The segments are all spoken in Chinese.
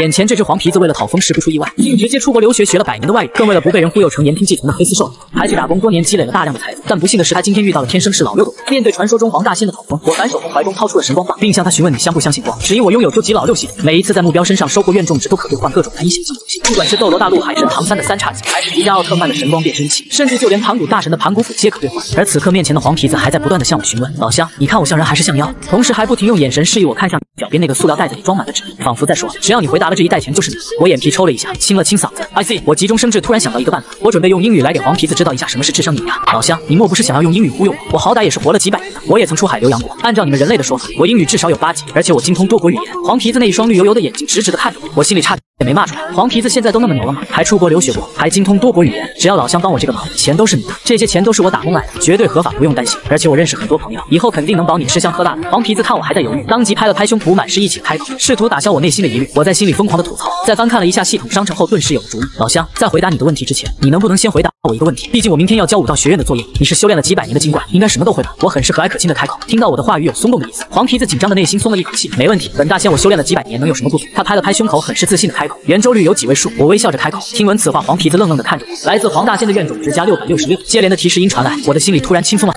眼前这只黄皮子为了讨风时不出意外，竟直接出国留学学了百年的外语，更为了不被人忽悠成言听计从的黑丝兽，还去打工多年积累了大量的财富。但不幸的是，他今天遇到了天生是老六的我。面对传说中黄大仙的讨风，我反手从怀中掏出了神光棒，并向他询问：“你相不相信光？”只因我拥有究极老六系统，每一次在目标身上收获怨种值都可兑换各种难一显的东西。不管是斗罗大陆海神唐三的三叉戟，还是迪迦奥特曼的神光变身器，甚至就连盘古大神的盘古斧皆可兑换。而此刻面前的黄皮子还在不断的向我询问：“老乡，你看我像人还是像妖？”同时还不停用眼神示意我看向脚边那个塑料袋子，里装满了纸，仿佛在说：“只要你回答。”拿这一袋钱就是你的，我眼皮抽了一下，清了清嗓子。I see，我急中生智，突然想到一个办法，我准备用英语来给黄皮子知道一下什么是智商碾压。老乡，你莫不是想要用英语忽悠我？我好歹也是活了几百年的，我也曾出海留洋过。按照你们人类的说法，我英语至少有八级，而且我精通多国语言。黄皮子那一双绿油油的眼睛直直的看着我，我心里差点也没骂出来。黄皮子现在都那么牛了吗？还出国留学过，还精通多国语言？只要老乡帮我这个忙，钱都是你的，这些钱都是我打工来的，绝对合法，不用担心。而且我认识很多朋友，以后肯定能保你吃香喝辣的。黄皮子看我还在犹豫，当即拍了拍胸脯，满是义气开口，试图打消我内心的疑虑。我在心里。疯狂的吐槽，在翻看了一下系统商城后，顿时有了主意。老乡，在回答你的问题之前，你能不能先回答我一个问题？毕竟我明天要交武道学院的作业。你是修炼了几百年的精怪，应该什么都会吧？我很是和蔼可亲的开口。听到我的话语有松动的意思，黄皮子紧张的内心松了一口气。没问题，本大仙我修炼了几百年，能有什么不足？他拍了拍胸口，很是自信的开口。圆周率有几位数？我微笑着开口。听闻此话，黄皮子愣愣的看着我。来自黄大仙的怨种直加六百六十六，接连的提示音传来，我的心里突然轻松了。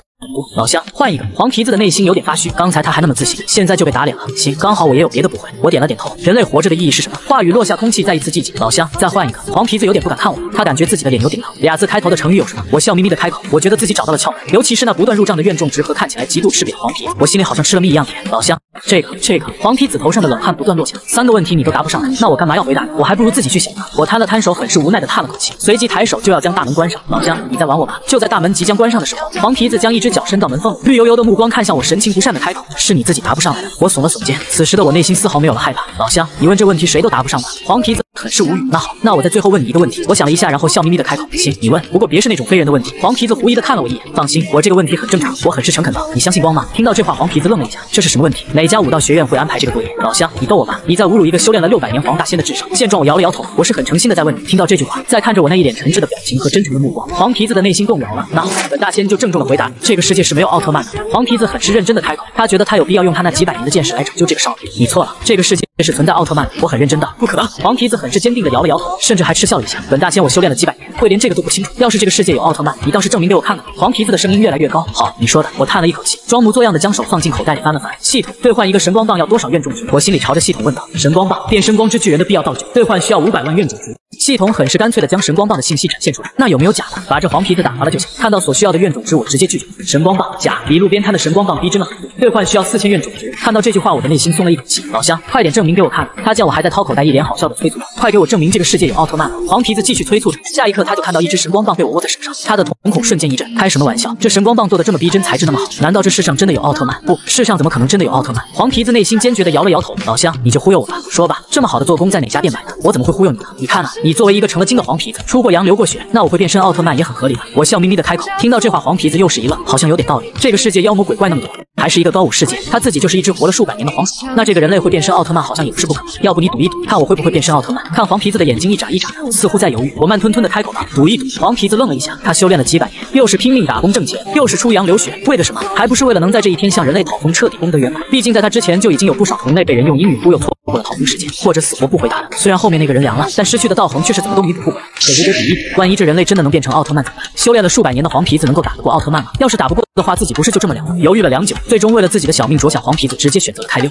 老乡，换一个。黄皮子的内心有点发虚，刚才他还那么自信，现在就被打脸了。行，刚好我也有别的不会。我点了点头。人类活着的意义是什么？话语落下，空气再一次寂静。老乡，再换一个。黄皮子有点不敢看我，他感觉自己的脸有点疼。俩字开头的成语有什么？我笑眯眯的开口，我觉得自己找到了窍门。尤其是那不断入账的怨种植和看起来极度吃瘪的黄皮，我心里好像吃了蜜一样甜。老乡，这个这个。黄皮子头上的冷汗不断落下。三个问题你都答不上来，那我干嘛要回答？我还不如自己去想。我摊了摊手，很是无奈的叹了口气，随即抬手就要将大门关上。老乡，你在玩我吧？就在大门即将关上的时候，黄皮子将一只脚伸到门缝，绿油油的目光看向我，神情不善的开口：“是你自己答不上来的。”我耸了耸肩，此时的我内心丝毫没有了害怕。老乡，你问这问题谁都答不上吧？黄皮子很是无语。那好，那我在最后问你一个问题。我想了一下，然后笑眯眯的开口：“行，你问。不过别是那种黑人的问题。”黄皮子狐疑的看了我一眼，放心，我这个问题很正常。我很是诚恳道：“你相信光吗？”听到这话，黄皮子愣了一下，这是什么问题？哪家武道学院会安排这个作业？老乡，你逗我吧？你在侮辱一个修炼了六百年黄大仙的智商！见状，我摇了摇头，我是很诚心的在问你。听到这句话，再看着我那一脸诚挚的表情和真诚的目光，黄皮子的内心动摇了。那好，本大仙就郑重的回答。这个世界是没有奥特曼的。黄皮子很是认真的开口，他觉得他有必要用他那几百年的见识来拯救这个少女。你错了，这个世界是存在奥特曼的。我很认真的，不可能。黄皮子很是坚定的摇了摇头，甚至还嗤笑了一下。本大仙我修炼了几百年，会连这个都不清楚？要是这个世界有奥特曼，你倒是证明给我看看。黄皮子的声音越来越高。好，你说的。我叹了一口气，装模作样的将手放进口袋里翻了翻。系统，兑换一个神光棒要多少怨种族？我心里朝着系统问道。神光棒，变身光之巨人的必要道具。兑换需要五百万怨种族。系统很是干脆的将神光棒的信息展现出来，那有没有假的？把这黄皮子打发了就行。看到所需要的怨种值，我直接拒绝。神光棒假，比路边摊的神光棒逼真了很多。兑换需要四千怨种值。看到这句话，我的内心松了一口气。老乡，快点证明给我看！他见我还在掏口袋，一脸好笑的催促道，快给我证明这个世界有奥特曼！黄皮子继续催促着，下一刻他就看到一只神光棒被我握在手上，他的瞳孔瞬间一震，开什么玩笑？这神光棒做的这么逼真，材质那么好，难道这世上真的有奥特曼？不，世上怎么可能真的有奥特曼？黄皮子内心坚决的摇了摇头。老乡，你就忽悠我吧，说吧，这么好的做工在哪家店买的？我怎么会忽悠你呢？你看啊。你作为一个成了精的黄皮子，出过洋流过血，那我会变身奥特曼也很合理吧？我笑眯眯的开口，听到这话，黄皮子又是一愣，好像有点道理。这个世界妖魔鬼怪那么多，还是一个高武世界，他自己就是一只活了数百年的黄鼠，那这个人类会变身奥特曼好像也不是不可。能。要不你赌一赌，看我会不会变身奥特曼？看黄皮子的眼睛一眨一眨，似乎在犹豫。我慢吞吞的开口道：“赌一赌。”黄皮子愣了一下，他修炼了几百年，又是拼命打工挣钱，又是出洋流血，为的什么？还不是为了能在这一天向人类讨封，彻底功德圆满？毕竟在他之前就已经有不少同类被人用英语忽悠错过了讨封时间，或者死活不回答的。虽然后面那个人凉了，但失去的道。却是怎么都弥补不回来。可如果一，万一这人类真的能变成奥特曼怎么办？修炼了数百年的黄皮子能够打得过奥特曼吗？要是打不过的话，自己不是就这么凉了？犹豫了良久，最终为了自己的小命着想，黄皮子直接选择了开溜。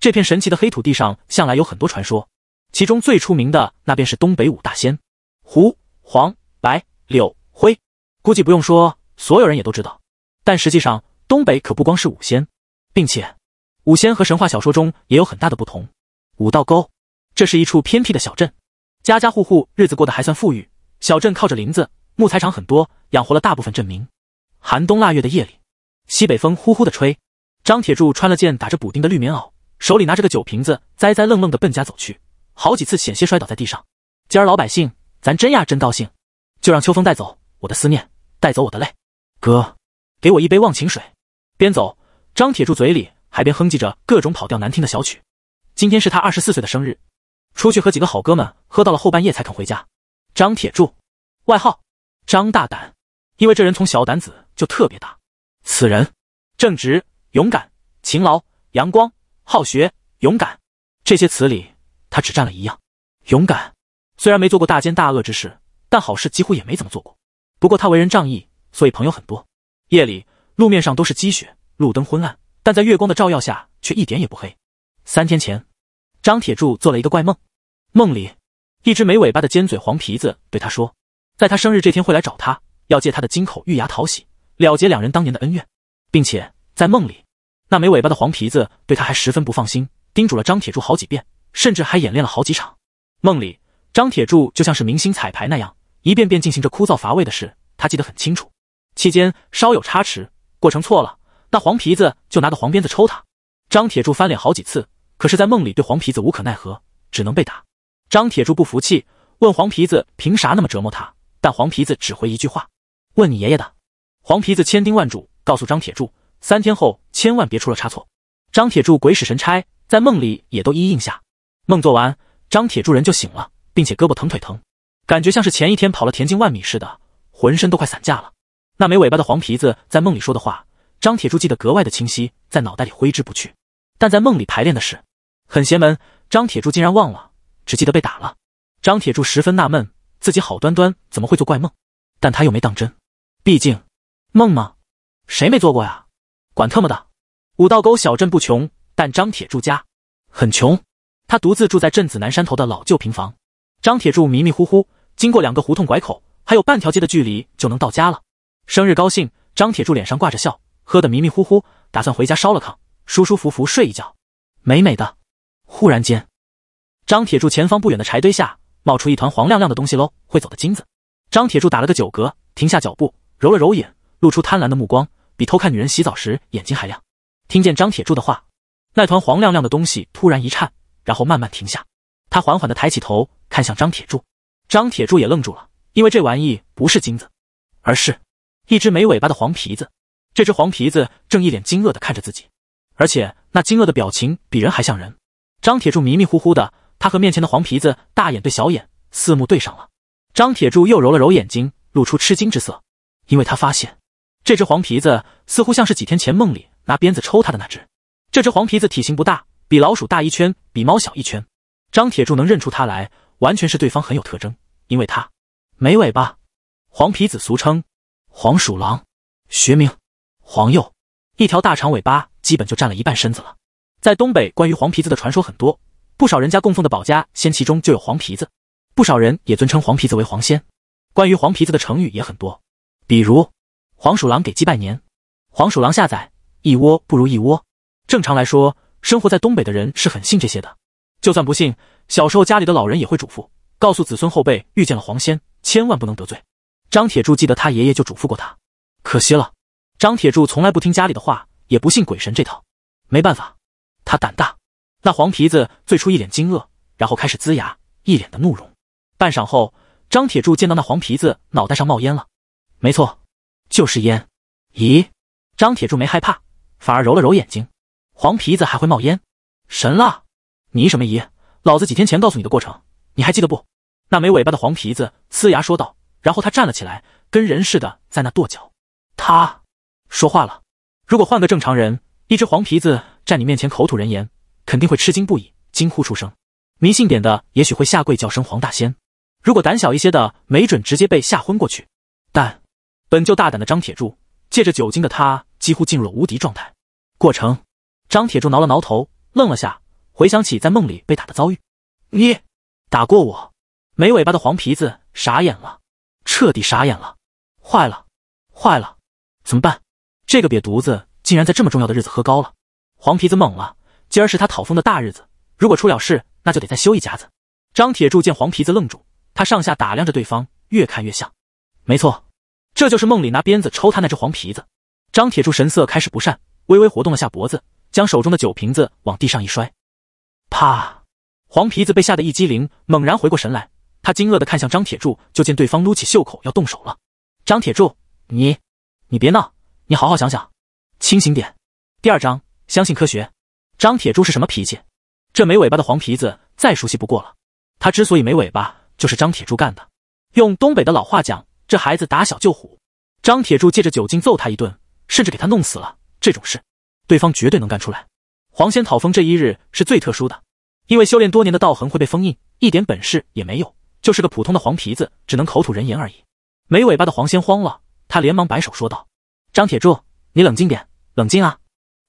这片神奇的黑土地上向来有很多传说，其中最出名的那便是东北五大仙：胡、黄、白、柳、灰。估计不用说，所有人也都知道。但实际上，东北可不光是五仙，并且五仙和神话小说中也有很大的不同。五道沟，这是一处偏僻的小镇。家家户户日子过得还算富裕，小镇靠着林子，木材厂很多，养活了大部分镇民。寒冬腊月的夜里，西北风呼呼的吹。张铁柱穿了件打着补丁的绿棉袄，手里拿着个酒瓶子，栽栽愣愣的奔家走去，好几次险些摔倒在地上。今儿老百姓，咱真呀真高兴，就让秋风带走我的思念，带走我的泪。哥，给我一杯忘情水。边走，张铁柱嘴里还边哼唧着各种跑调难听的小曲。今天是他二十四岁的生日。出去和几个好哥们喝到了后半夜才肯回家。张铁柱，外号张大胆，因为这人从小胆子就特别大。此人正直、勇敢、勤劳、阳光、好学、勇敢，这些词里他只占了一样——勇敢。虽然没做过大奸大恶之事，但好事几乎也没怎么做过。不过他为人仗义，所以朋友很多。夜里路面上都是积雪，路灯昏暗，但在月光的照耀下却一点也不黑。三天前。张铁柱做了一个怪梦，梦里，一只没尾巴的尖嘴黄皮子对他说，在他生日这天会来找他，要借他的金口玉牙讨喜，了结两人当年的恩怨。并且在梦里，那没尾巴的黄皮子对他还十分不放心，叮嘱了张铁柱好几遍，甚至还演练了好几场。梦里，张铁柱就像是明星彩排那样，一遍遍进行着枯燥乏味的事。他记得很清楚，期间稍有差池，过程错了，那黄皮子就拿个黄鞭子抽他。张铁柱翻脸好几次。可是，在梦里对黄皮子无可奈何，只能被打。张铁柱不服气，问黄皮子凭啥那么折磨他？但黄皮子只回一句话：“问你爷爷的。”黄皮子千叮万嘱，告诉张铁柱三天后千万别出了差错。张铁柱鬼使神差，在梦里也都一一应下。梦做完，张铁柱人就醒了，并且胳膊疼、腿疼，感觉像是前一天跑了田径万米似的，浑身都快散架了。那没尾巴的黄皮子在梦里说的话，张铁柱记得格外的清晰，在脑袋里挥之不去。但在梦里排练的是很邪门，张铁柱竟然忘了，只记得被打了。张铁柱十分纳闷，自己好端端怎么会做怪梦？但他又没当真，毕竟梦吗？谁没做过呀？管特么的！五道沟小镇不穷，但张铁柱家很穷，他独自住在镇子南山头的老旧平房。张铁柱迷迷糊糊，经过两个胡同拐口，还有半条街的距离就能到家了。生日高兴，张铁柱脸上挂着笑，喝得迷迷糊糊，打算回家烧了炕，舒舒服服睡一觉，美美的。忽然间，张铁柱前方不远的柴堆下冒出一团黄亮亮的东西喽，会走的金子。张铁柱打了个酒嗝，停下脚步，揉了揉眼，露出贪婪的目光，比偷看女人洗澡时眼睛还亮。听见张铁柱的话，那团黄亮亮的东西突然一颤，然后慢慢停下。他缓缓地抬起头，看向张铁柱。张铁柱也愣住了，因为这玩意不是金子，而是一只没尾巴的黄皮子。这只黄皮子正一脸惊愕地看着自己，而且那惊愕的表情比人还像人。张铁柱迷迷糊糊的，他和面前的黄皮子大眼对小眼，四目对上了。张铁柱又揉了揉眼睛，露出吃惊之色，因为他发现这只黄皮子似乎像是几天前梦里拿鞭子抽他的那只。这只黄皮子体型不大，比老鼠大一圈，比猫小一圈。张铁柱能认出它来，完全是对方很有特征，因为它没尾巴。黄皮子俗称黄鼠狼，学名黄鼬，一条大长尾巴基本就占了一半身子了。在东北，关于黄皮子的传说很多，不少人家供奉的保家仙其中就有黄皮子，不少人也尊称黄皮子为黄仙。关于黄皮子的成语也很多，比如“黄鼠狼给鸡拜年，黄鼠狼下崽，一窝不如一窝”。正常来说，生活在东北的人是很信这些的。就算不信，小时候家里的老人也会嘱咐，告诉子孙后辈，遇见了黄仙千万不能得罪。张铁柱记得他爷爷就嘱咐过他，可惜了，张铁柱从来不听家里的话，也不信鬼神这套，没办法。他胆大，那黄皮子最初一脸惊愕，然后开始呲牙，一脸的怒容。半晌后，张铁柱见到那黄皮子脑袋上冒烟了，没错，就是烟。咦？张铁柱没害怕，反而揉了揉眼睛。黄皮子还会冒烟？神了！你什么？你？老子几天前告诉你的过程，你还记得不？那没尾巴的黄皮子呲牙说道，然后他站了起来，跟人似的在那跺脚。他说话了，如果换个正常人。一只黄皮子站你面前口吐人言，肯定会吃惊不已，惊呼出声。迷信点的也许会下跪叫声“黄大仙”，如果胆小一些的，没准直接被吓昏过去。但本就大胆的张铁柱，借着酒精的他几乎进入了无敌状态。过程，张铁柱挠了挠头，愣了下，回想起在梦里被打的遭遇。你打过我？没尾巴的黄皮子傻眼了，彻底傻眼了。坏了，坏了，怎么办？这个瘪犊子！竟然在这么重要的日子喝高了，黄皮子懵了。今儿是他讨封的大日子，如果出了事，那就得再休一家子。张铁柱见黄皮子愣住，他上下打量着对方，越看越像。没错，这就是梦里拿鞭子抽他那只黄皮子。张铁柱神色开始不善，微微活动了下脖子，将手中的酒瓶子往地上一摔，啪！黄皮子被吓得一激灵，猛然回过神来，他惊愕的看向张铁柱，就见对方撸起袖口要动手了。张铁柱，你，你别闹，你好好想想。清醒点。第二章，相信科学。张铁柱是什么脾气？这没尾巴的黄皮子再熟悉不过了。他之所以没尾巴，就是张铁柱干的。用东北的老话讲，这孩子打小就虎。张铁柱借着酒劲揍他一顿，甚至给他弄死了，这种事，对方绝对能干出来。黄仙讨封这一日是最特殊的，因为修炼多年的道痕会被封印，一点本事也没有，就是个普通的黄皮子，只能口吐人言而已。没尾巴的黄仙慌了，他连忙摆手说道：“张铁柱，你冷静点。”冷静啊！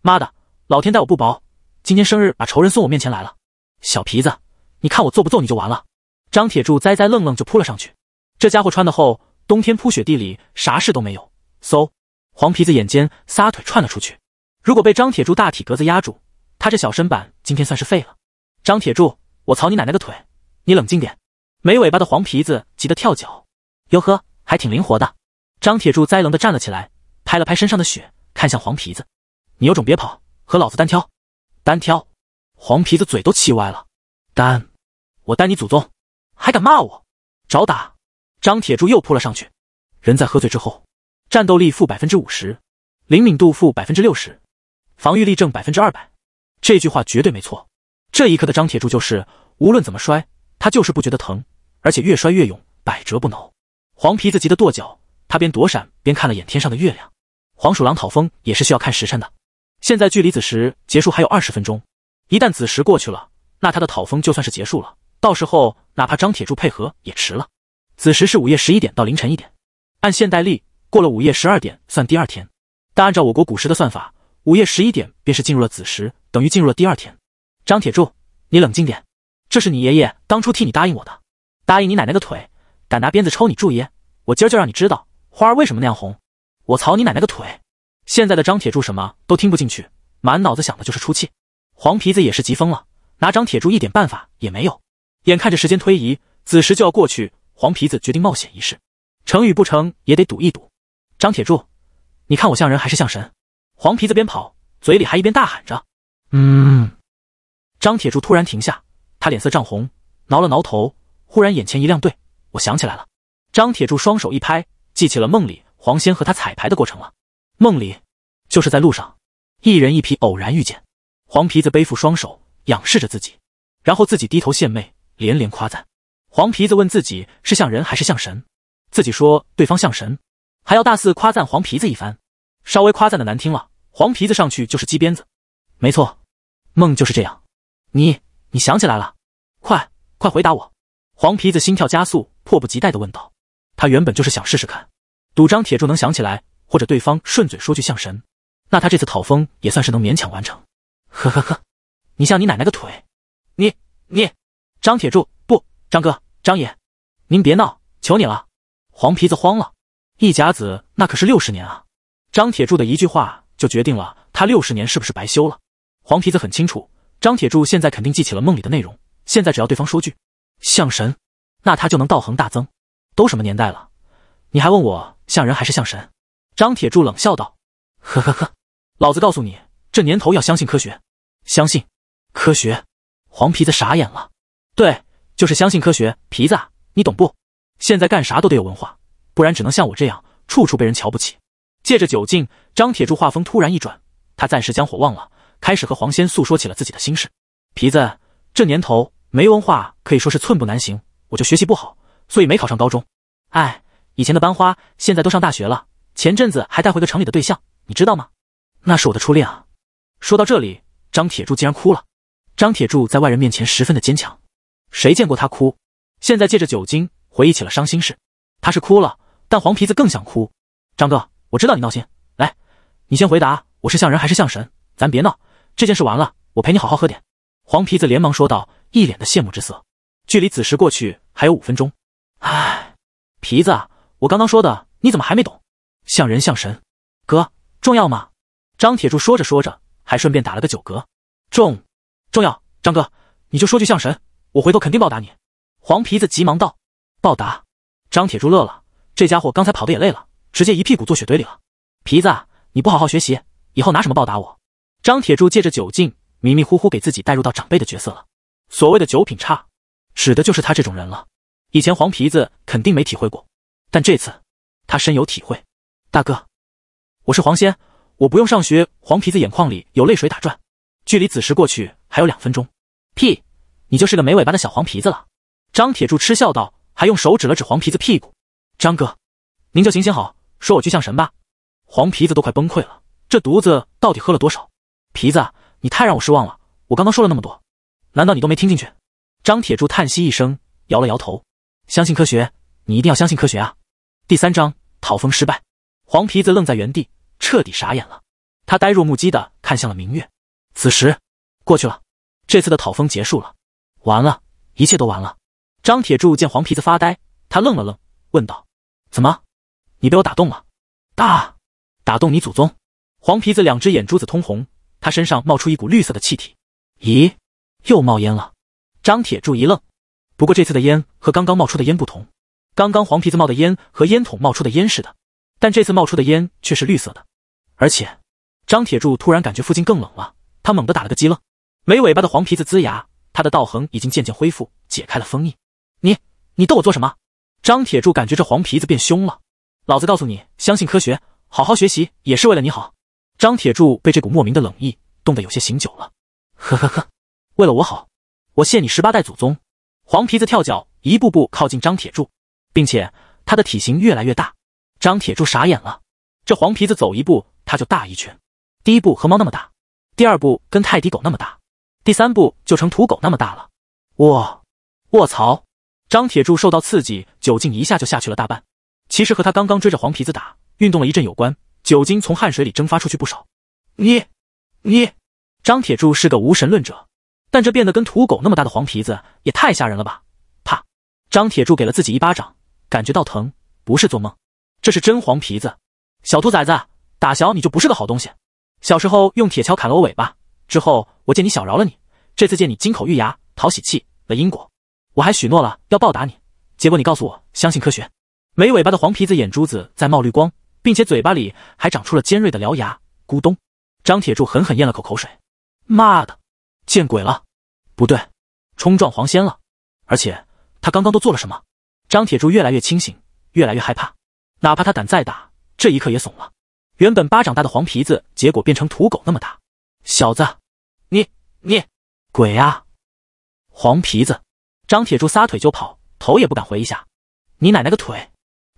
妈的，老天待我不薄，今天生日把仇人送我面前来了。小皮子，你看我揍不揍你就完了！张铁柱栽栽愣愣就扑了上去，这家伙穿的厚，冬天铺雪地里啥事都没有。嗖，黄皮子眼尖，撒腿窜了出去。如果被张铁柱大体格子压住，他这小身板今天算是废了。张铁柱，我操你奶奶个腿！你冷静点！没尾巴的黄皮子急得跳脚。哟呵，还挺灵活的。张铁柱栽愣的站了起来，拍了拍身上的雪。看向黄皮子，你有种别跑，和老子单挑！单挑！黄皮子嘴都气歪了，单，我单你祖宗！还敢骂我，找打！张铁柱又扑了上去。人在喝醉之后，战斗力负百分之五十，灵敏度负百分之六十，防御力正百分之二百。这句话绝对没错。这一刻的张铁柱就是，无论怎么摔，他就是不觉得疼，而且越摔越勇，百折不挠。黄皮子急得跺脚，他边躲闪边看了眼天上的月亮。黄鼠狼讨封也是需要看时辰的，现在距离子时结束还有二十分钟，一旦子时过去了，那他的讨封就算是结束了。到时候哪怕张铁柱配合也迟了。子时是午夜十一点到凌晨一点，按现代历过了午夜十二点算第二天，但按照我国古时的算法，午夜十一点便是进入了子时，等于进入了第二天。张铁柱，你冷静点，这是你爷爷当初替你答应我的，答应你奶奶的腿，敢拿鞭子抽你，柱爷，我今儿就让你知道花儿为什么那样红。我操你奶奶个腿！现在的张铁柱什么都听不进去，满脑子想的就是出气。黄皮子也是急疯了，拿张铁柱一点办法也没有。眼看着时间推移，子时就要过去，黄皮子决定冒险一试，成与不成也得赌一赌。张铁柱，你看我像人还是像神？黄皮子边跑，嘴里还一边大喊着：“嗯！”张铁柱突然停下，他脸色涨红，挠了挠头，忽然眼前一亮，对我想起来了。张铁柱双手一拍，记起了梦里。黄仙和他彩排的过程了，梦里就是在路上，一人一匹偶然遇见，黄皮子背负双手仰视着自己，然后自己低头献媚，连连夸赞。黄皮子问自己是像人还是像神，自己说对方像神，还要大肆夸赞黄皮子一番，稍微夸赞的难听了，黄皮子上去就是鸡鞭子。没错，梦就是这样。你你想起来了？快快回答我！黄皮子心跳加速，迫不及待的问道。他原本就是想试试看。赌张铁柱能想起来，或者对方顺嘴说句像神，那他这次讨封也算是能勉强完成。呵呵呵，你像你奶奶个腿！你你，张铁柱不张哥张爷，您别闹，求你了！黄皮子慌了，一甲子那可是六十年啊！张铁柱的一句话就决定了他六十年是不是白修了。黄皮子很清楚，张铁柱现在肯定记起了梦里的内容。现在只要对方说句像神，那他就能道行大增。都什么年代了，你还问我？像人还是像神？张铁柱冷笑道：“呵呵呵，老子告诉你，这年头要相信科学，相信科学。”黄皮子傻眼了。对，就是相信科学。皮子，你懂不？现在干啥都得有文化，不然只能像我这样，处处被人瞧不起。借着酒劲，张铁柱话锋突然一转，他暂时将火忘了，开始和黄仙诉说起了自己的心事。皮子，这年头没文化可以说是寸步难行。我就学习不好，所以没考上高中。哎。以前的班花现在都上大学了，前阵子还带回个城里的对象，你知道吗？那是我的初恋啊！说到这里，张铁柱竟然哭了。张铁柱在外人面前十分的坚强，谁见过他哭？现在借着酒精回忆起了伤心事，他是哭了，但黄皮子更想哭。张哥，我知道你闹心，来，你先回答我是像人还是像神，咱别闹这件事完了，我陪你好好喝点。黄皮子连忙说道，一脸的羡慕之色。距离子时过去还有五分钟，唉，皮子啊！我刚刚说的，你怎么还没懂？像人像神，哥重要吗？张铁柱说着说着，还顺便打了个酒嗝。重重要，张哥，你就说句像神，我回头肯定报答你。黄皮子急忙道。报答？张铁柱乐了，这家伙刚才跑的也累了，直接一屁股坐雪堆里了。皮子，你不好好学习，以后拿什么报答我？张铁柱借着酒劲，迷迷糊糊给自己带入到长辈的角色了。所谓的九品差，指的就是他这种人了。以前黄皮子肯定没体会过。但这次，他深有体会。大哥，我是黄仙，我不用上学。黄皮子眼眶里有泪水打转。距离子时过去还有两分钟。屁，你就是个没尾巴的小黄皮子了。张铁柱嗤笑道，还用手指了指黄皮子屁股。张哥，您就行行好，说我去向神吧。黄皮子都快崩溃了，这犊子到底喝了多少？皮子，你太让我失望了。我刚刚说了那么多，难道你都没听进去？张铁柱叹息一声，摇了摇头。相信科学，你一定要相信科学啊！第三章讨封失败，黄皮子愣在原地，彻底傻眼了。他呆若木鸡的看向了明月。此时过去了，这次的讨封结束了，完了，一切都完了。张铁柱见黄皮子发呆，他愣了愣，问道：“怎么？你被我打动了？大打动你祖宗？”黄皮子两只眼珠子通红，他身上冒出一股绿色的气体。咦，又冒烟了。张铁柱一愣，不过这次的烟和刚刚冒出的烟不同。刚刚黄皮子冒的烟和烟筒冒出的烟似的，但这次冒出的烟却是绿色的。而且，张铁柱突然感觉附近更冷了，他猛地打了个激愣。没尾巴的黄皮子龇牙，他的道行已经渐渐恢复，解开了封印。你你逗我做什么？张铁柱感觉这黄皮子变凶了。老子告诉你，相信科学，好好学习也是为了你好。张铁柱被这股莫名的冷意冻得有些醒酒了。呵呵呵，为了我好，我谢你十八代祖宗。黄皮子跳脚，一步步靠近张铁柱。并且他的体型越来越大，张铁柱傻眼了。这黄皮子走一步，他就大一圈。第一步和猫那么大，第二步跟泰迪狗那么大，第三步就成土狗那么大了。哇！卧槽！张铁柱受到刺激，酒劲一下就下去了大半。其实和他刚刚追着黄皮子打，运动了一阵有关，酒精从汗水里蒸发出去不少。你，你，张铁柱是个无神论者，但这变得跟土狗那么大的黄皮子也太吓人了吧？啪！张铁柱给了自己一巴掌。感觉到疼，不是做梦，这是真黄皮子。小兔崽子，打小你就不是个好东西。小时候用铁锹砍了我尾巴，之后我见你小饶了你。这次见你金口玉牙讨喜气了因果，我还许诺了要报答你。结果你告诉我相信科学。没尾巴的黄皮子眼珠子在冒绿光，并且嘴巴里还长出了尖锐的獠牙。咕咚！张铁柱狠狠咽了口口水，妈的，见鬼了！不对，冲撞黄仙了。而且他刚刚都做了什么？张铁柱越来越清醒，越来越害怕。哪怕他胆再大，这一刻也怂了。原本巴掌大的黄皮子，结果变成土狗那么大。小子，你你，鬼呀！黄皮子，张铁柱撒腿就跑，头也不敢回一下。你奶奶个腿，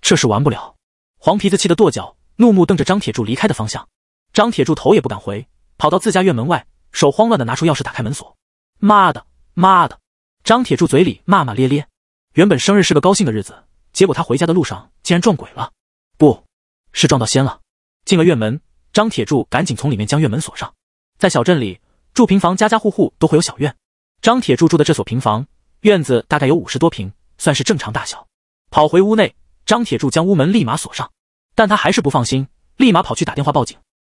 这事完不了！黄皮子气得跺脚，怒目瞪着张铁柱离开的方向。张铁柱头也不敢回，跑到自家院门外，手慌乱的拿出钥匙打开门锁。妈的，妈的！张铁柱嘴里骂骂咧咧。原本生日是个高兴的日子，结果他回家的路上竟然撞鬼了，不是撞到仙了。进了院门，张铁柱赶紧从里面将院门锁上。在小镇里住平房，家家户户都会有小院。张铁柱住的这所平房院子大概有五十多平，算是正常大小。跑回屋内，张铁柱将屋门立马锁上，但他还是不放心，立马跑去打电话报警。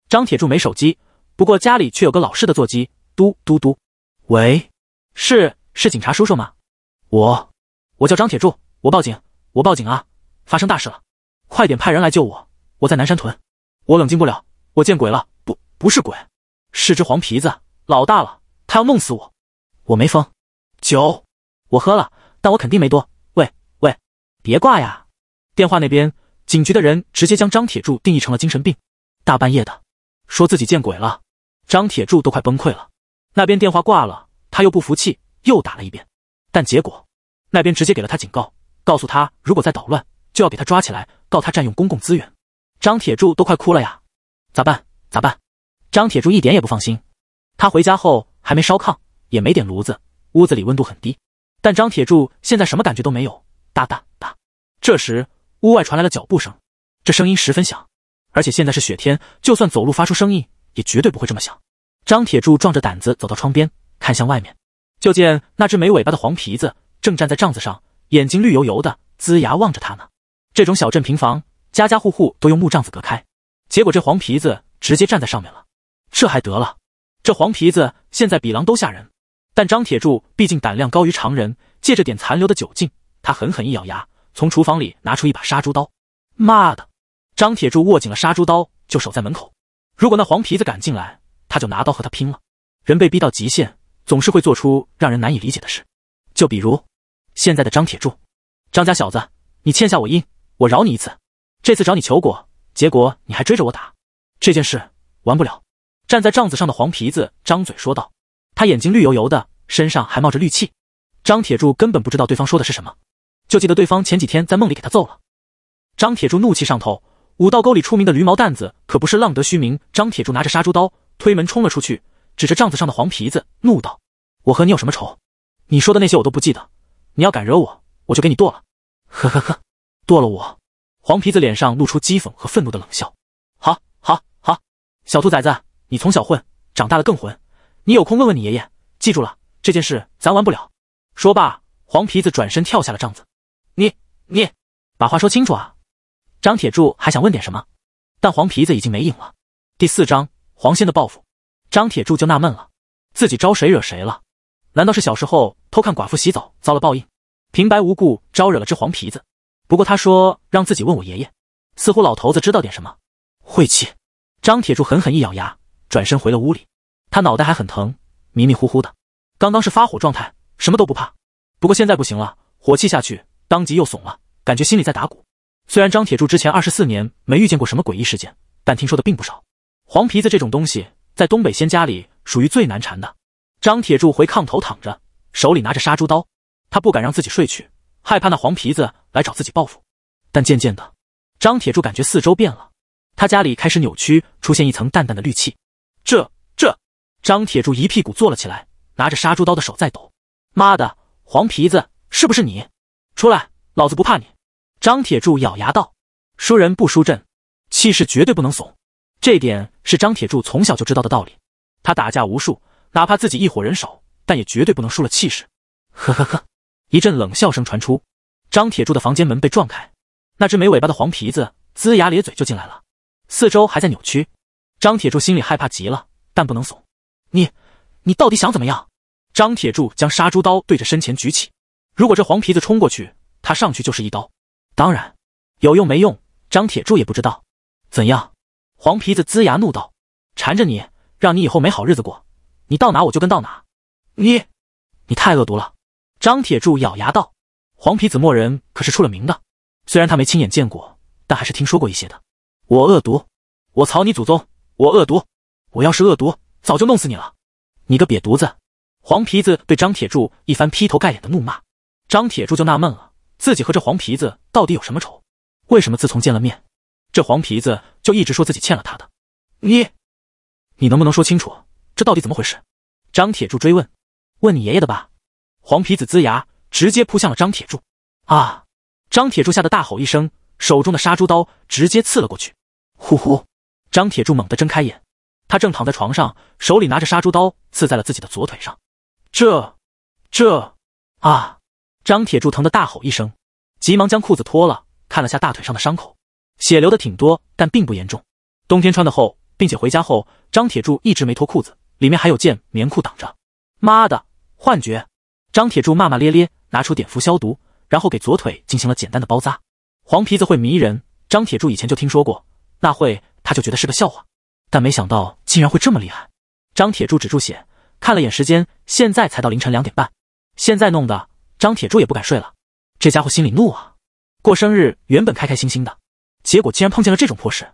张铁柱没手机，不过家里却有个老式的座机。嘟嘟嘟，喂，是是警察叔叔吗？我。我叫张铁柱，我报警，我报警啊！发生大事了，快点派人来救我！我在南山屯，我冷静不了，我见鬼了！不，不是鬼，是只黄皮子，老大了，他要弄死我！我没疯，酒我喝了，但我肯定没多。喂喂，别挂呀！电话那边，警局的人直接将张铁柱定义成了精神病。大半夜的，说自己见鬼了，张铁柱都快崩溃了。那边电话挂了，他又不服气，又打了一遍，但结果。那边直接给了他警告，告诉他如果再捣乱，就要给他抓起来，告他占用公共资源。张铁柱都快哭了呀！咋办？咋办？张铁柱一点也不放心。他回家后还没烧炕，也没点炉子，屋子里温度很低。但张铁柱现在什么感觉都没有。哒哒哒，这时屋外传来了脚步声，这声音十分响，而且现在是雪天，就算走路发出声音，也绝对不会这么响。张铁柱壮着胆子走到窗边，看向外面，就见那只没尾巴的黄皮子。正站在帐子上，眼睛绿油油的，龇牙望着他呢。这种小镇平房，家家户户都用木帐子隔开，结果这黄皮子直接站在上面了，这还得了？这黄皮子现在比狼都吓人。但张铁柱毕竟胆量高于常人，借着点残留的酒劲，他狠狠一咬牙，从厨房里拿出一把杀猪刀。妈的！张铁柱握紧了杀猪刀，就守在门口。如果那黄皮子敢进来，他就拿刀和他拼了。人被逼到极限，总是会做出让人难以理解的事，就比如。现在的张铁柱，张家小子，你欠下我恩，我饶你一次。这次找你求果，结果你还追着我打，这件事完不了。站在帐子上的黄皮子张嘴说道，他眼睛绿油油的，身上还冒着绿气。张铁柱根本不知道对方说的是什么，就记得对方前几天在梦里给他揍了。张铁柱怒气上头，五道沟里出名的驴毛蛋子可不是浪得虚名。张铁柱拿着杀猪刀推门冲了出去，指着帐子上的黄皮子怒道：“我和你有什么仇？你说的那些我都不记得。”你要敢惹我，我就给你剁了！呵呵呵，剁了我！黄皮子脸上露出讥讽和愤怒的冷笑。好，好，好，小兔崽子，你从小混，长大了更混。你有空问问你爷爷。记住了，这件事咱玩不了。说罢，黄皮子转身跳下了帐子。你，你，把话说清楚啊！张铁柱还想问点什么，但黄皮子已经没影了。第四章，黄仙的报复，张铁柱就纳闷了，自己招谁惹谁了？难道是小时候偷看寡妇洗澡遭了报应，平白无故招惹了只黄皮子？不过他说让自己问我爷爷，似乎老头子知道点什么。晦气！张铁柱狠狠一咬牙，转身回了屋里。他脑袋还很疼，迷迷糊糊的。刚刚是发火状态，什么都不怕。不过现在不行了，火气下去，当即又怂了。感觉心里在打鼓。虽然张铁柱之前二十四年没遇见过什么诡异事件，但听说的并不少。黄皮子这种东西，在东北仙家里属于最难缠的。张铁柱回炕头躺着，手里拿着杀猪刀。他不敢让自己睡去，害怕那黄皮子来找自己报复。但渐渐的，张铁柱感觉四周变了，他家里开始扭曲，出现一层淡淡的绿气。这这！张铁柱一屁股坐了起来，拿着杀猪刀的手在抖。妈的，黄皮子是不是你？出来，老子不怕你！张铁柱咬牙道：“输人不输阵，气势绝对不能怂。这点是张铁柱从小就知道的道理。他打架无数。”哪怕自己一伙人手，但也绝对不能输了气势。呵呵呵，一阵冷笑声传出，张铁柱的房间门被撞开，那只没尾巴的黄皮子龇牙咧嘴就进来了，四周还在扭曲。张铁柱心里害怕极了，但不能怂。你，你到底想怎么样？张铁柱将杀猪刀对着身前举起，如果这黄皮子冲过去，他上去就是一刀。当然，有用没用，张铁柱也不知道。怎样？黄皮子龇牙怒道：“缠着你，让你以后没好日子过。”你到哪我就跟到哪，你，你太恶毒了！张铁柱咬牙道。黄皮子墨人可是出了名的，虽然他没亲眼见过，但还是听说过一些的。我恶毒！我草你祖宗！我恶毒！我要是恶毒，早就弄死你了！你个瘪犊子！黄皮子对张铁柱一番劈头盖脸的怒骂。张铁柱就纳闷了，自己和这黄皮子到底有什么仇？为什么自从见了面，这黄皮子就一直说自己欠了他的？你，你能不能说清楚？这到底怎么回事？张铁柱追问。问你爷爷的吧！黄皮子呲牙，直接扑向了张铁柱。啊！张铁柱吓得大吼一声，手中的杀猪刀直接刺了过去。呼呼！张铁柱猛地睁开眼，他正躺在床上，手里拿着杀猪刀刺在了自己的左腿上。这、这……啊！张铁柱疼得大吼一声，急忙将裤子脱了，看了下大腿上的伤口，血流的挺多，但并不严重。冬天穿的厚，并且回家后张铁柱一直没脱裤子。里面还有件棉裤挡着，妈的，幻觉！张铁柱骂骂咧咧，拿出碘伏消毒，然后给左腿进行了简单的包扎。黄皮子会迷人，张铁柱以前就听说过，那会他就觉得是个笑话，但没想到竟然会这么厉害。张铁柱止住血，看了眼时间，现在才到凌晨两点半。现在弄的，张铁柱也不敢睡了。这家伙心里怒啊！过生日原本开开心心的，结果竟然碰见了这种破事。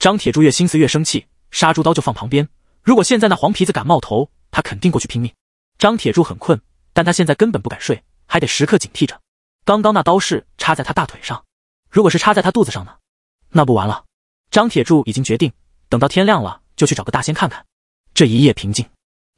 张铁柱越心思越生气，杀猪刀就放旁边。如果现在那黄皮子敢冒头，他肯定过去拼命。张铁柱很困，但他现在根本不敢睡，还得时刻警惕着。刚刚那刀势插在他大腿上，如果是插在他肚子上呢？那不完了！张铁柱已经决定，等到天亮了就去找个大仙看看。这一夜平静，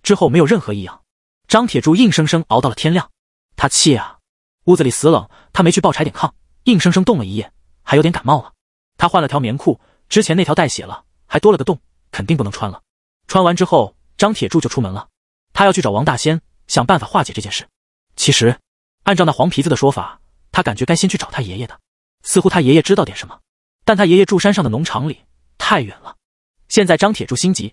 之后没有任何异样。张铁柱硬生生熬到了天亮，他气啊！屋子里死冷，他没去抱柴点炕，硬生生冻了一夜，还有点感冒了。他换了条棉裤，之前那条带血了，还多了个洞，肯定不能穿了。穿完之后，张铁柱就出门了。他要去找王大仙，想办法化解这件事。其实，按照那黄皮子的说法，他感觉该先去找他爷爷的。似乎他爷爷知道点什么，但他爷爷住山上的农场里，太远了。现在张铁柱心急。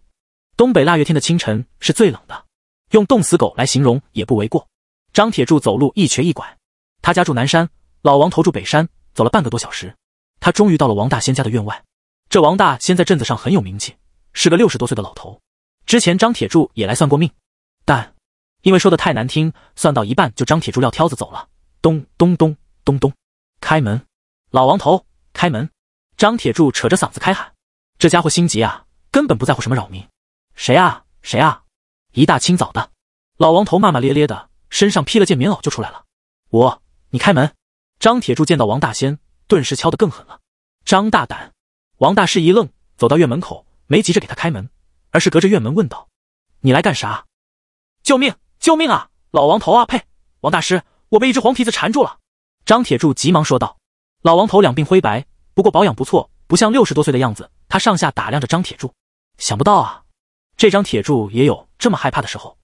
东北腊月天的清晨是最冷的，用冻死狗来形容也不为过。张铁柱走路一瘸一拐。他家住南山，老王头住北山。走了半个多小时，他终于到了王大仙家的院外。这王大仙在镇子上很有名气，是个六十多岁的老头。之前张铁柱也来算过命，但因为说的太难听，算到一半就张铁柱撂挑子走了。咚咚咚咚咚，开门！老王头，开门！张铁柱扯着嗓子开喊，这家伙心急啊，根本不在乎什么扰民。谁啊？谁啊？一大清早的，老王头骂骂咧咧的，身上披了件棉袄就出来了。我，你开门！张铁柱见到王大仙，顿时敲得更狠了。张大胆，王大师一愣，走到院门口，没急着给他开门。而是隔着院门问道：“你来干啥？”“救命！救命啊！老王头啊！呸！王大师，我被一只黄皮子缠住了。”张铁柱急忙说道。老王头两鬓灰白，不过保养不错，不像六十多岁的样子。他上下打量着张铁柱，想不到啊，这张铁柱也有这么害怕的时候。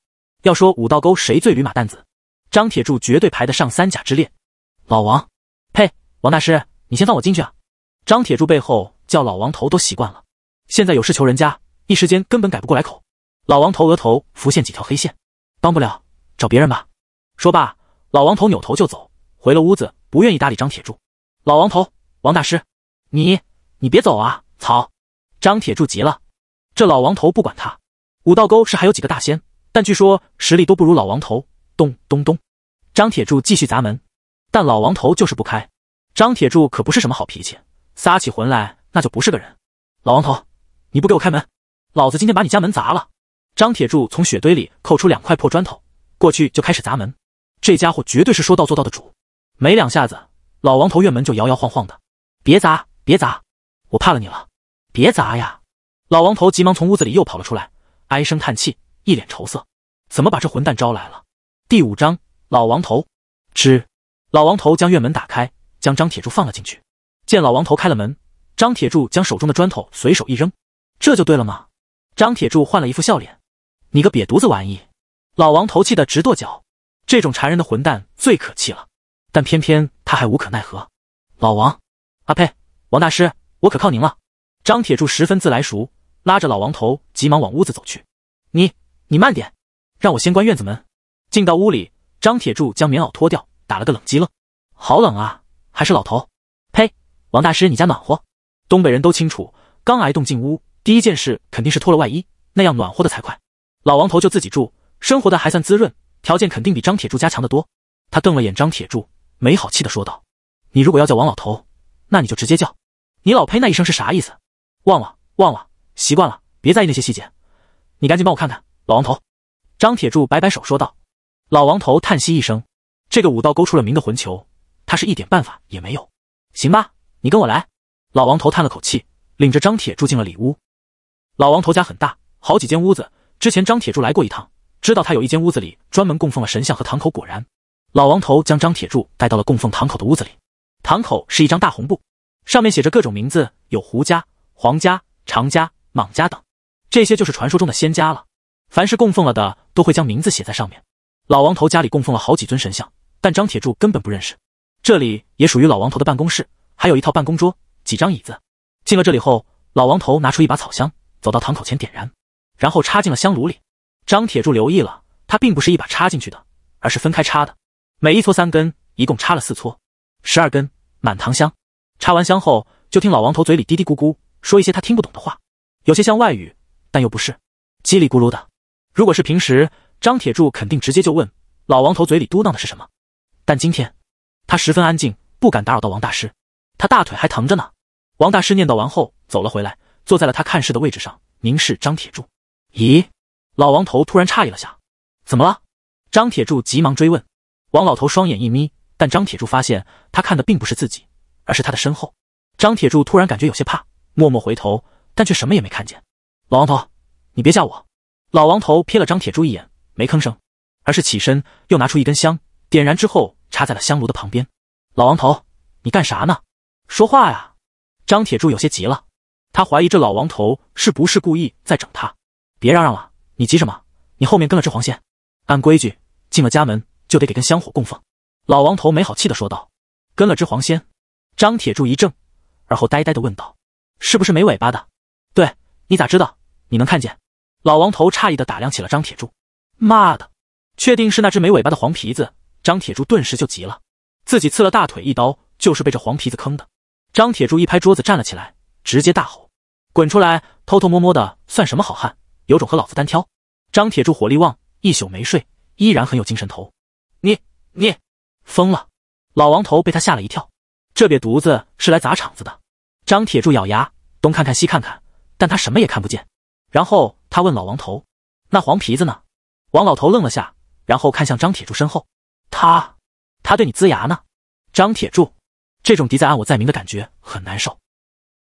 要说五道沟谁最驴马蛋子，张铁柱绝对排得上三甲之列。老王，呸！王大师，你先放我进去啊！张铁柱背后叫老王头都习惯了，现在有事求人家。一时间根本改不过来口，老王头额头浮现几条黑线，帮不了，找别人吧。说罢，老王头扭头就走，回了屋子，不愿意搭理张铁柱。老王头，王大师，你你别走啊！草！张铁柱急了，这老王头不管他。五道沟是还有几个大仙，但据说实力都不如老王头。咚咚咚，张铁柱继续砸门，但老王头就是不开。张铁柱可不是什么好脾气，撒起魂来那就不是个人。老王头，你不给我开门？老子今天把你家门砸了！张铁柱从雪堆里抠出两块破砖头，过去就开始砸门。这家伙绝对是说到做到的主。没两下子，老王头院门就摇摇晃晃的。别砸，别砸，我怕了你了！别砸呀！老王头急忙从屋子里又跑了出来，唉声叹气，一脸愁色。怎么把这混蛋招来了？第五章老王头。吱！老王头将院门打开，将张铁柱放了进去。见老王头开了门，张铁柱将手中的砖头随手一扔，这就对了吗？张铁柱换了一副笑脸，你个瘪犊子玩意！老王头气得直跺脚，这种缠人的混蛋最可气了，但偏偏他还无可奈何。老王，阿呸，王大师，我可靠您了。张铁柱十分自来熟，拉着老王头急忙往屋子走去。你你慢点，让我先关院子门。进到屋里，张铁柱将棉袄脱掉，打了个冷激冷，好冷啊！还是老头，呸，王大师你家暖和。东北人都清楚，刚挨冻进屋。第一件事肯定是脱了外衣，那样暖和的才快。老王头就自己住，生活的还算滋润，条件肯定比张铁柱家强得多。他瞪了眼张铁柱，没好气的说道：“你如果要叫王老头，那你就直接叫。你老呸那一声是啥意思？忘了忘了，习惯了，别在意那些细节。你赶紧帮我看看老王头。”张铁柱摆摆手说道：“老王头叹息一声，这个武道勾出了名的混球，他是一点办法也没有。行吧，你跟我来。”老王头叹了口气，领着张铁住进了里屋。老王头家很大，好几间屋子。之前张铁柱来过一趟，知道他有一间屋子里专门供奉了神像和堂口。果然，老王头将张铁柱带到了供奉堂口的屋子里。堂口是一张大红布，上面写着各种名字，有胡家、黄家、常家、莽家等，这些就是传说中的仙家了。凡是供奉了的，都会将名字写在上面。老王头家里供奉了好几尊神像，但张铁柱根本不认识。这里也属于老王头的办公室，还有一套办公桌、几张椅子。进了这里后，老王头拿出一把草箱。走到堂口前，点燃，然后插进了香炉里。张铁柱留意了，他并不是一把插进去的，而是分开插的，每一撮三根，一共插了四撮，十二根满堂香。插完香后，就听老王头嘴里嘀嘀咕咕说一些他听不懂的话，有些像外语，但又不是叽里咕噜的。如果是平时，张铁柱肯定直接就问老王头嘴里嘟囔的是什么，但今天他十分安静，不敢打扰到王大师，他大腿还疼着呢。王大师念叨完后，走了回来。坐在了他看视的位置上，凝视张铁柱。咦，老王头突然诧异了下，怎么了？张铁柱急忙追问。王老头双眼一眯，但张铁柱发现他看的并不是自己，而是他的身后。张铁柱突然感觉有些怕，默默回头，但却什么也没看见。老王头，你别吓我！老王头瞥了张铁柱一眼，没吭声，而是起身又拿出一根香，点燃之后插在了香炉的旁边。老王头，你干啥呢？说话呀！张铁柱有些急了。他怀疑这老王头是不是故意在整他？别嚷嚷了，你急什么？你后面跟了只黄仙，按规矩进了家门就得给根香火供奉。老王头没好气的说道：“跟了只黄仙？”张铁柱一怔，而后呆呆的问道：“是不是没尾巴的？”“对。”“你咋知道？你能看见？”老王头诧异的打量起了张铁柱。“妈的！确定是那只没尾巴的黄皮子？”张铁柱顿时就急了，自己刺了大腿一刀，就是被这黄皮子坑的。张铁柱一拍桌子站了起来。直接大吼：“滚出来！偷偷摸摸的算什么好汉？有种和老子单挑！”张铁柱火力旺，一宿没睡，依然很有精神头。你你疯了！老王头被他吓了一跳，这瘪犊子是来砸场子的。张铁柱咬牙，东看看西看看，但他什么也看不见。然后他问老王头：“那黄皮子呢？”王老头愣了下，然后看向张铁柱身后：“他他对你呲牙呢。”张铁柱这种敌在暗我，在明的感觉很难受。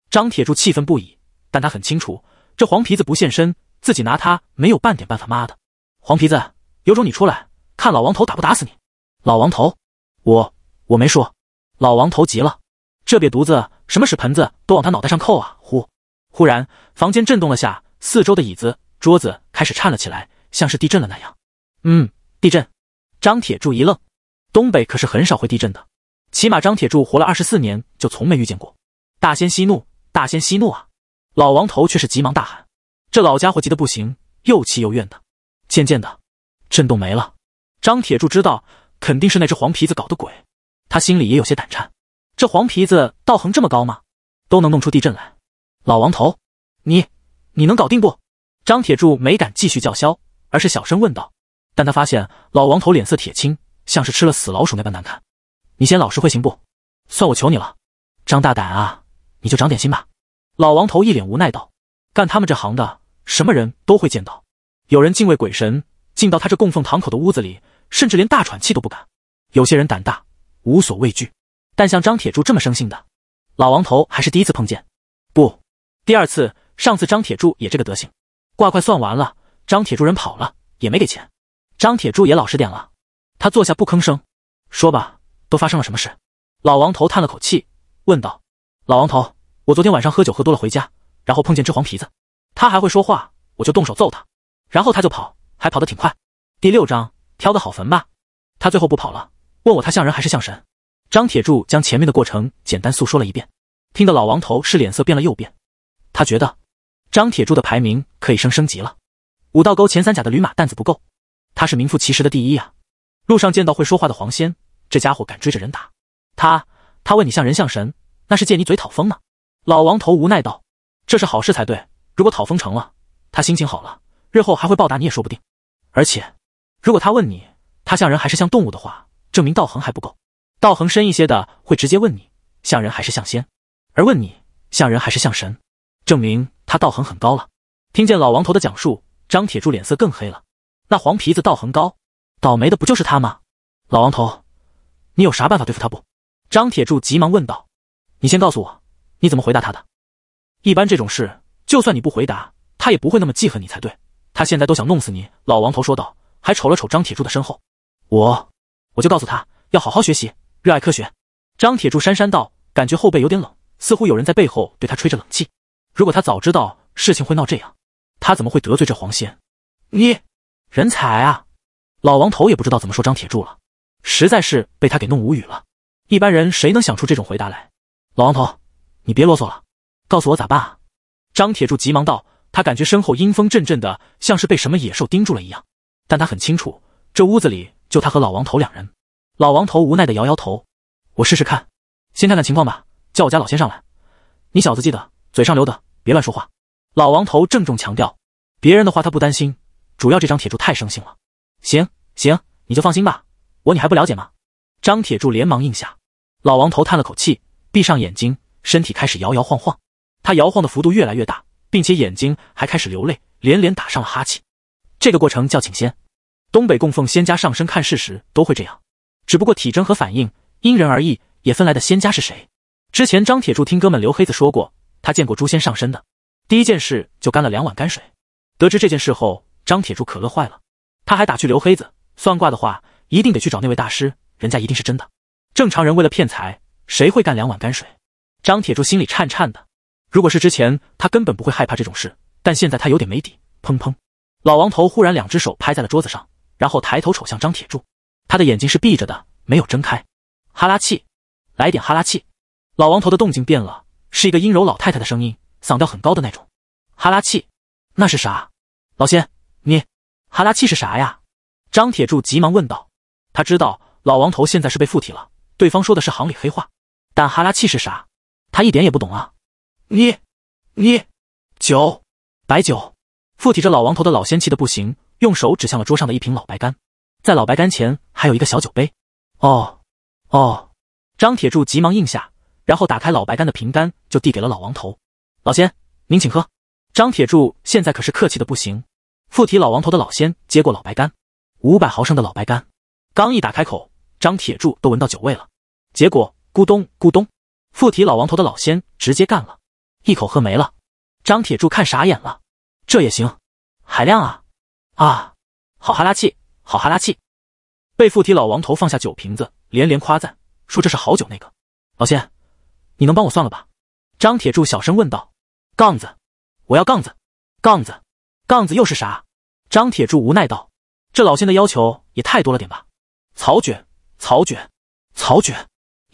张铁柱气愤不已，但他很清楚，这黄皮子不现身，自己拿他没有半点办法。妈的，黄皮子，有种你出来，看老王头打不打死你！老王头，我我没说。老王头急了，这瘪犊子什么屎盆子都往他脑袋上扣啊！忽，忽然，房间震动了下，四周的椅子、桌子开始颤了起来，像是地震了那样。嗯，地震。张铁柱一愣，东北可是很少会地震的，起码张铁柱活了二十四年，就从没遇见过。大仙息怒。大仙息怒啊！老王头却是急忙大喊，这老家伙急得不行，又气又怨的。渐渐的，震动没了。张铁柱知道肯定是那只黄皮子搞的鬼，他心里也有些胆颤。这黄皮子道行这么高吗？都能弄出地震来？老王头，你你能搞定不？张铁柱没敢继续叫嚣，而是小声问道。但他发现老王头脸色铁青，像是吃了死老鼠那般难看。你先老实会行不？算我求你了，张大胆啊！你就长点心吧。老王头一脸无奈道：“干他们这行的，什么人都会见到。有人敬畏鬼神，进到他这供奉堂口的屋子里，甚至连大喘气都不敢；有些人胆大，无所畏惧。但像张铁柱这么生性的，老王头还是第一次碰见。不，第二次，上次张铁柱也这个德行。卦快算完了，张铁柱人跑了，也没给钱。张铁柱也老实点了，他坐下不吭声。说吧，都发生了什么事？”老王头叹了口气，问道。老王头，我昨天晚上喝酒喝多了回家，然后碰见只黄皮子，他还会说话，我就动手揍他，然后他就跑，还跑得挺快。第六章，挑个好坟吧。他最后不跑了，问我他像人还是像神。张铁柱将前面的过程简单诉说了一遍，听得老王头是脸色变了又变。他觉得张铁柱的排名可以升升级了。五道沟前三甲的驴马担子不够，他是名副其实的第一呀。路上见到会说话的黄仙，这家伙敢追着人打，他他问你像人像神。那是借你嘴讨封呢，老王头无奈道：“这是好事才对。如果讨封成了，他心情好了，日后还会报答你也说不定。而且，如果他问你他像人还是像动物的话，证明道行还不够；道行深一些的会直接问你像人还是像仙，而问你像人还是像神，证明他道行很高了。”听见老王头的讲述，张铁柱脸色更黑了。那黄皮子道行高，倒霉的不就是他吗？老王头，你有啥办法对付他不？张铁柱急忙问道。你先告诉我，你怎么回答他的？一般这种事，就算你不回答，他也不会那么记恨你才对。他现在都想弄死你。老王头说道，还瞅了瞅张铁柱的身后。我，我就告诉他要好好学习，热爱科学。张铁柱讪讪道，感觉后背有点冷，似乎有人在背后对他吹着冷气。如果他早知道事情会闹这样，他怎么会得罪这黄仙？你人才啊！老王头也不知道怎么说张铁柱了，实在是被他给弄无语了。一般人谁能想出这种回答来？老王头，你别啰嗦了，告诉我咋办啊！张铁柱急忙道。他感觉身后阴风阵阵的，像是被什么野兽盯住了一样。但他很清楚，这屋子里就他和老王头两人。老王头无奈的摇摇头：“我试试看，先看看情况吧。叫我家老先生来。你小子记得嘴上留的，别乱说话。”老王头郑重强调：“别人的话他不担心，主要这张铁柱太生性了。”“行行，你就放心吧，我你还不了解吗？”张铁柱连忙应下。老王头叹了口气。闭上眼睛，身体开始摇摇晃晃，他摇晃的幅度越来越大，并且眼睛还开始流泪，连连打上了哈气。这个过程叫请仙，东北供奉仙家上身看事时都会这样，只不过体征和反应因人而异，也分来的仙家是谁。之前张铁柱听哥们刘黑子说过，他见过诛仙上身的第一件事就干了两碗泔水。得知这件事后，张铁柱可乐坏了，他还打去刘黑子算卦的话，一定得去找那位大师，人家一定是真的。正常人为了骗财。谁会干两碗泔水？张铁柱心里颤颤的。如果是之前，他根本不会害怕这种事，但现在他有点没底。砰砰！老王头忽然两只手拍在了桌子上，然后抬头瞅向张铁柱，他的眼睛是闭着的，没有睁开。哈拉气，来点哈拉气！老王头的动静变了，是一个阴柔老太太的声音，嗓调很高的那种。哈拉气，那是啥？老仙，你哈拉气是啥呀？张铁柱急忙问道。他知道老王头现在是被附体了，对方说的是行里黑话。但哈拉气是啥？他一点也不懂啊！你、你、酒、白酒，附体着老王头的老仙气的不行，用手指向了桌上的一瓶老白干，在老白干前还有一个小酒杯。哦，哦，张铁柱急忙应下，然后打开老白干的瓶盖，就递给了老王头。老仙，您请喝。张铁柱现在可是客气的不行。附体老王头的老仙接过老白干，五百毫升的老白干，刚一打开口，张铁柱都闻到酒味了。结果。咕咚咕咚，附体老王头的老仙直接干了一口，喝没了。张铁柱看傻眼了，这也行，海量啊啊！好哈拉气，好哈拉气。被附体老王头放下酒瓶子，连连夸赞，说这是好酒。那个老仙，你能帮我算了吧？张铁柱小声问道。杠子，我要杠子，杠子，杠子又是啥？张铁柱无奈道，这老仙的要求也太多了点吧？草卷，草卷，草卷。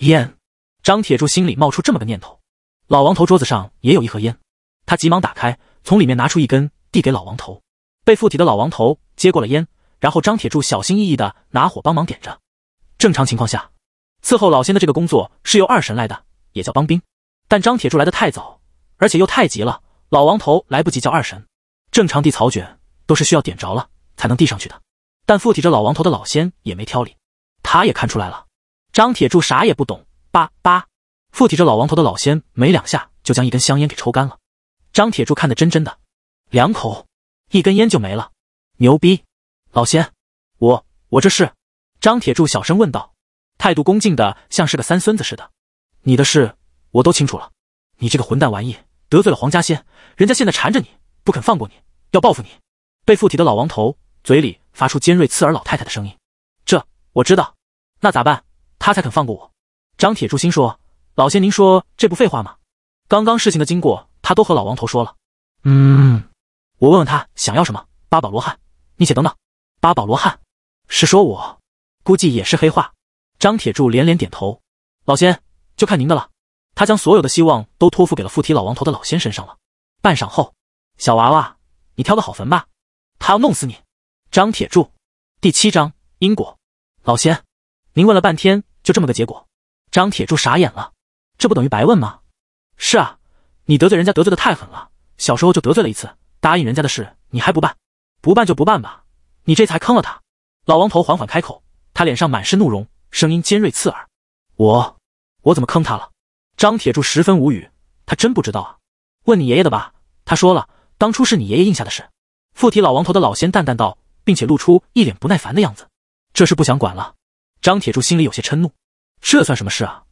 烟，张铁柱心里冒出这么个念头。老王头桌子上也有一盒烟，他急忙打开，从里面拿出一根递给老王头。被附体的老王头接过了烟，然后张铁柱小心翼翼的拿火帮忙点着。正常情况下，伺候老仙的这个工作是由二神来的，也叫帮兵。但张铁柱来的太早，而且又太急了，老王头来不及叫二神。正常递草卷都是需要点着了才能递上去的，但附体着老王头的老仙也没挑理，他也看出来了。张铁柱啥也不懂，叭叭！附体着老王头的老仙没两下就将一根香烟给抽干了。张铁柱看得真真的，两口一根烟就没了，牛逼！老仙，我我这是？张铁柱小声问道，态度恭敬的像是个三孙子似的。你的事我都清楚了，你这个混蛋玩意得罪了黄家仙，人家现在缠着你，不肯放过你，要报复你。被附体的老王头嘴里发出尖锐刺耳老太太的声音。这我知道，那咋办？他才肯放过我，张铁柱心说：“老仙，您说这不废话吗？刚刚事情的经过，他都和老王头说了。”嗯，我问问他想要什么。八宝罗汉，你且等等。八宝罗汉是说我，估计也是黑话。张铁柱连连点头：“老仙，就看您的了。”他将所有的希望都托付给了附体老王头的老仙身上了。半晌后，小娃娃，你挑个好坟吧。他要弄死你。张铁柱第七章因果。老仙，您问了半天。就这么个结果，张铁柱傻眼了，这不等于白问吗？是啊，你得罪人家得罪的太狠了，小时候就得罪了一次，答应人家的事你还不办，不办就不办吧，你这次还坑了他。老王头缓缓开口，他脸上满是怒容，声音尖锐刺耳。我，我怎么坑他了？张铁柱十分无语，他真不知道啊。问你爷爷的吧，他说了，当初是你爷爷应下的事。附体老王头的老仙淡淡道，并且露出一脸不耐烦的样子，这事不想管了。张铁柱心里有些嗔怒，这算什么事啊？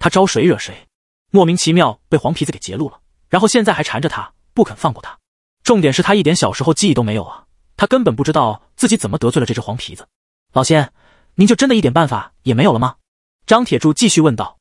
他招谁惹谁？莫名其妙被黄皮子给截路了，然后现在还缠着他，不肯放过他。重点是他一点小时候记忆都没有啊，他根本不知道自己怎么得罪了这只黄皮子。老仙，您就真的一点办法也没有了吗？张铁柱继续问道。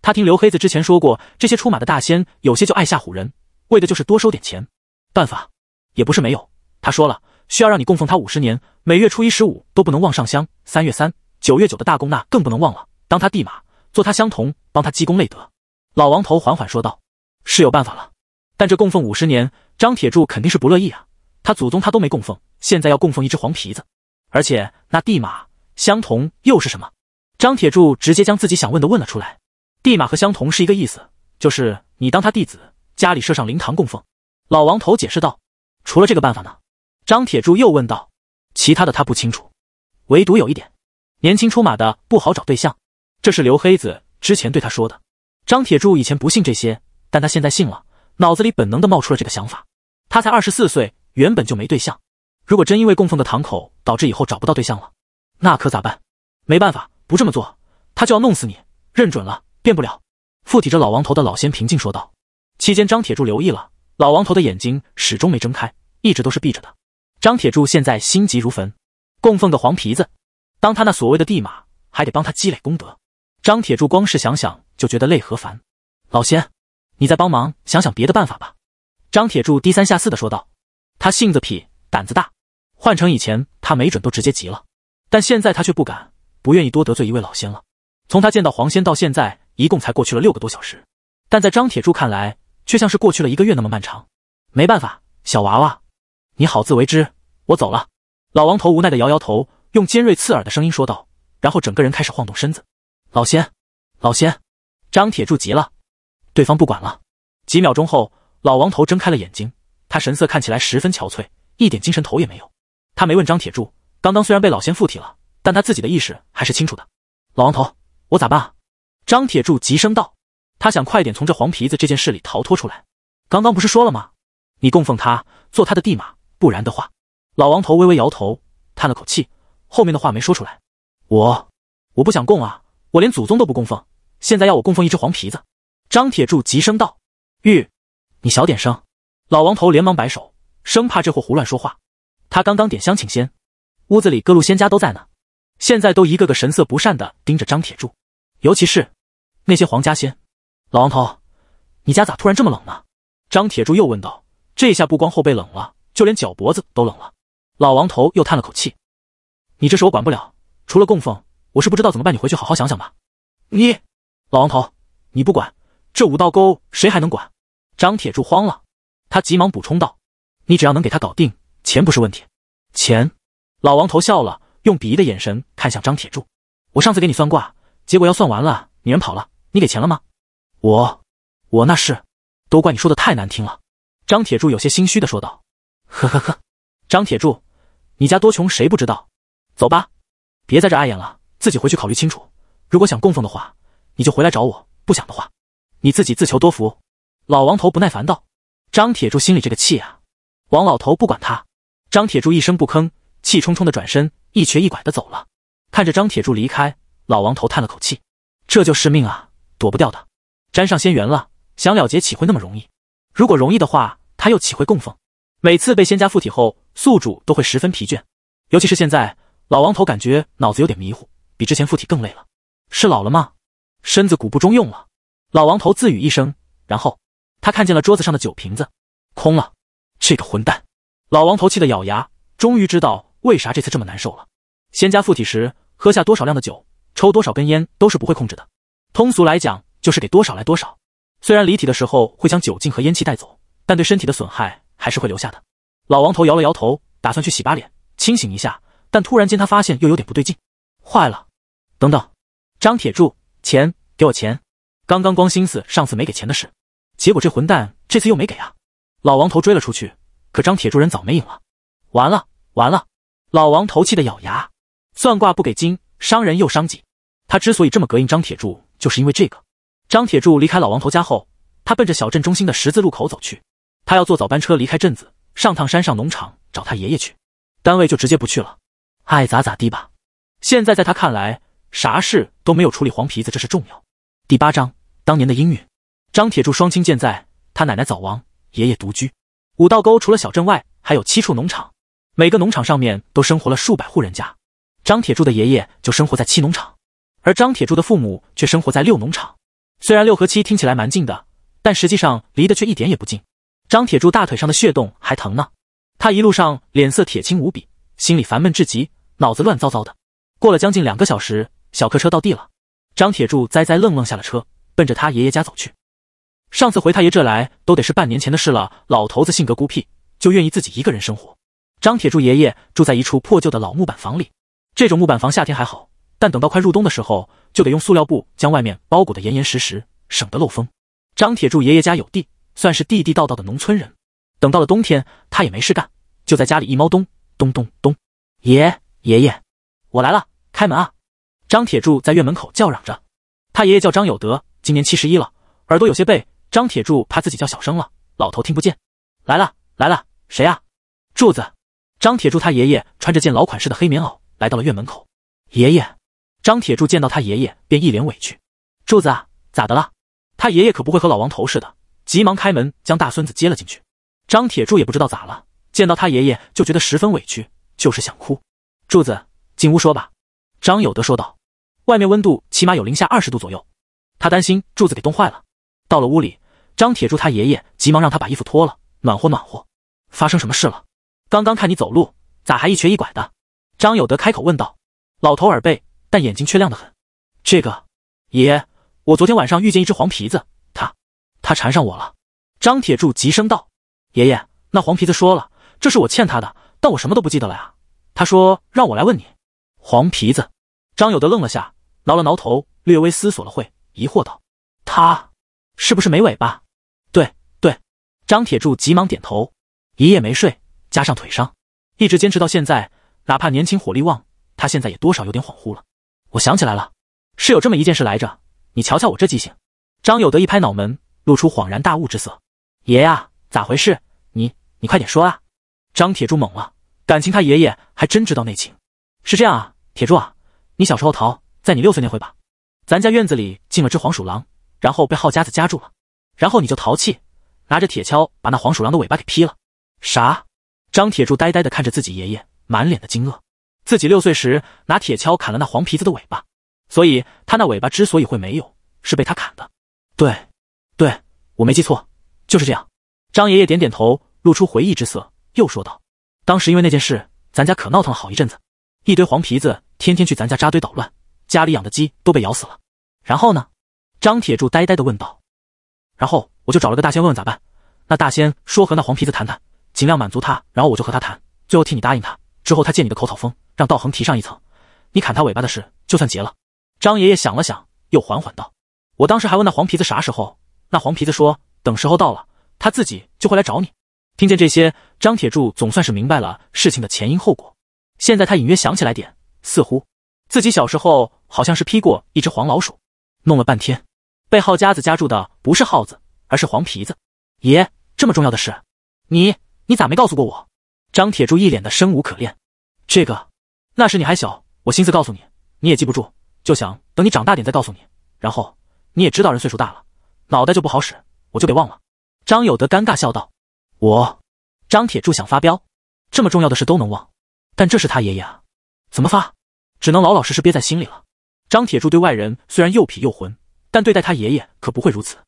他听刘黑子之前说过，这些出马的大仙有些就爱吓唬人，为的就是多收点钱。办法也不是没有，他说了，需要让你供奉他五十年，每月初一十五都不能忘上香，三月三。九月九的大功那更不能忘了，当他地马做他相同，帮他积功累德。老王头缓缓说道：“是有办法了，但这供奉五十年，张铁柱肯定是不乐意啊！他祖宗他都没供奉，现在要供奉一只黄皮子，而且那地马相同又是什么？”张铁柱直接将自己想问的问了出来：“地马和相同是一个意思，就是你当他弟子，家里设上灵堂供奉。”老王头解释道：“除了这个办法呢？”张铁柱又问道：“其他的他不清楚，唯独有一点。”年轻出马的不好找对象，这是刘黑子之前对他说的。张铁柱以前不信这些，但他现在信了，脑子里本能的冒出了这个想法。他才二十四岁，原本就没对象，如果真因为供奉的堂口导致以后找不到对象了，那可咋办？没办法，不这么做，他就要弄死你，认准了，变不了。附体着老王头的老仙平静说道。期间，张铁柱留意了老王头的眼睛始终没睁开，一直都是闭着的。张铁柱现在心急如焚，供奉个黄皮子。当他那所谓的地马还得帮他积累功德，张铁柱光是想想就觉得累和烦。老仙，你再帮忙想想别的办法吧。”张铁柱低三下四的说道。他性子痞，胆子大，换成以前他没准都直接急了，但现在他却不敢，不愿意多得罪一位老仙了。从他见到黄仙到现在，一共才过去了六个多小时，但在张铁柱看来，却像是过去了一个月那么漫长。没办法，小娃娃，你好自为之，我走了。”老王头无奈的摇摇头。用尖锐刺耳的声音说道，然后整个人开始晃动身子。老仙，老仙，张铁柱急了，对方不管了。几秒钟后，老王头睁开了眼睛，他神色看起来十分憔悴，一点精神头也没有。他没问张铁柱，刚刚虽然被老仙附体了，但他自己的意识还是清楚的。老王头，我咋办啊？张铁柱急声道，他想快点从这黄皮子这件事里逃脱出来。刚刚不是说了吗？你供奉他，做他的地马，不然的话。老王头微微摇头，叹了口气。后面的话没说出来，我我不想供啊，我连祖宗都不供奉，现在要我供奉一只黄皮子？张铁柱急声道：“玉，你小点声。”老王头连忙摆手，生怕这货胡乱说话。他刚刚点香请仙，屋子里各路仙家都在呢，现在都一个个神色不善的盯着张铁柱，尤其是那些黄家仙。老王头，你家咋突然这么冷呢？张铁柱又问道。这下不光后背冷了，就连脚脖子都冷了。老王头又叹了口气。你这事我管不了，除了供奉，我是不知道怎么办。你回去好好想想吧。你，老王头，你不管这五道沟，谁还能管？张铁柱慌了，他急忙补充道：“你只要能给他搞定，钱不是问题。”钱？老王头笑了，用鄙夷的眼神看向张铁柱：“我上次给你算卦，结果要算完了，你人跑了，你给钱了吗？”我，我那是，都怪你说的太难听了。”张铁柱有些心虚的说道。“呵呵呵，张铁柱，你家多穷，谁不知道？”走吧，别在这碍眼了。自己回去考虑清楚。如果想供奉的话，你就回来找我；不想的话，你自己自求多福。老王头不耐烦道。张铁柱心里这个气啊！王老头不管他。张铁柱一声不吭，气冲冲的转身，一瘸一拐的走了。看着张铁柱离开，老王头叹了口气：这就是命啊，躲不掉的。沾上仙缘了，想了结岂会那么容易？如果容易的话，他又岂会供奉？每次被仙家附体后，宿主都会十分疲倦，尤其是现在。老王头感觉脑子有点迷糊，比之前附体更累了。是老了吗？身子骨不中用了。老王头自语一声，然后他看见了桌子上的酒瓶子，空了。这个混蛋！老王头气得咬牙，终于知道为啥这次这么难受了。仙家附体时，喝下多少量的酒，抽多少根烟都是不会控制的。通俗来讲，就是给多少来多少。虽然离体的时候会将酒精和烟气带走，但对身体的损害还是会留下的。老王头摇了摇头，打算去洗把脸，清醒一下。但突然间，他发现又有点不对劲，坏了！等等，张铁柱，钱给我钱！刚刚光心思上次没给钱的事，结果这混蛋这次又没给啊！老王头追了出去，可张铁柱人早没影了。完了完了！老王头气得咬牙，算卦不给金，伤人又伤己。他之所以这么膈应张铁柱，就是因为这个。张铁柱离开老王头家后，他奔着小镇中心的十字路口走去，他要坐早班车离开镇子，上趟山上农场找他爷爷去，单位就直接不去了。爱咋咋地吧。现在在他看来，啥事都没有处理，黄皮子这是重要。第八章，当年的英允。张铁柱双亲健在，他奶奶早亡，爷爷独居。五道沟除了小镇外，还有七处农场，每个农场上面都生活了数百户人家。张铁柱的爷爷就生活在七农场，而张铁柱的父母却生活在六农场。虽然六和七听起来蛮近的，但实际上离得却一点也不近。张铁柱大腿上的血洞还疼呢，他一路上脸色铁青无比。心里烦闷至极，脑子乱糟糟的。过了将近两个小时，小客车到地了。张铁柱栽栽愣愣下了车，奔着他爷爷家走去。上次回他爷这来，都得是半年前的事了。老头子性格孤僻，就愿意自己一个人生活。张铁柱爷爷住在一处破旧的老木板房里。这种木板房夏天还好，但等到快入冬的时候，就得用塑料布将外面包裹得严严实实，省得漏风。张铁柱爷爷家有地，算是地地道道的农村人。等到了冬天，他也没事干，就在家里一猫冬。咚咚咚！爷爷，爷，我来了，开门啊！张铁柱在院门口叫嚷着。他爷爷叫张有德，今年七十一了，耳朵有些背。张铁柱怕自己叫小声了，老头听不见。来了，来了，谁啊？柱子！张铁柱他爷爷穿着件老款式的黑棉袄，来到了院门口。爷爷！张铁柱见到他爷爷便一脸委屈。柱子啊，咋的了？他爷爷可不会和老王头似的，急忙开门将大孙子接了进去。张铁柱也不知道咋了。见到他爷爷就觉得十分委屈，就是想哭。柱子，进屋说吧。”张有德说道。外面温度起码有零下二十度左右，他担心柱子给冻坏了。到了屋里，张铁柱他爷爷急忙让他把衣服脱了，暖和暖和。发生什么事了？刚刚看你走路，咋还一瘸一拐的？”张有德开口问道。老头耳背，但眼睛却亮得很。这个，爷，我昨天晚上遇见一只黄皮子，他，他缠上我了。”张铁柱急声道。爷爷，那黄皮子说了。这是我欠他的，但我什么都不记得了呀。他说让我来问你，黄皮子张有德愣了下，挠了挠头，略微思索了会，疑惑道：“他是不是没尾巴？”“对对。”张铁柱急忙点头。一夜没睡，加上腿伤，一直坚持到现在，哪怕年轻火力旺，他现在也多少有点恍惚了。我想起来了，是有这么一件事来着。你瞧瞧我这记性！张有德一拍脑门，露出恍然大悟之色：“爷呀，咋回事？你你快点说啊！”张铁柱懵了，感情他爷爷还真知道内情。是这样啊，铁柱啊，你小时候淘，在你六岁那回吧，咱家院子里进了只黄鼠狼，然后被耗夹子夹住了，然后你就淘气，拿着铁锹把那黄鼠狼的尾巴给劈了。啥？张铁柱呆呆的看着自己爷爷，满脸的惊愕。自己六岁时拿铁锹砍了那黄皮子的尾巴，所以他那尾巴之所以会没有，是被他砍的。对，对，我没记错，就是这样。张爷爷点点头，露出回忆之色。又说道：“当时因为那件事，咱家可闹腾了好一阵子，一堆黄皮子天天去咱家扎堆捣乱，家里养的鸡都被咬死了。然后呢？”张铁柱呆呆的问道。“然后我就找了个大仙问问咋办，那大仙说和那黄皮子谈谈，尽量满足他。然后我就和他谈，最后替你答应他，之后他借你的口草封，让道恒提上一层，你砍他尾巴的事就算结了。”张爷爷想了想，又缓缓道：“我当时还问那黄皮子啥时候，那黄皮子说等时候到了，他自己就会来找你。”听见这些，张铁柱总算是明白了事情的前因后果。现在他隐约想起来点，似乎自己小时候好像是劈过一只黄老鼠，弄了半天，被耗夹子夹住的不是耗子，而是黄皮子。爷，这么重要的事，你你咋没告诉过我？张铁柱一脸的生无可恋。这个，那时你还小，我心思告诉你，你也记不住，就想等你长大点再告诉你。然后你也知道人岁数大了，脑袋就不好使，我就给忘了。张有德尴尬笑道。我，张铁柱想发飙，这么重要的事都能忘，但这是他爷爷啊，怎么发？只能老老实实憋在心里了。张铁柱对外人虽然又痞又混，但对待他爷爷可不会如此。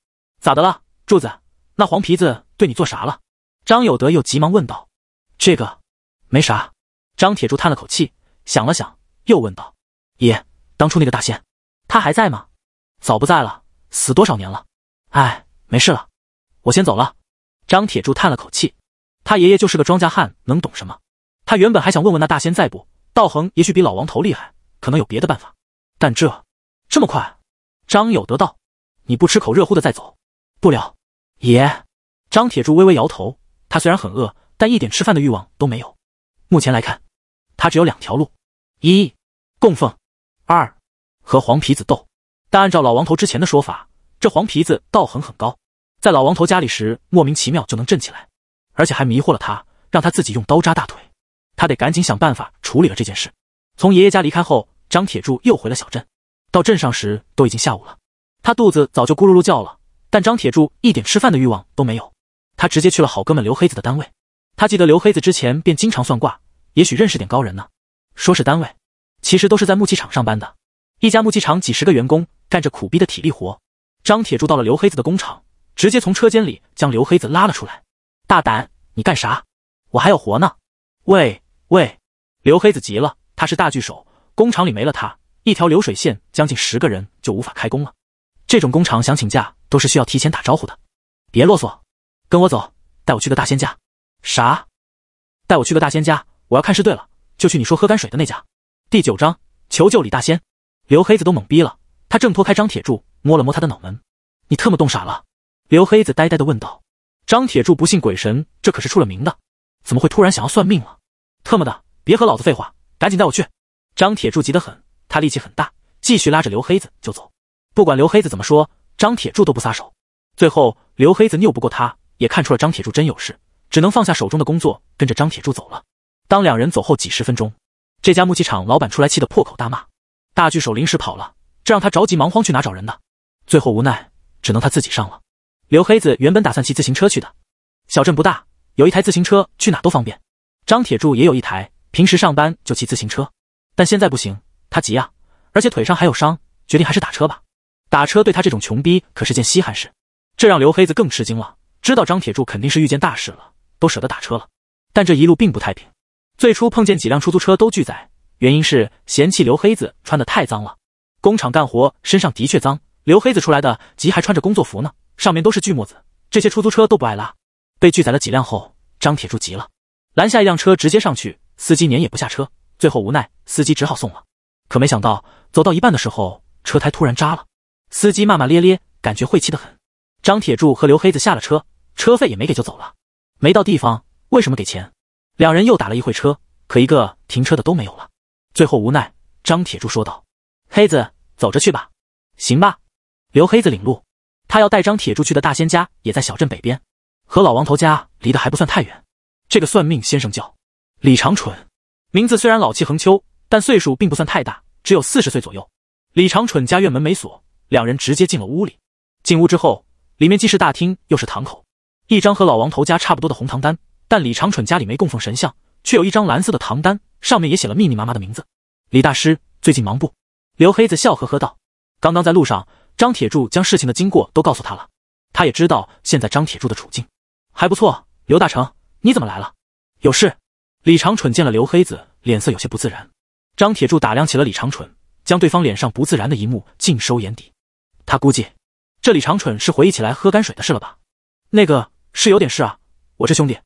咋的了，柱子？那黄皮子对你做啥了？张有德又急忙问道。这个，没啥。张铁柱叹了口气，想了想，又问道：“爷，当初那个大仙，他还在吗？”早不在了，死多少年了？哎，没事了，我先走了。张铁柱叹了口气，他爷爷就是个庄稼汉，能懂什么？他原本还想问问那大仙在不，道恒也许比老王头厉害，可能有别的办法。但这这么快，张有德道：“你不吃口热乎的再走不了。”爷，张铁柱微微摇头，他虽然很饿，但一点吃饭的欲望都没有。目前来看，他只有两条路：一供奉，二和黄皮子斗。但按照老王头之前的说法，这黄皮子道行很高。在老王头家里时，莫名其妙就能震起来，而且还迷惑了他，让他自己用刀扎大腿。他得赶紧想办法处理了这件事。从爷爷家离开后，张铁柱又回了小镇。到镇上时，都已经下午了，他肚子早就咕噜噜叫了，但张铁柱一点吃饭的欲望都没有。他直接去了好哥们刘黑子的单位。他记得刘黑子之前便经常算卦，也许认识点高人呢。说是单位，其实都是在木器厂上班的。一家木器厂几十个员工干着苦逼的体力活。张铁柱到了刘黑子的工厂。直接从车间里将刘黑子拉了出来。大胆，你干啥？我还有活呢。喂喂，刘黑子急了，他是大巨手，工厂里没了他，一条流水线将近十个人就无法开工了。这种工厂想请假都是需要提前打招呼的。别啰嗦，跟我走，带我去个大仙家。啥？带我去个大仙家？我要看是对了，就去你说喝干水的那家。第九章求救李大仙。刘黑子都懵逼了，他挣脱开张铁柱，摸了摸他的脑门，你特么冻傻了？刘黑子呆呆的问道：“张铁柱不信鬼神，这可是出了名的，怎么会突然想要算命了？特么的，别和老子废话，赶紧带我去！”张铁柱急得很，他力气很大，继续拉着刘黑子就走，不管刘黑子怎么说，张铁柱都不撒手。最后，刘黑子拗不过他，也看出了张铁柱真有事，只能放下手中的工作，跟着张铁柱走了。当两人走后几十分钟，这家木器厂老板出来，气得破口大骂：“大巨手临时跑了，这让他着急忙慌去哪找人呢？最后无奈，只能他自己上了。”刘黑子原本打算骑自行车去的，小镇不大，有一台自行车去哪都方便。张铁柱也有一台，平时上班就骑自行车，但现在不行，他急啊，而且腿上还有伤，决定还是打车吧。打车对他这种穷逼可是件稀罕事，这让刘黑子更吃惊了。知道张铁柱肯定是遇见大事了，都舍得打车了。但这一路并不太平，最初碰见几辆出租车都拒载，原因是嫌弃刘黑子穿的太脏了。工厂干活身上的确脏，刘黑子出来的急还穿着工作服呢。上面都是锯末子，这些出租车都不爱拉。被拒载了几辆后，张铁柱急了，拦下一辆车，直接上去。司机撵也不下车，最后无奈，司机只好送了。可没想到，走到一半的时候，车胎突然扎了，司机骂骂咧咧，感觉晦气的很。张铁柱和刘黑子下了车，车费也没给就走了。没到地方，为什么给钱？两人又打了一会车，可一个停车的都没有了。最后无奈，张铁柱说道：“黑子，走着去吧。”“行吧。”刘黑子领路。他要带张铁柱去的大仙家也在小镇北边，和老王头家离得还不算太远。这个算命先生叫李长蠢，名字虽然老气横秋，但岁数并不算太大，只有四十岁左右。李长蠢家院门没锁，两人直接进了屋里。进屋之后，里面既是大厅又是堂口，一张和老王头家差不多的红糖单，但李长蠢家里没供奉神像，却有一张蓝色的糖单，上面也写了密密麻麻的名字。李大师最近忙不？刘黑子笑呵呵道：“刚刚在路上。”张铁柱将事情的经过都告诉他了，他也知道现在张铁柱的处境还不错。刘大成，你怎么来了？有事？李长蠢见了刘黑子，脸色有些不自然。张铁柱打量起了李长蠢，将对方脸上不自然的一幕尽收眼底。他估计这李长蠢是回忆起来喝泔水的事了吧？那个是有点事啊。我这兄弟。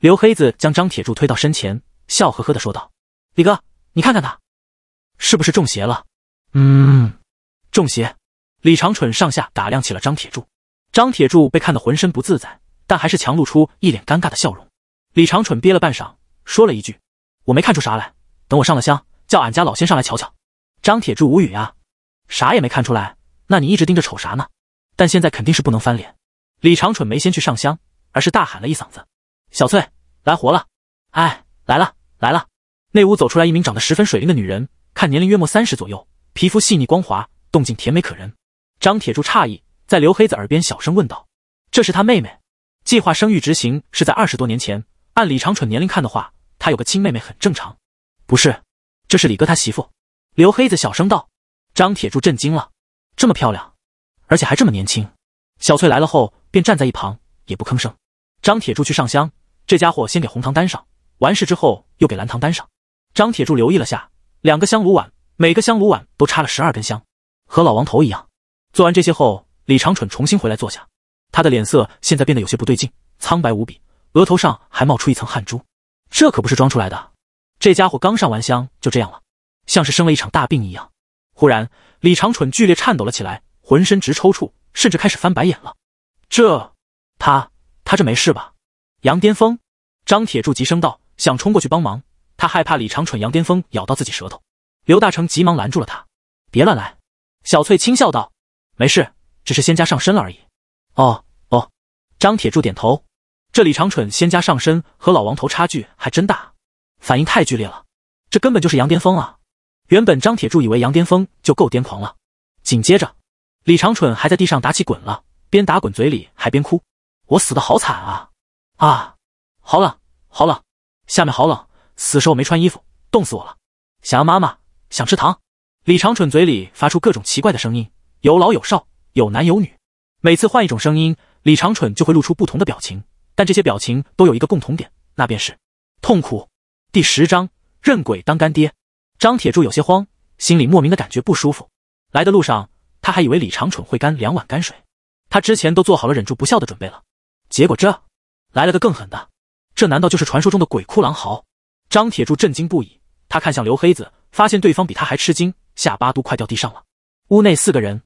刘黑子将张铁柱推到身前，笑呵呵的说道：“李哥，你看看他，是不是中邪了？”“嗯，中邪。”李长蠢上下打量起了张铁柱，张铁柱被看得浑身不自在，但还是强露出一脸尴尬的笑容。李长蠢憋了半晌，说了一句：“我没看出啥来，等我上了香，叫俺家老仙上来瞧瞧。”张铁柱无语啊，啥也没看出来，那你一直盯着瞅啥呢？但现在肯定是不能翻脸。李长蠢没先去上香，而是大喊了一嗓子：“小翠，来活了！”哎，来了，来了！内屋走出来一名长得十分水灵的女人，看年龄约莫三十左右，皮肤细腻光滑，动静甜美可人。张铁柱诧异，在刘黑子耳边小声问道：“这是他妹妹？计划生育执行是在二十多年前。按李长蠢年龄看的话，他有个亲妹妹很正常，不是？这是李哥他媳妇。”刘黑子小声道。张铁柱震惊了，这么漂亮，而且还这么年轻。小翠来了后，便站在一旁，也不吭声。张铁柱去上香，这家伙先给红糖单上，完事之后又给蓝糖单上。张铁柱留意了下，两个香炉碗，每个香炉碗都插了十二根香，和老王头一样。做完这些后，李长蠢重新回来坐下，他的脸色现在变得有些不对劲，苍白无比，额头上还冒出一层汗珠。这可不是装出来的，这家伙刚上完香就这样了，像是生了一场大病一样。忽然，李长蠢剧烈颤抖了起来，浑身直抽搐，甚至开始翻白眼了。这，他他这没事吧？羊癫疯？张铁柱急声道，想冲过去帮忙，他害怕李长蠢羊癫疯咬到自己舌头。刘大成急忙拦住了他，别乱来。小翠轻笑道。没事，只是仙家上身了而已。哦哦，张铁柱点头。这李长蠢仙家上身和老王头差距还真大，反应太剧烈了。这根本就是羊癫疯啊！原本张铁柱以为羊癫疯就够癫狂了，紧接着李长蠢还在地上打起滚了，边打滚嘴里还边哭：“我死的好惨啊啊！好冷好冷，下面好冷，死时候没穿衣服，冻死我了！想要妈妈，想吃糖。”李长蠢嘴里发出各种奇怪的声音。有老有少，有男有女，每次换一种声音，李长蠢就会露出不同的表情，但这些表情都有一个共同点，那便是痛苦。第十章，认鬼当干爹。张铁柱有些慌，心里莫名的感觉不舒服。来的路上，他还以为李长蠢会干两碗泔水，他之前都做好了忍住不笑的准备了，结果这来了个更狠的。这难道就是传说中的鬼哭狼嚎？张铁柱震惊不已，他看向刘黑子，发现对方比他还吃惊，下巴都快掉地上了。屋内四个人。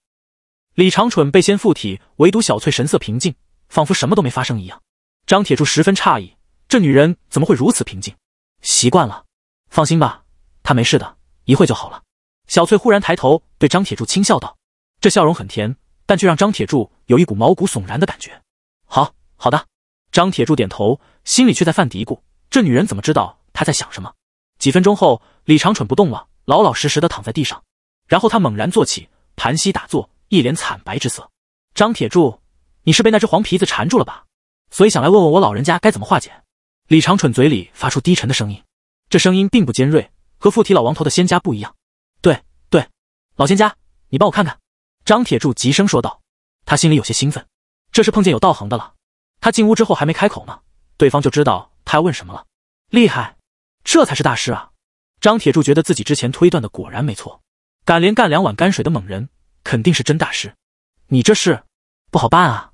李长蠢被先附体，唯独小翠神色平静，仿佛什么都没发生一样。张铁柱十分诧异，这女人怎么会如此平静？习惯了，放心吧，她没事的，一会就好了。小翠忽然抬头，对张铁柱轻笑道，这笑容很甜，但却让张铁柱有一股毛骨悚然的感觉。好好的，张铁柱点头，心里却在犯嘀咕，这女人怎么知道他在想什么？几分钟后，李长蠢不动了，老老实实的躺在地上，然后他猛然坐起，盘膝打坐。一脸惨白之色，张铁柱，你是被那只黄皮子缠住了吧？所以想来问问我老人家该怎么化解？李长蠢嘴里发出低沉的声音，这声音并不尖锐，和附体老王头的仙家不一样。对对，老仙家，你帮我看看。张铁柱急声说道，他心里有些兴奋，这是碰见有道行的了。他进屋之后还没开口呢，对方就知道他要问什么了。厉害，这才是大师啊！张铁柱觉得自己之前推断的果然没错，敢连干两碗泔水的猛人。肯定是真大师，你这事不好办啊！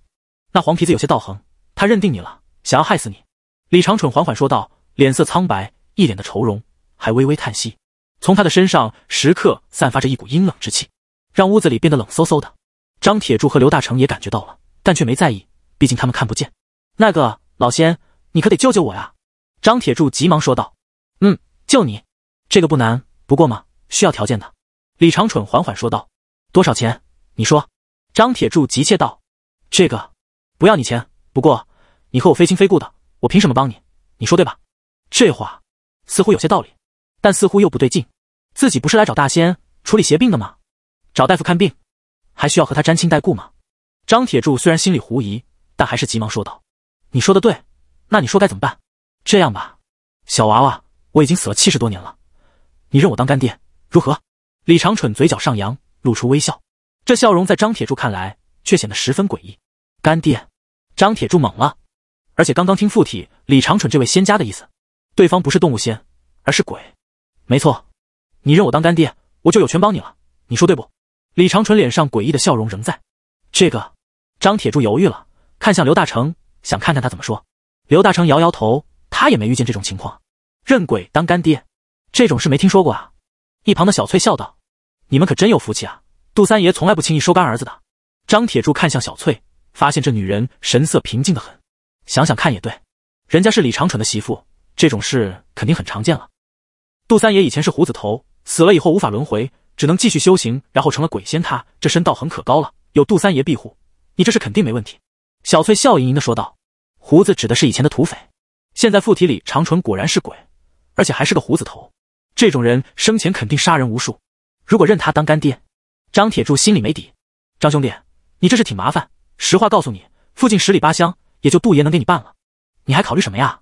那黄皮子有些道行，他认定你了，想要害死你。李长蠢缓缓说道，脸色苍白，一脸的愁容，还微微叹息。从他的身上时刻散发着一股阴冷之气，让屋子里变得冷飕飕的。张铁柱和刘大成也感觉到了，但却没在意，毕竟他们看不见。那个老仙，你可得救救我呀！张铁柱急忙说道。嗯，救你这个不难，不过嘛，需要条件的。李长蠢缓缓说道。多少钱？你说，张铁柱急切道：“这个不要你钱，不过你和我非亲非故的，我凭什么帮你？你说对吧？”这话似乎有些道理，但似乎又不对劲。自己不是来找大仙处理邪病的吗？找大夫看病，还需要和他沾亲带故吗？张铁柱虽然心里狐疑，但还是急忙说道：“你说的对，那你说该怎么办？这样吧，小娃娃，我已经死了七十多年了，你认我当干爹如何？”李长蠢嘴角上扬。露出微笑，这笑容在张铁柱看来却显得十分诡异。干爹，张铁柱懵了，而且刚刚听附体李长纯这位仙家的意思，对方不是动物仙，而是鬼。没错，你认我当干爹，我就有权帮你了，你说对不？李长纯脸上诡异的笑容仍在。这个，张铁柱犹豫了，看向刘大成，想看看他怎么说。刘大成摇摇头，他也没遇见这种情况，认鬼当干爹，这种事没听说过啊。一旁的小翠笑道。你们可真有福气啊！杜三爷从来不轻易收干儿子的。张铁柱看向小翠，发现这女人神色平静的很。想想看也对，人家是李长蠢的媳妇，这种事肯定很常见了。杜三爷以前是胡子头，死了以后无法轮回，只能继续修行，然后成了鬼仙。他这身道行可高了，有杜三爷庇护，你这事肯定没问题。小翠笑盈盈的说道：“胡子指的是以前的土匪，现在附体李长蠢果然是鬼，而且还是个胡子头。这种人生前肯定杀人无数。”如果认他当干爹，张铁柱心里没底。张兄弟，你这是挺麻烦。实话告诉你，附近十里八乡也就杜爷能给你办了，你还考虑什么呀？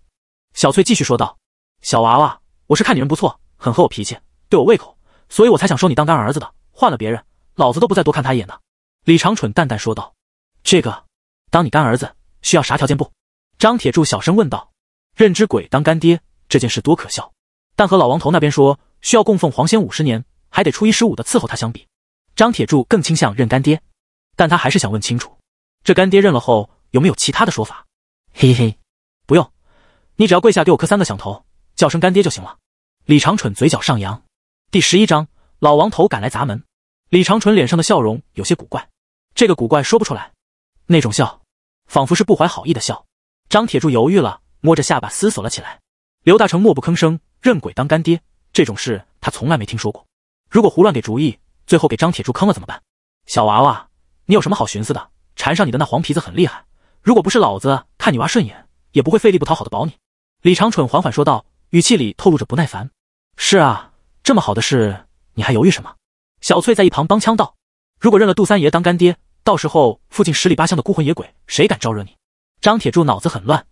小翠继续说道：“小娃娃，我是看你人不错，很合我脾气，对我胃口，所以我才想收你当干儿子的。换了别人，老子都不再多看他一眼的。”李长蠢淡淡说道：“这个，当你干儿子需要啥条件不？”张铁柱小声问道：“认只鬼当干爹这件事多可笑，但和老王头那边说，需要供奉黄仙五十年。”还得初一十五的伺候他，相比张铁柱更倾向认干爹，但他还是想问清楚，这干爹认了后有没有其他的说法？嘿嘿，不用，你只要跪下给我磕三个响头，叫声干爹就行了。李长蠢嘴角上扬。第十一章，老王头赶来砸门。李长蠢脸上的笑容有些古怪，这个古怪说不出来，那种笑仿佛是不怀好意的笑。张铁柱犹豫了，摸着下巴思索了起来。刘大成默不吭声，认鬼当干爹这种事他从来没听说过。如果胡乱给主意，最后给张铁柱坑了怎么办？小娃娃，你有什么好寻思的？缠上你的那黄皮子很厉害，如果不是老子看你娃顺眼，也不会费力不讨好的保你。李长蠢缓缓说道，语气里透露着不耐烦。是啊，这么好的事，你还犹豫什么？小翠在一旁帮腔道：“如果认了杜三爷当干爹，到时候附近十里八乡的孤魂野鬼，谁敢招惹你？”张铁柱脑子很乱，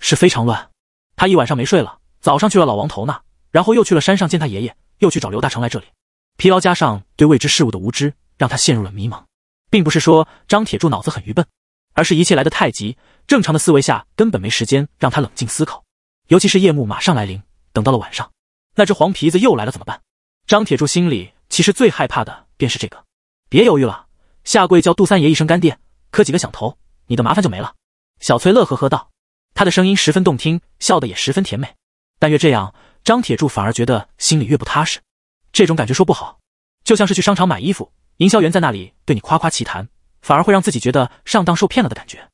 是非常乱。他一晚上没睡了，早上去了老王头那，然后又去了山上见他爷爷，又去找刘大成来这里。疲劳加上对未知事物的无知，让他陷入了迷茫。并不是说张铁柱脑子很愚笨，而是一切来得太急，正常的思维下根本没时间让他冷静思考。尤其是夜幕马上来临，等到了晚上，那只黄皮子又来了怎么办？张铁柱心里其实最害怕的便是这个。别犹豫了，下跪叫杜三爷一声干爹，磕几个响头，你的麻烦就没了。小崔乐呵呵道，他的声音十分动听，笑得也十分甜美。但越这样，张铁柱反而觉得心里越不踏实。这种感觉说不好，就像是去商场买衣服，营销员在那里对你夸夸其谈，反而会让自己觉得上当受骗了的感觉。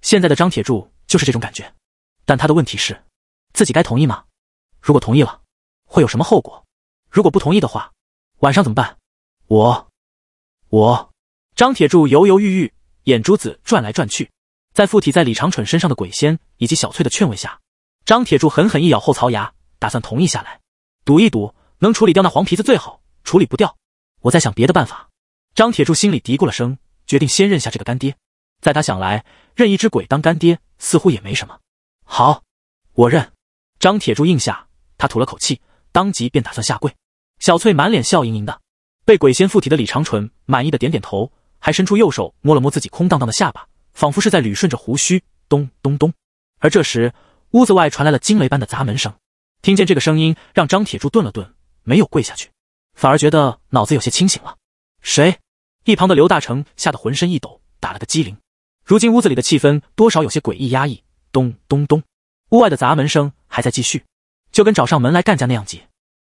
现在的张铁柱就是这种感觉，但他的问题是，自己该同意吗？如果同意了，会有什么后果？如果不同意的话，晚上怎么办？我，我，张铁柱犹犹豫豫，眼珠子转来转去，在附体在李长蠢身上的鬼仙以及小翠的劝慰下，张铁柱狠狠一咬后槽牙，打算同意下来，赌一赌。能处理掉那黄皮子最好，处理不掉，我在想别的办法。张铁柱心里嘀咕了声，决定先认下这个干爹。在他想来，认一只鬼当干爹似乎也没什么。好，我认。张铁柱应下，他吐了口气，当即便打算下跪。小翠满脸笑盈盈的，被鬼仙附体的李长纯满意的点点头，还伸出右手摸了摸自己空荡荡的下巴，仿佛是在捋顺着胡须。咚咚咚，而这时屋子外传来了惊雷般的砸门声。听见这个声音，让张铁柱顿了顿。没有跪下去，反而觉得脑子有些清醒了。谁？一旁的刘大成吓得浑身一抖，打了个机灵。如今屋子里的气氛多少有些诡异压抑。咚咚咚，屋外的砸门声还在继续，就跟找上门来干架那样急。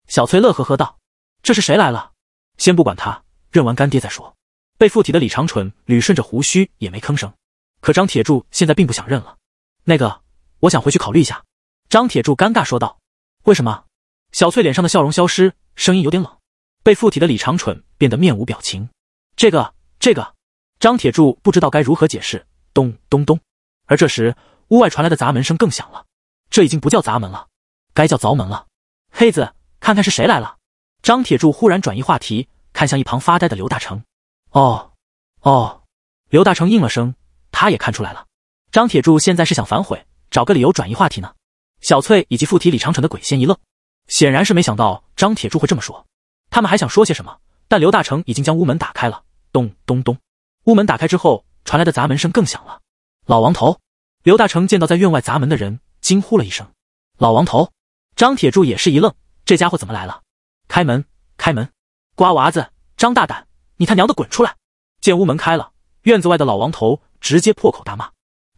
小崔乐呵呵道：“这是谁来了？”先不管他，认完干爹再说。被附体的李长蠢捋顺着胡须也没吭声。可张铁柱现在并不想认了。那个，我想回去考虑一下。张铁柱尴尬说道：“为什么？”小翠脸上的笑容消失，声音有点冷。被附体的李长蠢变得面无表情。这个，这个，张铁柱不知道该如何解释。咚咚咚！而这时，屋外传来的砸门声更响了。这已经不叫砸门了，该叫凿门了。黑子，看看是谁来了。张铁柱忽然转移话题，看向一旁发呆的刘大成。哦，哦，刘大成应了声，他也看出来了。张铁柱现在是想反悔，找个理由转移话题呢。小翠以及附体李长蠢的鬼仙一愣。显然是没想到张铁柱会这么说，他们还想说些什么，但刘大成已经将屋门打开了。咚咚咚，屋门打开之后传来的砸门声更响了。老王头，刘大成见到在院外砸门的人，惊呼了一声：“老王头！”张铁柱也是一愣，这家伙怎么来了？开门，开门！瓜娃子，张大胆，你他娘的滚出来！见屋门开了，院子外的老王头直接破口大骂。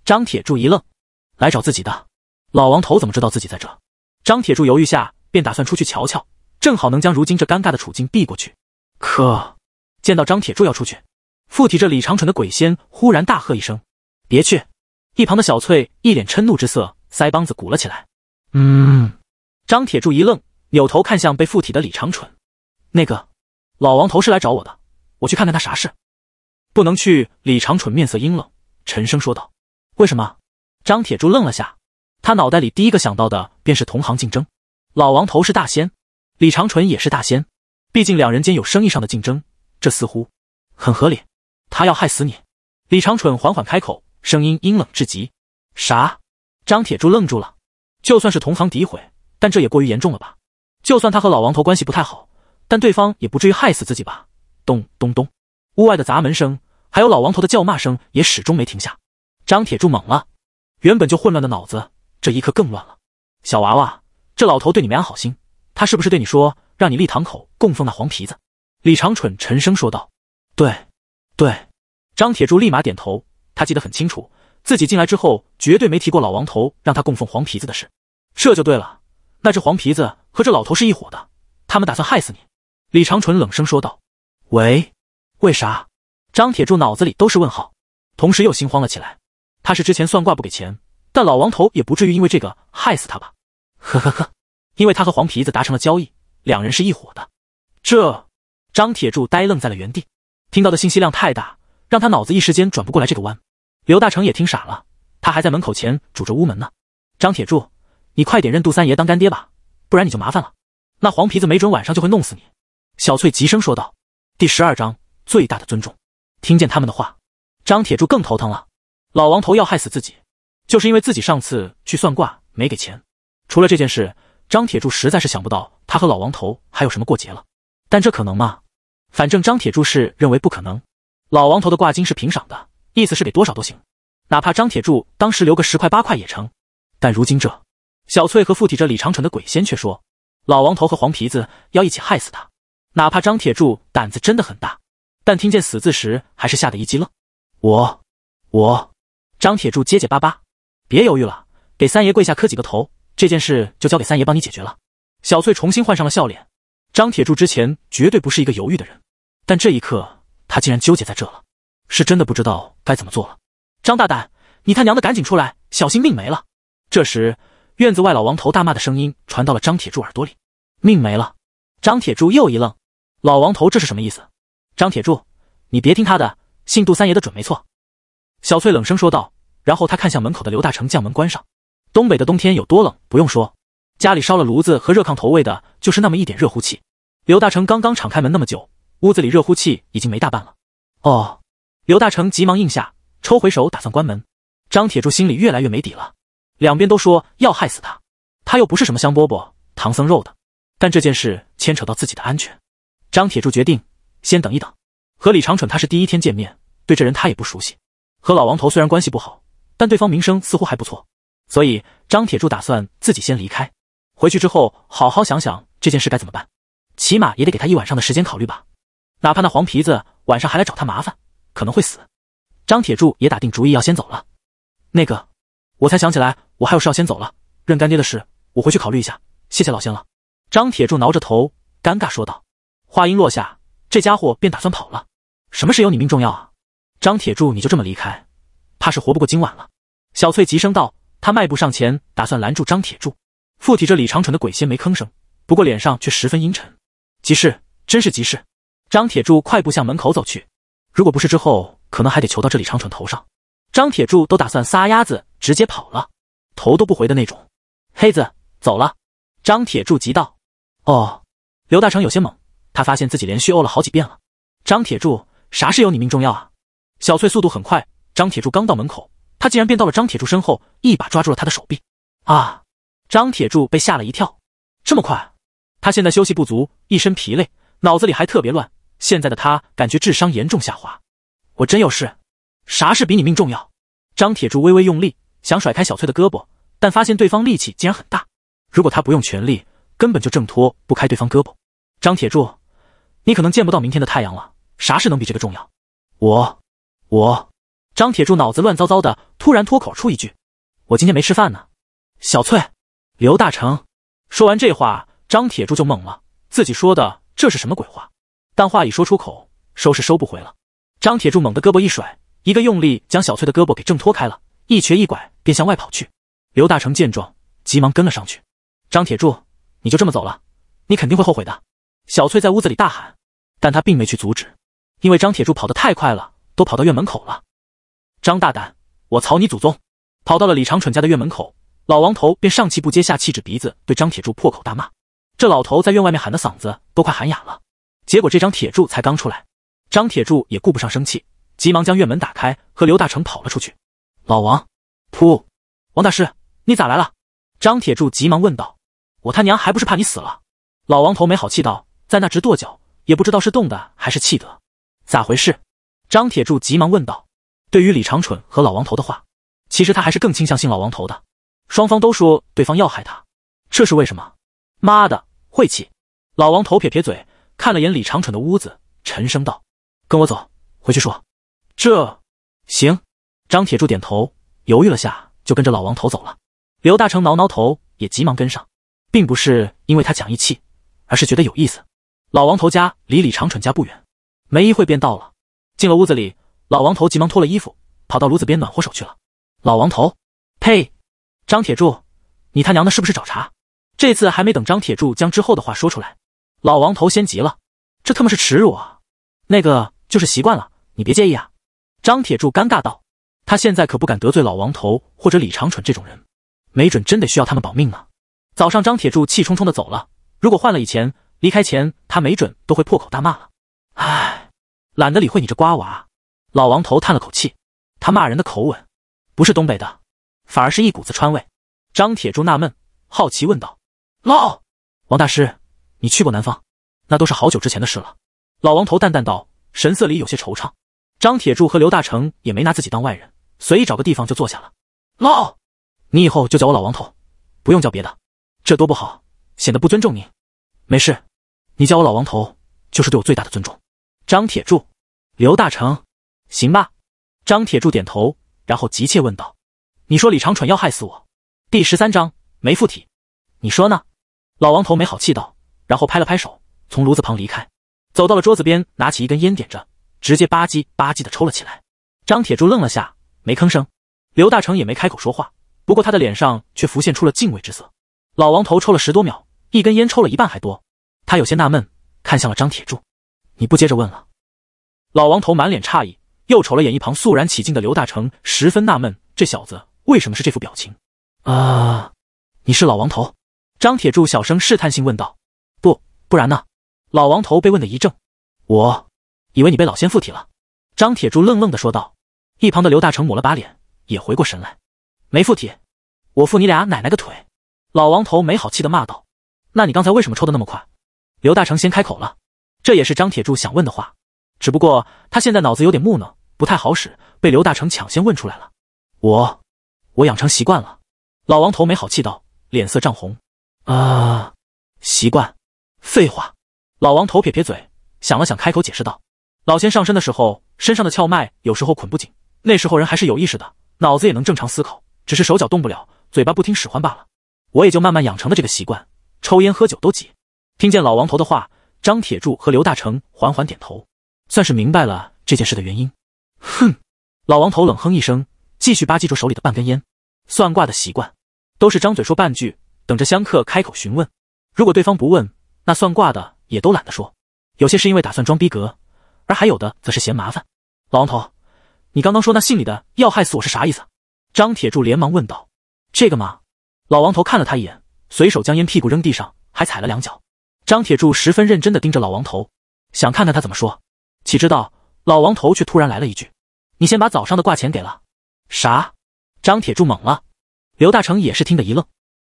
张铁柱一愣，来找自己的？老王头怎么知道自己在这？张铁柱犹豫下。便打算出去瞧瞧，正好能将如今这尴尬的处境避过去。可见到张铁柱要出去，附体着李长蠢的鬼仙忽然大喝一声：“别去！”一旁的小翠一脸嗔怒之色，腮帮子鼓了起来。“嗯。”张铁柱一愣，扭头看向被附体的李长蠢，“那个老王头是来找我的，我去看看他啥事。”不能去。李长蠢面色阴冷，沉声说道：“为什么？”张铁柱愣了下，他脑袋里第一个想到的便是同行竞争。老王头是大仙，李长纯也是大仙，毕竟两人间有生意上的竞争，这似乎很合理。他要害死你？李长纯缓缓开口，声音阴冷至极。啥？张铁柱愣住了。就算是同行诋毁，但这也过于严重了吧？就算他和老王头关系不太好，但对方也不至于害死自己吧？咚咚咚，屋外的砸门声，还有老王头的叫骂声也始终没停下。张铁柱懵了，原本就混乱的脑子，这一刻更乱了。小娃娃。这老头对你没安好心，他是不是对你说让你立堂口供奉那黄皮子？李长蠢沉声说道：“对，对。”张铁柱立马点头，他记得很清楚，自己进来之后绝对没提过老王头让他供奉黄皮子的事。这就对了，那只黄皮子和这老头是一伙的，他们打算害死你。”李长蠢冷声说道：“喂，为啥？”张铁柱脑子里都是问号，同时又心慌了起来。他是之前算卦不给钱，但老王头也不至于因为这个害死他吧？呵呵呵，因为他和黄皮子达成了交易，两人是一伙的。这，张铁柱呆愣在了原地，听到的信息量太大，让他脑子一时间转不过来这个弯。刘大成也听傻了，他还在门口前拄着屋门呢。张铁柱，你快点认杜三爷当干爹吧，不然你就麻烦了。那黄皮子没准晚上就会弄死你。小翠急声说道。第十二章最大的尊重。听见他们的话，张铁柱更头疼了。老王头要害死自己，就是因为自己上次去算卦没给钱。除了这件事，张铁柱实在是想不到他和老王头还有什么过节了。但这可能吗？反正张铁柱是认为不可能。老王头的挂金是平赏的，意思是给多少都行，哪怕张铁柱当时留个十块八块也成。但如今这小翠和附体着李长蠢的鬼仙却说，老王头和黄皮子要一起害死他。哪怕张铁柱胆子真的很大，但听见“死”字时，还是吓得一激愣。我我，张铁柱结结巴巴，别犹豫了，给三爷跪下磕几个头。这件事就交给三爷帮你解决了。小翠重新换上了笑脸。张铁柱之前绝对不是一个犹豫的人，但这一刻他竟然纠结在这了，是真的不知道该怎么做了。张大胆，你他娘的赶紧出来，小心命没了！这时，院子外老王头大骂的声音传到了张铁柱耳朵里，命没了。张铁柱又一愣，老王头这是什么意思？张铁柱，你别听他的，姓杜三爷的准没错。小翠冷声说道，然后她看向门口的刘大成，将门关上。东北的冬天有多冷，不用说，家里烧了炉子和热炕头，喂的就是那么一点热乎气。刘大成刚刚敞开门那么久，屋子里热乎气已经没大半了。哦，刘大成急忙应下，抽回手打算关门。张铁柱心里越来越没底了，两边都说要害死他，他又不是什么香饽饽、唐僧肉的。但这件事牵扯到自己的安全，张铁柱决定先等一等。和李长蠢他是第一天见面，对这人他也不熟悉。和老王头虽然关系不好，但对方名声似乎还不错。所以张铁柱打算自己先离开，回去之后好好想想这件事该怎么办，起码也得给他一晚上的时间考虑吧，哪怕那黄皮子晚上还来找他麻烦，可能会死。张铁柱也打定主意要先走了。那个，我才想起来我还有事要先走了，认干爹的事我回去考虑一下，谢谢老仙了。张铁柱挠着头，尴尬说道。话音落下，这家伙便打算跑了。什么事有你命重要啊？张铁柱你就这么离开，怕是活不过今晚了。小翠急声道。他迈步上前，打算拦住张铁柱。附体着李长蠢的鬼仙没吭声，不过脸上却十分阴沉。急事，真是急事！张铁柱快步向门口走去。如果不是之后，可能还得求到这李长蠢头上。张铁柱都打算撒丫子直接跑了，头都不回的那种。黑子，走了！张铁柱急道。哦，刘大成有些懵，他发现自己连续哦了好几遍了。张铁柱，啥事有你命重要啊？小翠速度很快，张铁柱刚到门口。他竟然便到了张铁柱身后，一把抓住了他的手臂。啊！张铁柱被吓了一跳。这么快？他现在休息不足，一身疲累，脑子里还特别乱。现在的他感觉智商严重下滑。我真有事，啥事比你命重要？张铁柱微微用力，想甩开小翠的胳膊，但发现对方力气竟然很大。如果他不用全力，根本就挣脱不开对方胳膊。张铁柱，你可能见不到明天的太阳了。啥事能比这个重要？我，我。张铁柱脑子乱糟糟的，突然脱口出一句：“我今天没吃饭呢。”小翠，刘大成说完这话，张铁柱就懵了，自己说的这是什么鬼话？但话已说出口，收是收不回了。张铁柱猛地胳膊一甩，一个用力将小翠的胳膊给挣脱开了，一瘸一拐便向外跑去。刘大成见状，急忙跟了上去。张铁柱，你就这么走了？你肯定会后悔的！小翠在屋子里大喊，但她并没去阻止，因为张铁柱跑得太快了，都跑到院门口了。张大胆，我操你祖宗！跑到了李长蠢家的院门口，老王头便上气不接下气，指鼻子对张铁柱破口大骂。这老头在院外面喊的嗓子都快喊哑了。结果这张铁柱才刚出来，张铁柱也顾不上生气，急忙将院门打开，和刘大成跑了出去。老王，噗，王大师，你咋来了？张铁柱急忙问道。我他娘还不是怕你死了？老王头没好气道，在那直跺脚，也不知道是冻的还是气的。咋回事？张铁柱急忙问道。对于李长蠢和老王头的话，其实他还是更倾向信老王头的。双方都说对方要害他，这是为什么？妈的，晦气！老王头撇撇嘴，看了眼李长蠢的屋子，沉声道：“跟我走，回去说。”这行。张铁柱点头，犹豫了下，就跟着老王头走了。刘大成挠挠头，也急忙跟上，并不是因为他讲义气，而是觉得有意思。老王头家离李长蠢家不远，没一会便到了。进了屋子里。老王头急忙脱了衣服，跑到炉子边暖和手去了。老王头，呸！张铁柱，你他娘的是不是找茬？这次还没等张铁柱将之后的话说出来，老王头先急了，这他妈是耻辱啊！那个就是习惯了，你别介意啊。张铁柱尴尬道，他现在可不敢得罪老王头或者李长蠢这种人，没准真得需要他们保命呢。早上张铁柱气冲冲的走了，如果换了以前，离开前他没准都会破口大骂了。唉，懒得理会你这瓜娃。老王头叹了口气，他骂人的口吻，不是东北的，反而是一股子川味。张铁柱纳闷，好奇问道：“老王大师，你去过南方？那都是好久之前的事了。”老王头淡淡道，神色里有些惆怅。张铁柱和刘大成也没拿自己当外人，随意找个地方就坐下了。老，你以后就叫我老王头，不用叫别的，这多不好，显得不尊重您。没事，你叫我老王头就是对我最大的尊重。张铁柱，刘大成。行吧，张铁柱点头，然后急切问道：“你说李长蠢要害死我？”第十三章没附体，你说呢？”老王头没好气道，然后拍了拍手，从炉子旁离开，走到了桌子边，拿起一根烟点着，直接吧唧吧唧的抽了起来。张铁柱愣了下，没吭声。刘大成也没开口说话，不过他的脸上却浮现出了敬畏之色。老王头抽了十多秒，一根烟抽了一半还多，他有些纳闷，看向了张铁柱：“你不接着问了？”老王头满脸诧异。又瞅了眼一旁肃然起敬的刘大成，十分纳闷：这小子为什么是这副表情？啊？你是老王头？张铁柱小声试探性问道。不，不然呢？老王头被问的一怔。我以为你被老仙附体了。张铁柱愣愣的说道。一旁的刘大成抹了把脸，也回过神来。没附体，我附你俩奶奶个腿！老王头没好气的骂道。那你刚才为什么抽的那么快？刘大成先开口了。这也是张铁柱想问的话，只不过他现在脑子有点木讷。不太好使，被刘大成抢先问出来了。我，我养成习惯了。老王头没好气道，脸色涨红。啊，习惯？废话。老王头撇撇嘴，想了想，开口解释道：“老仙上身的时候，身上的窍脉有时候捆不紧，那时候人还是有意识的，脑子也能正常思考，只是手脚动不了，嘴巴不听使唤罢了。我也就慢慢养成了这个习惯，抽烟喝酒都忌。”听见老王头的话，张铁柱和刘大成缓缓点头，算是明白了这件事的原因。哼，老王头冷哼一声，继续吧唧着手里的半根烟。算卦的习惯，都是张嘴说半句，等着香客开口询问。如果对方不问，那算卦的也都懒得说。有些是因为打算装逼格，而还有的则是嫌麻烦。老王头，你刚刚说那姓李的要害死我是啥意思？张铁柱连忙问道。这个嘛，老王头看了他一眼，随手将烟屁股扔地上，还踩了两脚。张铁柱十分认真的盯着老王头，想看看他怎么说。岂知道。老王头却突然来了一句：“你先把早上的挂钱给了。”啥？张铁柱懵了。刘大成也是听得一愣。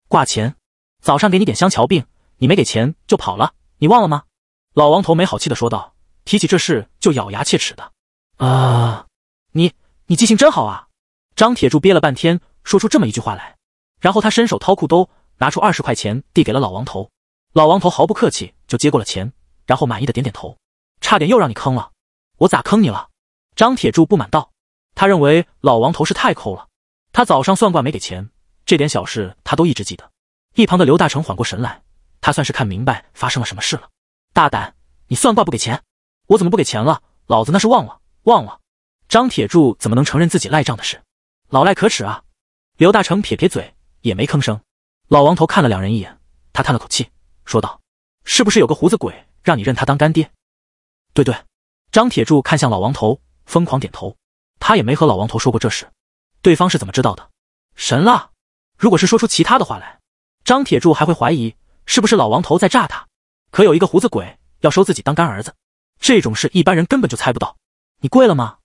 挂钱？早上给你点香桥病，你没给钱就跑了，你忘了吗？老王头没好气的说道，提起这事就咬牙切齿的。啊，你你记性真好啊！张铁柱憋了半天，说出这么一句话来。然后他伸手掏裤兜，拿出二十块钱递给了老王头。老王头毫不客气就接过了钱，然后满意的点点头。差点又让你坑了。我咋坑你了？张铁柱不满道。他认为老王头是太抠了，他早上算卦没给钱，这点小事他都一直记得。一旁的刘大成缓过神来，他算是看明白发生了什么事了。大胆，你算卦不给钱？我怎么不给钱了？老子那是忘了，忘了。张铁柱怎么能承认自己赖账的事？老赖可耻啊！刘大成撇撇嘴，也没吭声。老王头看了两人一眼，他叹了口气，说道：“是不是有个胡子鬼让你认他当干爹？”“对对。”张铁柱看向老王头，疯狂点头。他也没和老王头说过这事，对方是怎么知道的？神了！如果是说出其他的话来，张铁柱还会怀疑是不是老王头在诈他。可有一个胡子鬼要收自己当干儿子，这种事一般人根本就猜不到。你跪了吗？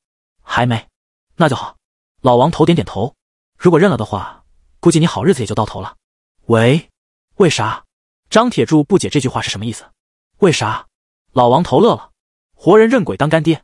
还没，那就好。老王头点点头。如果认了的话，估计你好日子也就到头了。喂，为啥？张铁柱不解这句话是什么意思。为啥？老王头乐了。活人认鬼当干爹，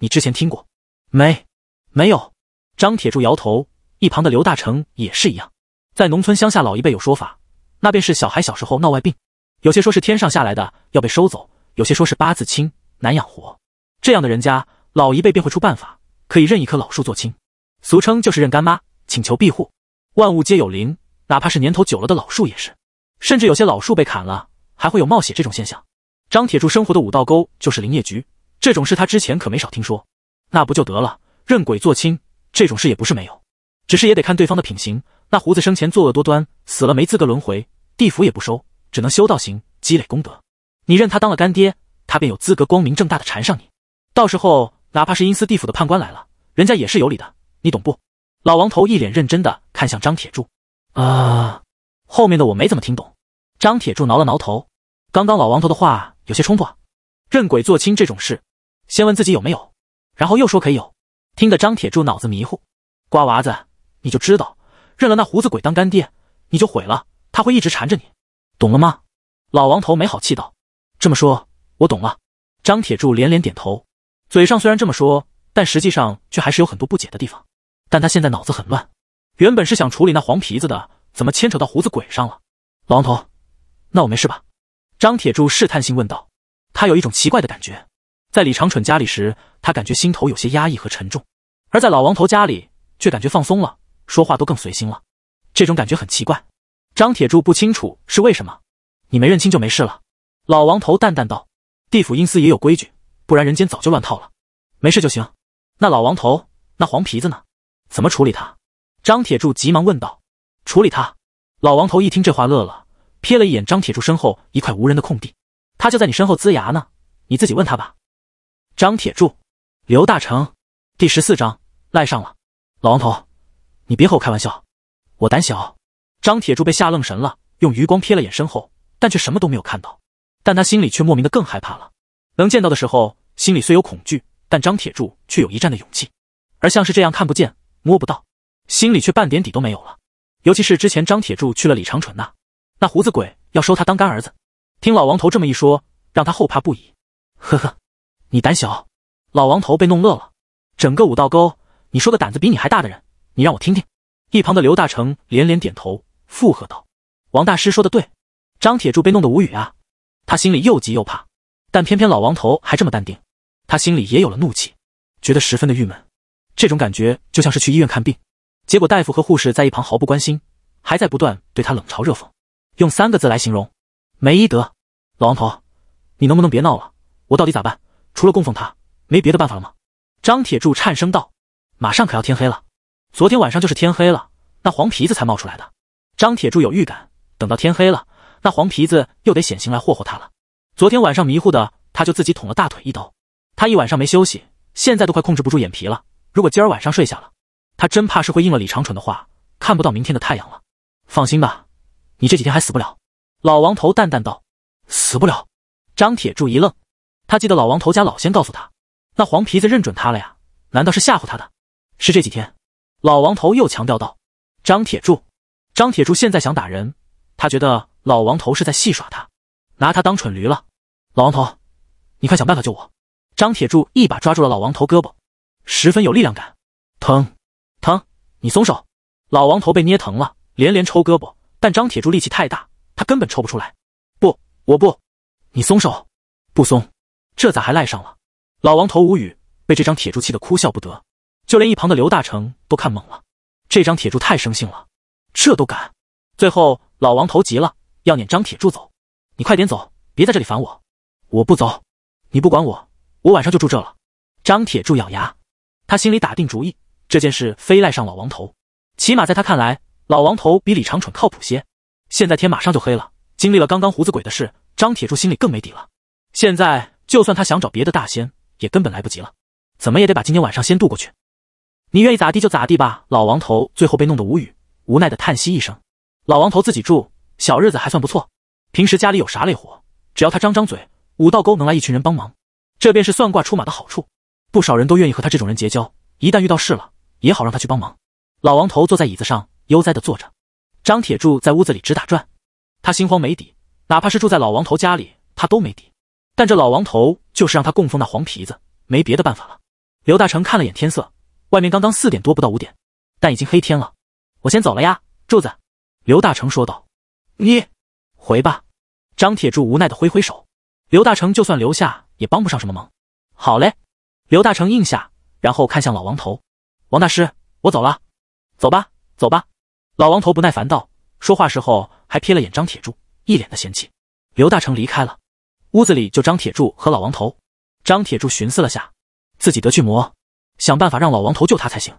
你之前听过没？没有。张铁柱摇头，一旁的刘大成也是一样。在农村乡下，老一辈有说法，那便是小孩小时候闹外病，有些说是天上下来的要被收走，有些说是八字轻难养活。这样的人家，老一辈便会出办法，可以认一棵老树做亲，俗称就是认干妈，请求庇护。万物皆有灵，哪怕是年头久了的老树也是。甚至有些老树被砍了，还会有冒血这种现象。张铁柱生活的五道沟就是林业局，这种事他之前可没少听说。那不就得了？认鬼做亲这种事也不是没有，只是也得看对方的品行。那胡子生前作恶多端，死了没资格轮回，地府也不收，只能修道行，积累功德。你认他当了干爹，他便有资格光明正大的缠上你。到时候哪怕是阴司地府的判官来了，人家也是有理的。你懂不？老王头一脸认真的看向张铁柱。啊，后面的我没怎么听懂。张铁柱挠了挠头，刚刚老王头的话。有些冲突啊，认鬼做亲这种事，先问自己有没有，然后又说可以有，听得张铁柱脑子迷糊。瓜娃子，你就知道认了那胡子鬼当干爹，你就毁了，他会一直缠着你，懂了吗？老王头没好气道。这么说，我懂了。张铁柱连连点头，嘴上虽然这么说，但实际上却还是有很多不解的地方。但他现在脑子很乱，原本是想处理那黄皮子的，怎么牵扯到胡子鬼上了？老王头，那我没事吧？张铁柱试探性问道：“他有一种奇怪的感觉，在李长蠢家里时，他感觉心头有些压抑和沉重；而在老王头家里，却感觉放松了，说话都更随心了。这种感觉很奇怪，张铁柱不清楚是为什么。”“你没认清就没事了。”老王头淡淡道，“地府阴司也有规矩，不然人间早就乱套了。没事就行。”“那老王头，那黄皮子呢？怎么处理他？”张铁柱急忙问道。“处理他？”老王头一听这话乐了。瞥了一眼张铁柱身后一块无人的空地，他就在你身后龇牙呢，你自己问他吧。张铁柱，刘大成，第十四章赖上了老王头，你别和我开玩笑，我胆小。张铁柱被吓愣神了，用余光瞥了眼身后，但却什么都没有看到，但他心里却莫名的更害怕了。能见到的时候，心里虽有恐惧，但张铁柱却有一战的勇气；而像是这样看不见、摸不到，心里却半点底都没有了。尤其是之前张铁柱去了李长春那。那胡子鬼要收他当干儿子，听老王头这么一说，让他后怕不已。呵呵，你胆小。老王头被弄乐了。整个五道沟，你说个胆子比你还大的人，你让我听听。一旁的刘大成连连点头附和道：“王大师说的对。”张铁柱被弄得无语啊，他心里又急又怕，但偏偏老王头还这么淡定，他心里也有了怒气，觉得十分的郁闷。这种感觉就像是去医院看病，结果大夫和护士在一旁毫不关心，还在不断对他冷嘲热讽。用三个字来形容，没医德，老王头，你能不能别闹了？我到底咋办？除了供奉他，没别的办法了吗？张铁柱颤声道：“马上可要天黑了，昨天晚上就是天黑了，那黄皮子才冒出来的。”张铁柱有预感，等到天黑了，那黄皮子又得显形来霍霍他了。昨天晚上迷糊的，他就自己捅了大腿一刀，他一晚上没休息，现在都快控制不住眼皮了。如果今儿晚上睡下了，他真怕是会应了李长蠢的话，看不到明天的太阳了。放心吧。你这几天还死不了，老王头淡淡道：“死不了。”张铁柱一愣，他记得老王头家老先告诉他，那黄皮子认准他了呀？难道是吓唬他的？是这几天，老王头又强调道：“张铁柱，张铁柱现在想打人，他觉得老王头是在戏耍他，拿他当蠢驴了。”老王头，你快想办法救我！张铁柱一把抓住了老王头胳膊，十分有力量感，疼，疼，你松手！老王头被捏疼了，连连抽胳膊。但张铁柱力气太大，他根本抽不出来。不，我不，你松手，不松，这咋还赖上了？老王头无语，被这张铁柱气得哭笑不得，就连一旁的刘大成都看懵了。这张铁柱太生性了，这都敢！最后老王头急了，要撵张铁柱走：“你快点走，别在这里烦我！”我不走，你不管我，我晚上就住这了。张铁柱咬牙，他心里打定主意，这件事非赖上老王头。起码在他看来。老王头比李长蠢靠谱些。现在天马上就黑了，经历了刚刚胡子鬼的事，张铁柱心里更没底了。现在就算他想找别的大仙，也根本来不及了。怎么也得把今天晚上先渡过去。你愿意咋地就咋地吧。老王头最后被弄得无语，无奈的叹息一声。老王头自己住，小日子还算不错。平时家里有啥累活，只要他张张嘴，五道沟能来一群人帮忙。这便是算卦出马的好处。不少人都愿意和他这种人结交，一旦遇到事了，也好让他去帮忙。老王头坐在椅子上。悠哉的坐着，张铁柱在屋子里直打转，他心慌没底，哪怕是住在老王头家里，他都没底。但这老王头就是让他供奉那黄皮子，没别的办法了。刘大成看了眼天色，外面刚刚四点多，不到五点，但已经黑天了。我先走了呀，柱子。刘大成说道。你回吧。张铁柱无奈的挥挥手。刘大成就算留下也帮不上什么忙。好嘞。刘大成应下，然后看向老王头。王大师，我走了。走吧，走吧。老王头不耐烦道，说话时候还瞥了眼张铁柱，一脸的嫌弃。刘大成离开了，屋子里就张铁柱和老王头。张铁柱寻思了下，自己得去磨，想办法让老王头救他才行。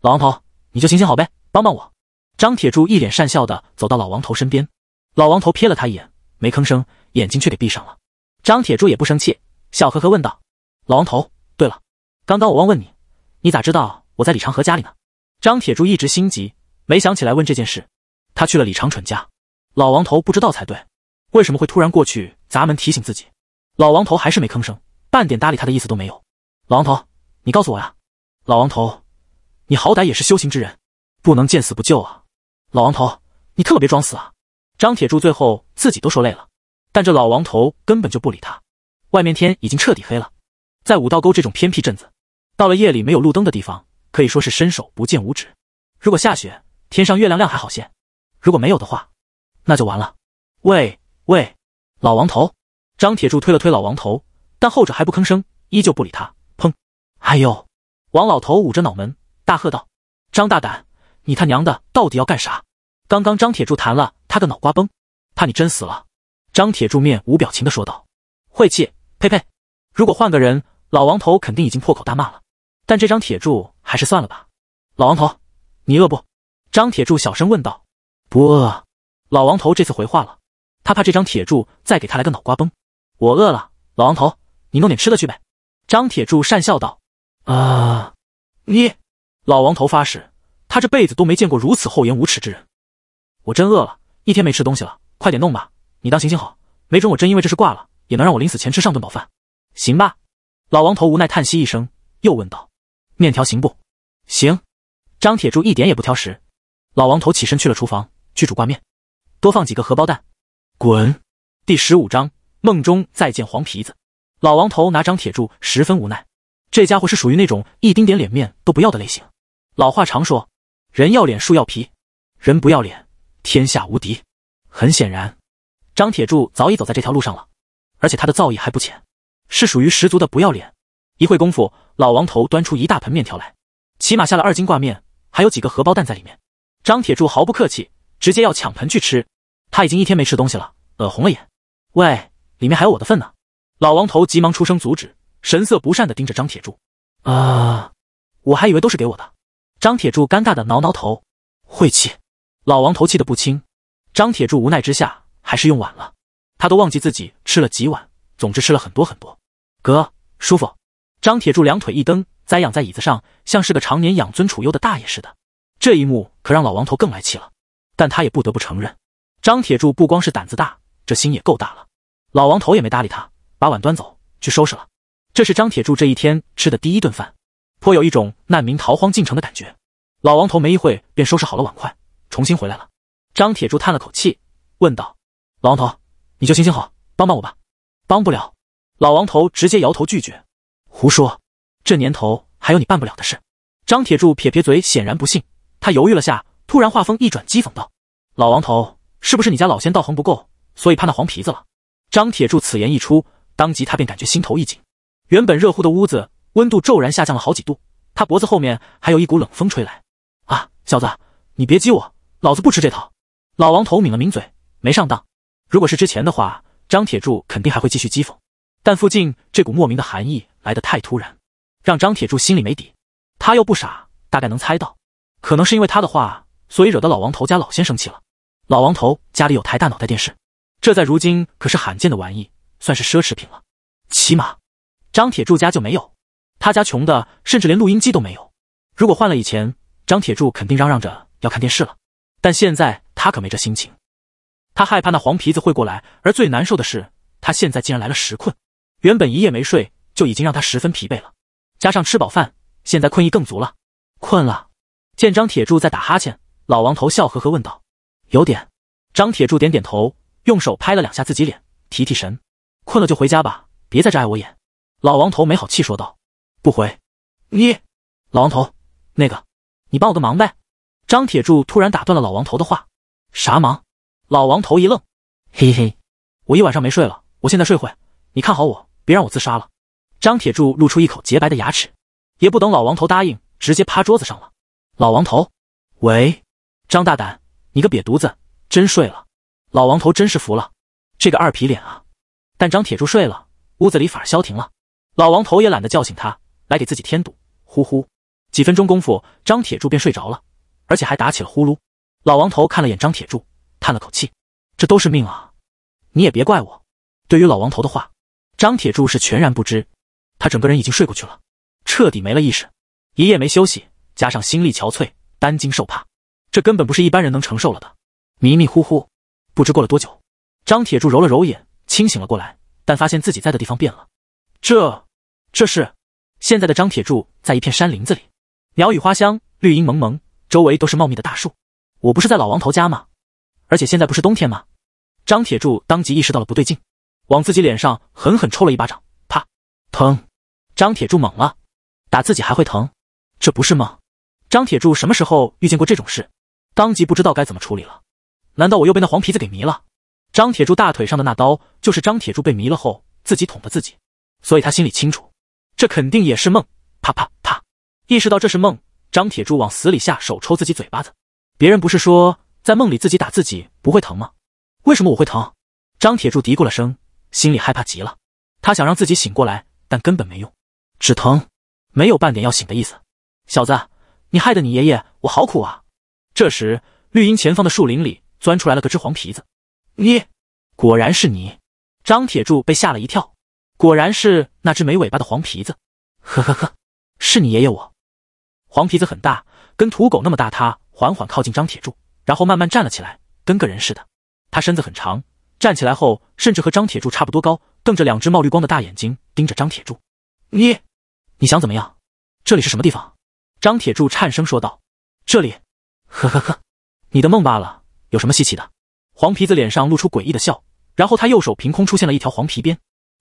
老王头，你就行行好呗，帮帮我。张铁柱一脸讪笑的走到老王头身边，老王头瞥了他一眼，没吭声，眼睛却给闭上了。张铁柱也不生气，笑呵呵问道：“老王头，对了，刚刚我忘问你，你咋知道我在李长河家里呢？”张铁柱一直心急。没想起来问这件事，他去了李长蠢家，老王头不知道才对，为什么会突然过去砸门提醒自己？老王头还是没吭声，半点搭理他的意思都没有。老王头，你告诉我呀！老王头，你好歹也是修行之人，不能见死不救啊！老王头，你特别装死啊！张铁柱最后自己都说累了，但这老王头根本就不理他。外面天已经彻底黑了，在五道沟这种偏僻镇子，到了夜里没有路灯的地方，可以说是伸手不见五指。如果下雪，天上月亮亮还好些，如果没有的话，那就完了。喂喂，老王头，张铁柱推了推老王头，但后者还不吭声，依旧不理他。砰！哎呦！王老头捂着脑门大喝道：“张大胆，你他娘的到底要干啥？”刚刚张铁柱弹了他个脑瓜崩，怕你真死了。张铁柱面无表情的说道：“晦气，呸呸！如果换个人，老王头肯定已经破口大骂了。但这张铁柱还是算了吧。老王头，你饿不？”张铁柱小声问道：“不饿。”老王头这次回话了，他怕这张铁柱再给他来个脑瓜崩。“我饿了，老王头，你弄点吃的去呗。”张铁柱讪笑道：“啊，你……”老王头发誓，他这辈子都没见过如此厚颜无耻之人。“我真饿了，一天没吃东西了，快点弄吧。你当行行好，没准我真因为这事挂了，也能让我临死前吃上顿饱饭，行吧？”老王头无奈叹息一声，又问道：“面条行不？”“行。”张铁柱一点也不挑食。老王头起身去了厨房，去煮挂面，多放几个荷包蛋，滚。第十五章梦中再见黄皮子。老王头拿张铁柱十分无奈，这家伙是属于那种一丁点脸面都不要的类型。老话常说，人要脸树要皮，人不要脸天下无敌。很显然，张铁柱早已走在这条路上了，而且他的造诣还不浅，是属于十足的不要脸。一会功夫，老王头端出一大盆面条来，起码下了二斤挂面，还有几个荷包蛋在里面。张铁柱毫不客气，直接要抢盆去吃。他已经一天没吃东西了，饿红了眼。喂，里面还有我的份呢！老王头急忙出声阻止，神色不善的盯着张铁柱。啊，我还以为都是给我的。张铁柱尴尬的挠挠头。晦气！老王头气得不轻。张铁柱无奈之下，还是用碗了。他都忘记自己吃了几碗，总之吃了很多很多。哥，舒服！张铁柱两腿一蹬，栽仰在椅子上，像是个常年养尊处优的大爷似的。这一幕可让老王头更来气了，但他也不得不承认，张铁柱不光是胆子大，这心也够大了。老王头也没搭理他，把碗端走，去收拾了。这是张铁柱这一天吃的第一顿饭，颇有一种难民逃荒进城的感觉。老王头没一会便收拾好了碗筷，重新回来了。张铁柱叹了口气，问道：“老王头，你就行行好，帮帮我吧。”“帮不了。”老王头直接摇头拒绝。“胡说，这年头还有你办不了的事？”张铁柱撇撇嘴，显然不信。他犹豫了下，突然话锋一转，讥讽道：“老王头，是不是你家老仙道行不够，所以怕那黄皮子了？”张铁柱此言一出，当即他便感觉心头一紧，原本热乎的屋子温度骤然下降了好几度，他脖子后面还有一股冷风吹来。啊，小子，你别激我，老子不吃这套。”老王头抿了抿嘴，没上当。如果是之前的话，张铁柱肯定还会继续讥讽，但附近这股莫名的寒意来得太突然，让张铁柱心里没底。他又不傻，大概能猜到。可能是因为他的话，所以惹得老王头家老先生气了。老王头家里有台大脑袋电视，这在如今可是罕见的玩意，算是奢侈品了。起码张铁柱家就没有，他家穷的甚至连录音机都没有。如果换了以前，张铁柱肯定嚷嚷着要看电视了。但现在他可没这心情，他害怕那黄皮子会过来。而最难受的是，他现在竟然来了十困。原本一夜没睡就已经让他十分疲惫了，加上吃饱饭，现在困意更足了。困了。见张铁柱在打哈欠，老王头笑呵呵问道：“有点。”张铁柱点点头，用手拍了两下自己脸，提提神。困了就回家吧，别在这碍我眼。”老王头没好气说道。“不回。”你老王头，那个，你帮我个忙呗。”张铁柱突然打断了老王头的话。“啥忙？”老王头一愣。“嘿嘿，我一晚上没睡了，我现在睡会，你看好我，别让我自杀了。”张铁柱露出一口洁白的牙齿，也不等老王头答应，直接趴桌子上了。老王头，喂，张大胆，你个瘪犊子，真睡了！老王头真是服了这个二皮脸啊！但张铁柱睡了，屋子里反而消停了。老王头也懒得叫醒他，来给自己添堵。呼呼，几分钟功夫，张铁柱便睡着了，而且还打起了呼噜。老王头看了眼张铁柱，叹了口气：这都是命啊！你也别怪我。对于老王头的话，张铁柱是全然不知，他整个人已经睡过去了，彻底没了意识。一夜没休息。加上心力憔悴、担惊受怕，这根本不是一般人能承受了的。迷迷糊糊，不知过了多久，张铁柱揉了揉眼，清醒了过来，但发现自己在的地方变了。这，这是现在的张铁柱在一片山林子里，鸟语花香，绿荫蒙蒙，周围都是茂密的大树。我不是在老王头家吗？而且现在不是冬天吗？张铁柱当即意识到了不对劲，往自己脸上狠狠抽了一巴掌，啪，疼！张铁柱懵了，打自己还会疼？这不是梦？张铁柱什么时候遇见过这种事？当即不知道该怎么处理了。难道我又被那黄皮子给迷了？张铁柱大腿上的那刀，就是张铁柱被迷了后自己捅的自己。所以他心里清楚，这肯定也是梦。啪啪啪！意识到这是梦，张铁柱往死里下手抽自己嘴巴子。别人不是说在梦里自己打自己不会疼吗？为什么我会疼？张铁柱嘀咕了声，心里害怕极了。他想让自己醒过来，但根本没用。只疼，没有半点要醒的意思。小子。你害得你爷爷我好苦啊！这时，绿荫前方的树林里钻出来了个只黄皮子。你，果然是你！张铁柱被吓了一跳，果然是那只没尾巴的黄皮子。呵呵呵，是你爷爷我。黄皮子很大，跟土狗那么大。它缓缓靠近张铁柱，然后慢慢站了起来，跟个人似的。他身子很长，站起来后甚至和张铁柱差不多高，瞪着两只冒绿光的大眼睛盯着张铁柱。你，你想怎么样？这里是什么地方？张铁柱颤声说道：“这里，呵呵呵，你的梦罢了，有什么稀奇的？”黄皮子脸上露出诡异的笑，然后他右手凭空出现了一条黄皮鞭。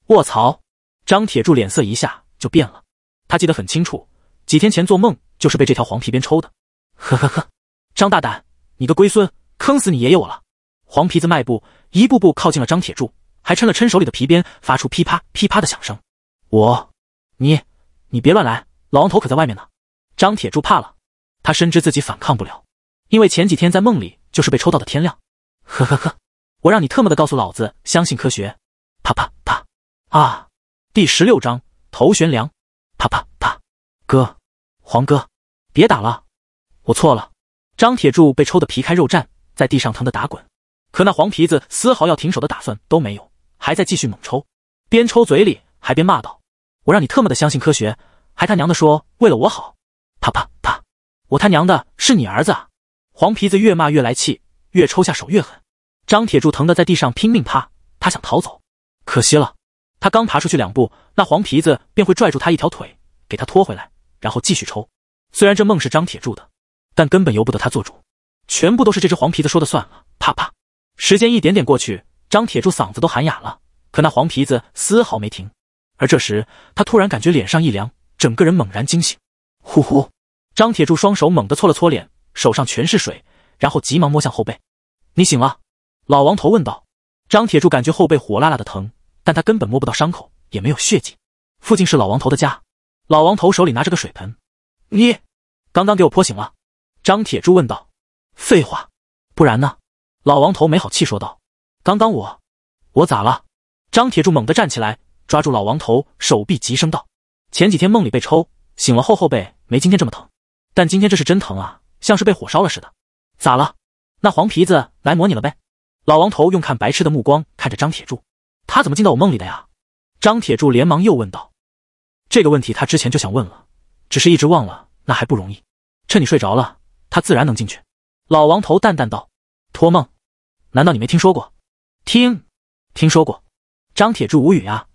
卧槽！张铁柱脸色一下就变了。他记得很清楚，几天前做梦就是被这条黄皮鞭抽的。呵呵呵，张大胆，你个龟孙，坑死你爷爷我了！黄皮子迈步，一步步靠近了张铁柱，还抻了抻手里的皮鞭，发出噼啪噼啪的响声。我，你，你别乱来，老王头可在外面呢。张铁柱怕了，他深知自己反抗不了，因为前几天在梦里就是被抽到的天亮。呵呵呵，我让你特么的告诉老子相信科学！啪啪啪！啊！第十六章头悬梁。啪啪啪！哥，黄哥，别打了，我错了。张铁柱被抽的皮开肉绽，在地上疼得打滚，可那黄皮子丝毫要停手的打算都没有，还在继续猛抽，边抽嘴里还边骂道：“我让你特么的相信科学，还他娘的说为了我好。”啪啪啪！我他娘的是你儿子！啊！黄皮子越骂越来气，越抽下手越狠。张铁柱疼得在地上拼命趴，他想逃走，可惜了，他刚爬出去两步，那黄皮子便会拽住他一条腿，给他拖回来，然后继续抽。虽然这梦是张铁柱的，但根本由不得他做主，全部都是这只黄皮子说的算了。啪啪，时间一点点过去，张铁柱嗓子都喊哑了，可那黄皮子丝毫没停。而这时，他突然感觉脸上一凉，整个人猛然惊醒，呼呼。张铁柱双手猛地搓了搓脸，手上全是水，然后急忙摸向后背。“你醒了？”老王头问道。张铁柱感觉后背火辣辣的疼，但他根本摸不到伤口，也没有血迹。附近是老王头的家，老王头手里拿着个水盆。“你刚刚给我泼醒了？”张铁柱问道。“废话，不然呢？”老王头没好气说道。“刚刚我……我咋了？”张铁柱猛地站起来，抓住老王头手臂，急声道：“前几天梦里被抽醒了后，后背没今天这么疼。”但今天这是真疼啊，像是被火烧了似的。咋了？那黄皮子来磨你了呗？老王头用看白痴的目光看着张铁柱，他怎么进到我梦里的呀？张铁柱连忙又问道。这个问题他之前就想问了，只是一直忘了。那还不容易？趁你睡着了他自然能进去。老王头淡淡道：“托梦？难道你没听说过？听，听说过？”张铁柱无语啊。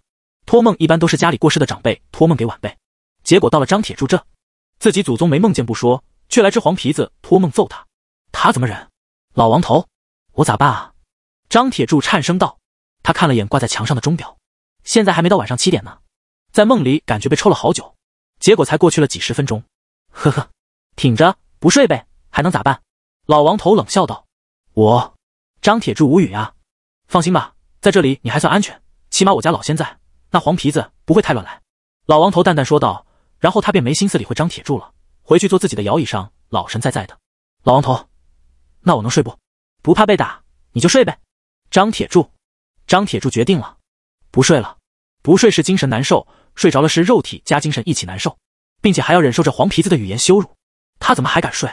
托梦一般都是家里过世的长辈托梦给晚辈，结果到了张铁柱这。自己祖宗没梦见不说，却来只黄皮子托梦揍他，他怎么忍？老王头，我咋办啊？张铁柱颤声道。他看了眼挂在墙上的钟表，现在还没到晚上七点呢，在梦里感觉被抽了好久，结果才过去了几十分钟。呵呵，挺着不睡呗，还能咋办？老王头冷笑道。我，张铁柱无语啊。放心吧，在这里你还算安全，起码我家老仙在，那黄皮子不会太乱来。老王头淡淡说道。然后他便没心思理会张铁柱了，回去坐自己的摇椅上，老神在在的。老王头，那我能睡不？不怕被打，你就睡呗。张铁柱，张铁柱决定了，不睡了。不睡是精神难受，睡着了是肉体加精神一起难受，并且还要忍受着黄皮子的语言羞辱。他怎么还敢睡？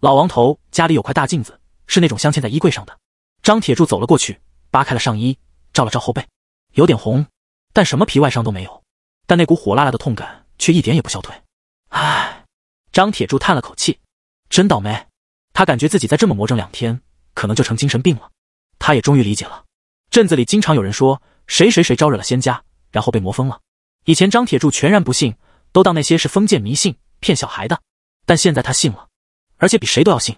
老王头家里有块大镜子，是那种镶嵌在衣柜上的。张铁柱走了过去，扒开了上衣，照了照后背，有点红，但什么皮外伤都没有。但那股火辣辣的痛感。却一点也不消退。唉，张铁柱叹了口气，真倒霉。他感觉自己再这么魔怔两天，可能就成精神病了。他也终于理解了，镇子里经常有人说谁谁谁招惹了仙家，然后被魔封了。以前张铁柱全然不信，都当那些是封建迷信、骗小孩的。但现在他信了，而且比谁都要信，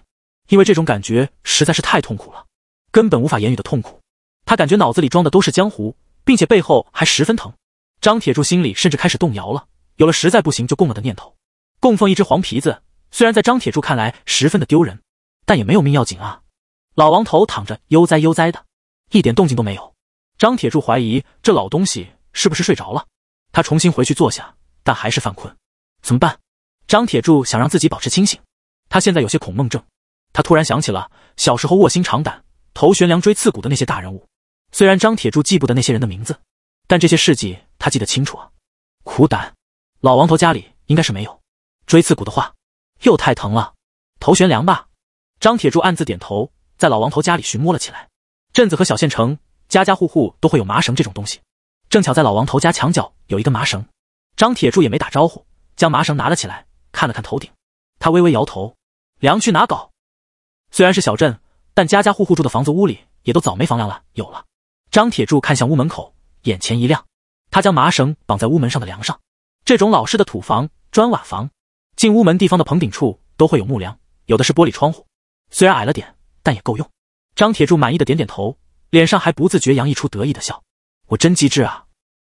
因为这种感觉实在是太痛苦了，根本无法言语的痛苦。他感觉脑子里装的都是江湖，并且背后还十分疼。张铁柱心里甚至开始动摇了。有了实在不行就供了的念头，供奉一只黄皮子，虽然在张铁柱看来十分的丢人，但也没有命要紧啊。老王头躺着悠哉悠哉的，一点动静都没有。张铁柱怀疑这老东西是不是睡着了。他重新回去坐下，但还是犯困。怎么办？张铁柱想让自己保持清醒。他现在有些恐梦症。他突然想起了小时候卧薪尝胆、头悬梁锥刺骨的那些大人物。虽然张铁柱记不得那些人的名字，但这些事迹他记得清楚啊。苦胆。老王头家里应该是没有，锥刺骨的话又太疼了，头悬梁吧。张铁柱暗自点头，在老王头家里寻摸了起来。镇子和小县城，家家户户都会有麻绳这种东西。正巧在老王头家墙角有一个麻绳，张铁柱也没打招呼，将麻绳拿了起来，看了看头顶，他微微摇头，梁去哪搞？虽然是小镇，但家家户户住的房子屋里也都早没房梁了。有了，张铁柱看向屋门口，眼前一亮，他将麻绳绑在屋门上的梁上。这种老式的土房、砖瓦房，进屋门地方的棚顶处都会有木梁，有的是玻璃窗户，虽然矮了点，但也够用。张铁柱满意的点点头，脸上还不自觉洋溢出得意的笑。我真机智啊！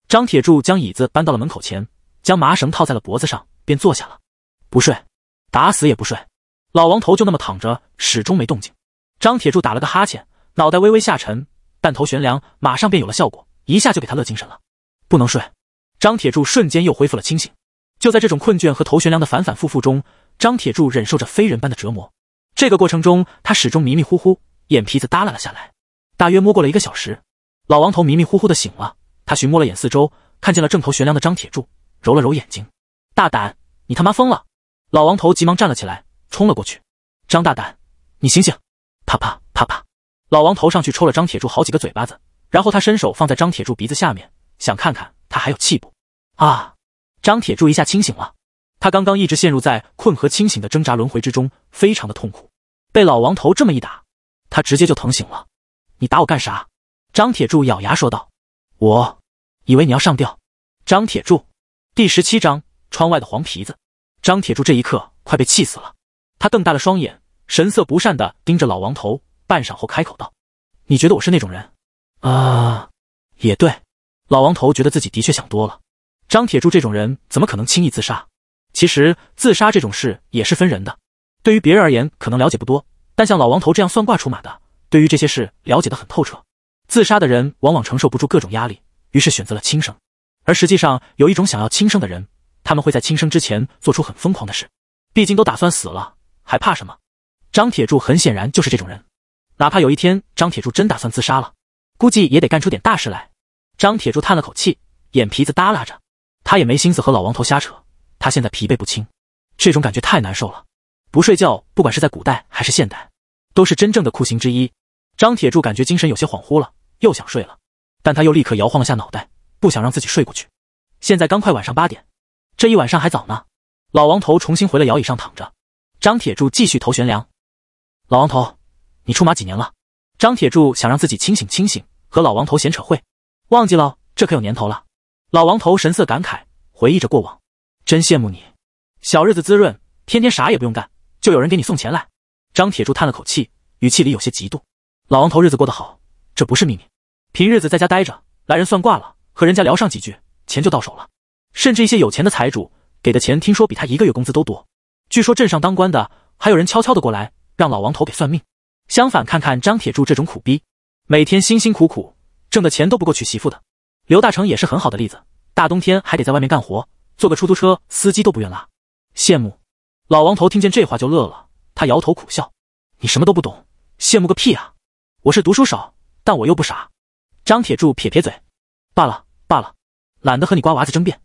张铁柱将椅子搬到了门口前，将麻绳套在了脖子上，便坐下了。不睡，打死也不睡。老王头就那么躺着，始终没动静。张铁柱打了个哈欠，脑袋微微下沉，但头悬梁马上便有了效果，一下就给他乐精神了。不能睡。张铁柱瞬间又恢复了清醒。就在这种困倦和头悬梁的反反复复中，张铁柱忍受着非人般的折磨。这个过程中，他始终迷迷糊糊，眼皮子耷拉了下来。大约摸过了一个小时，老王头迷迷糊糊的醒了。他寻摸了眼四周，看见了正头悬梁的张铁柱，揉了揉眼睛：“大胆，你他妈疯了！”老王头急忙站了起来，冲了过去：“张大胆，你醒醒！”啪啪啪啪，老王头上去抽了张铁柱好几个嘴巴子，然后他伸手放在张铁柱鼻子下面，想看看。他还有气不啊？张铁柱一下清醒了，他刚刚一直陷入在困和清醒的挣扎轮回之中，非常的痛苦。被老王头这么一打，他直接就疼醒了。你打我干啥？张铁柱咬牙说道。我以为你要上吊。张铁柱。第十七章：窗外的黄皮子。张铁柱这一刻快被气死了，他瞪大了双眼，神色不善的盯着老王头，半晌后开口道：“你觉得我是那种人？啊，也对。”老王头觉得自己的确想多了，张铁柱这种人怎么可能轻易自杀？其实自杀这种事也是分人的，对于别人而言可能了解不多，但像老王头这样算卦出马的，对于这些事了解的很透彻。自杀的人往往承受不住各种压力，于是选择了轻生。而实际上有一种想要轻生的人，他们会在轻生之前做出很疯狂的事，毕竟都打算死了，还怕什么？张铁柱很显然就是这种人，哪怕有一天张铁柱真打算自杀了，估计也得干出点大事来。张铁柱叹了口气，眼皮子耷拉着，他也没心思和老王头瞎扯。他现在疲惫不轻，这种感觉太难受了。不睡觉，不管是在古代还是现代，都是真正的酷刑之一。张铁柱感觉精神有些恍惚了，又想睡了，但他又立刻摇晃了下脑袋，不想让自己睡过去。现在刚快晚上八点，这一晚上还早呢。老王头重新回了摇椅上躺着，张铁柱继续头悬梁。老王头，你出马几年了？张铁柱想让自己清醒清醒，和老王头闲扯会。忘记了，这可有年头了。老王头神色感慨，回忆着过往，真羡慕你，小日子滋润，天天啥也不用干，就有人给你送钱来。张铁柱叹了口气，语气里有些嫉妒。老王头日子过得好，这不是秘密。平日子在家呆着，来人算卦了，和人家聊上几句，钱就到手了。甚至一些有钱的财主给的钱，听说比他一个月工资都多。据说镇上当官的还有人悄悄的过来，让老王头给算命。相反，看看张铁柱这种苦逼，每天辛辛苦苦。挣的钱都不够娶媳妇的，刘大成也是很好的例子。大冬天还得在外面干活，坐个出租车司机都不愿拉。羡慕？老王头听见这话就乐了，他摇头苦笑：“你什么都不懂，羡慕个屁啊！我是读书少，但我又不傻。”张铁柱撇撇嘴：“罢了罢了，懒得和你瓜娃子争辩。”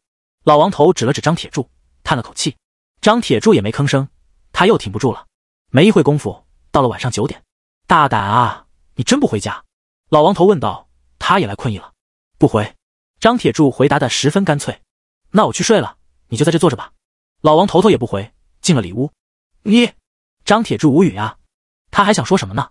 老王头指了指张铁柱，叹了口气。张铁柱也没吭声，他又挺不住了。没一会功夫，到了晚上九点，大胆啊，你真不回家？老王头问道。他也来困意了，不回。张铁柱回答的十分干脆。那我去睡了，你就在这坐着吧。老王头头也不回，进了里屋。你，张铁柱无语啊。他还想说什么呢？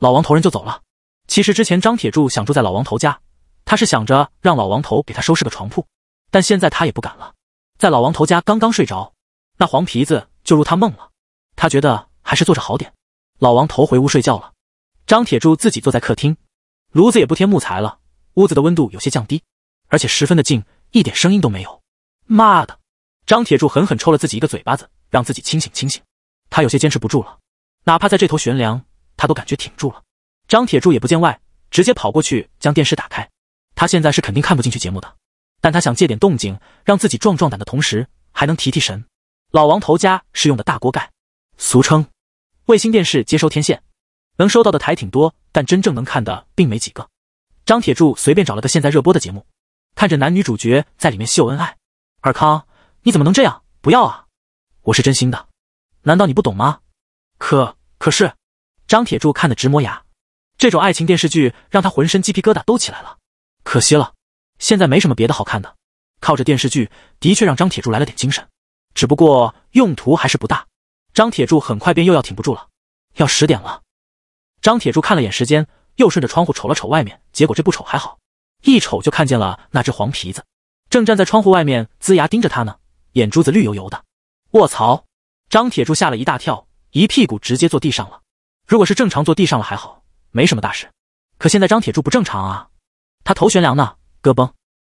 老王头人就走了。其实之前张铁柱想住在老王头家，他是想着让老王头给他收拾个床铺，但现在他也不敢了。在老王头家刚刚睡着，那黄皮子就入他梦了。他觉得还是坐着好点。老王头回屋睡觉了，张铁柱自己坐在客厅。炉子也不添木材了，屋子的温度有些降低，而且十分的静，一点声音都没有。妈的！张铁柱狠狠抽了自己一个嘴巴子，让自己清醒清醒。他有些坚持不住了，哪怕在这头悬梁，他都感觉挺住了。张铁柱也不见外，直接跑过去将电视打开。他现在是肯定看不进去节目的，但他想借点动静，让自己壮壮胆的同时，还能提提神。老王头家是用的大锅盖，俗称卫星电视接收天线。能收到的台挺多，但真正能看的并没几个。张铁柱随便找了个现在热播的节目，看着男女主角在里面秀恩爱。尔康，你怎么能这样？不要啊！我是真心的，难道你不懂吗？可可是，张铁柱看得直磨牙。这种爱情电视剧让他浑身鸡皮疙瘩都起来了。可惜了，现在没什么别的好看的。靠着电视剧的确让张铁柱来了点精神，只不过用途还是不大。张铁柱很快便又要挺不住了，要十点了。张铁柱看了眼时间，又顺着窗户瞅了瞅外面，结果这不瞅还好，一瞅就看见了那只黄皮子，正站在窗户外面龇牙盯着他呢，眼珠子绿油油的。卧槽！张铁柱吓了一大跳，一屁股直接坐地上了。如果是正常坐地上了还好，没什么大事。可现在张铁柱不正常啊，他头悬梁呢，咯嘣，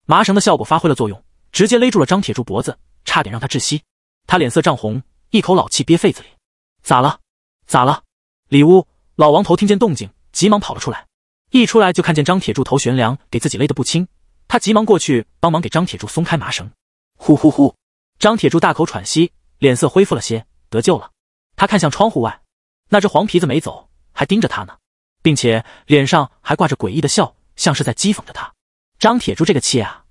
麻绳的效果发挥了作用，直接勒住了张铁柱脖子，差点让他窒息。他脸色涨红，一口老气憋肺子里。咋了？咋了？里屋。老王头听见动静，急忙跑了出来。一出来就看见张铁柱头悬梁，给自己勒得不轻。他急忙过去帮忙给张铁柱松开麻绳。呼呼呼！张铁柱大口喘息，脸色恢复了些，得救了。他看向窗户外，那只黄皮子没走，还盯着他呢，并且脸上还挂着诡异的笑，像是在讥讽着他。张铁柱这个气啊！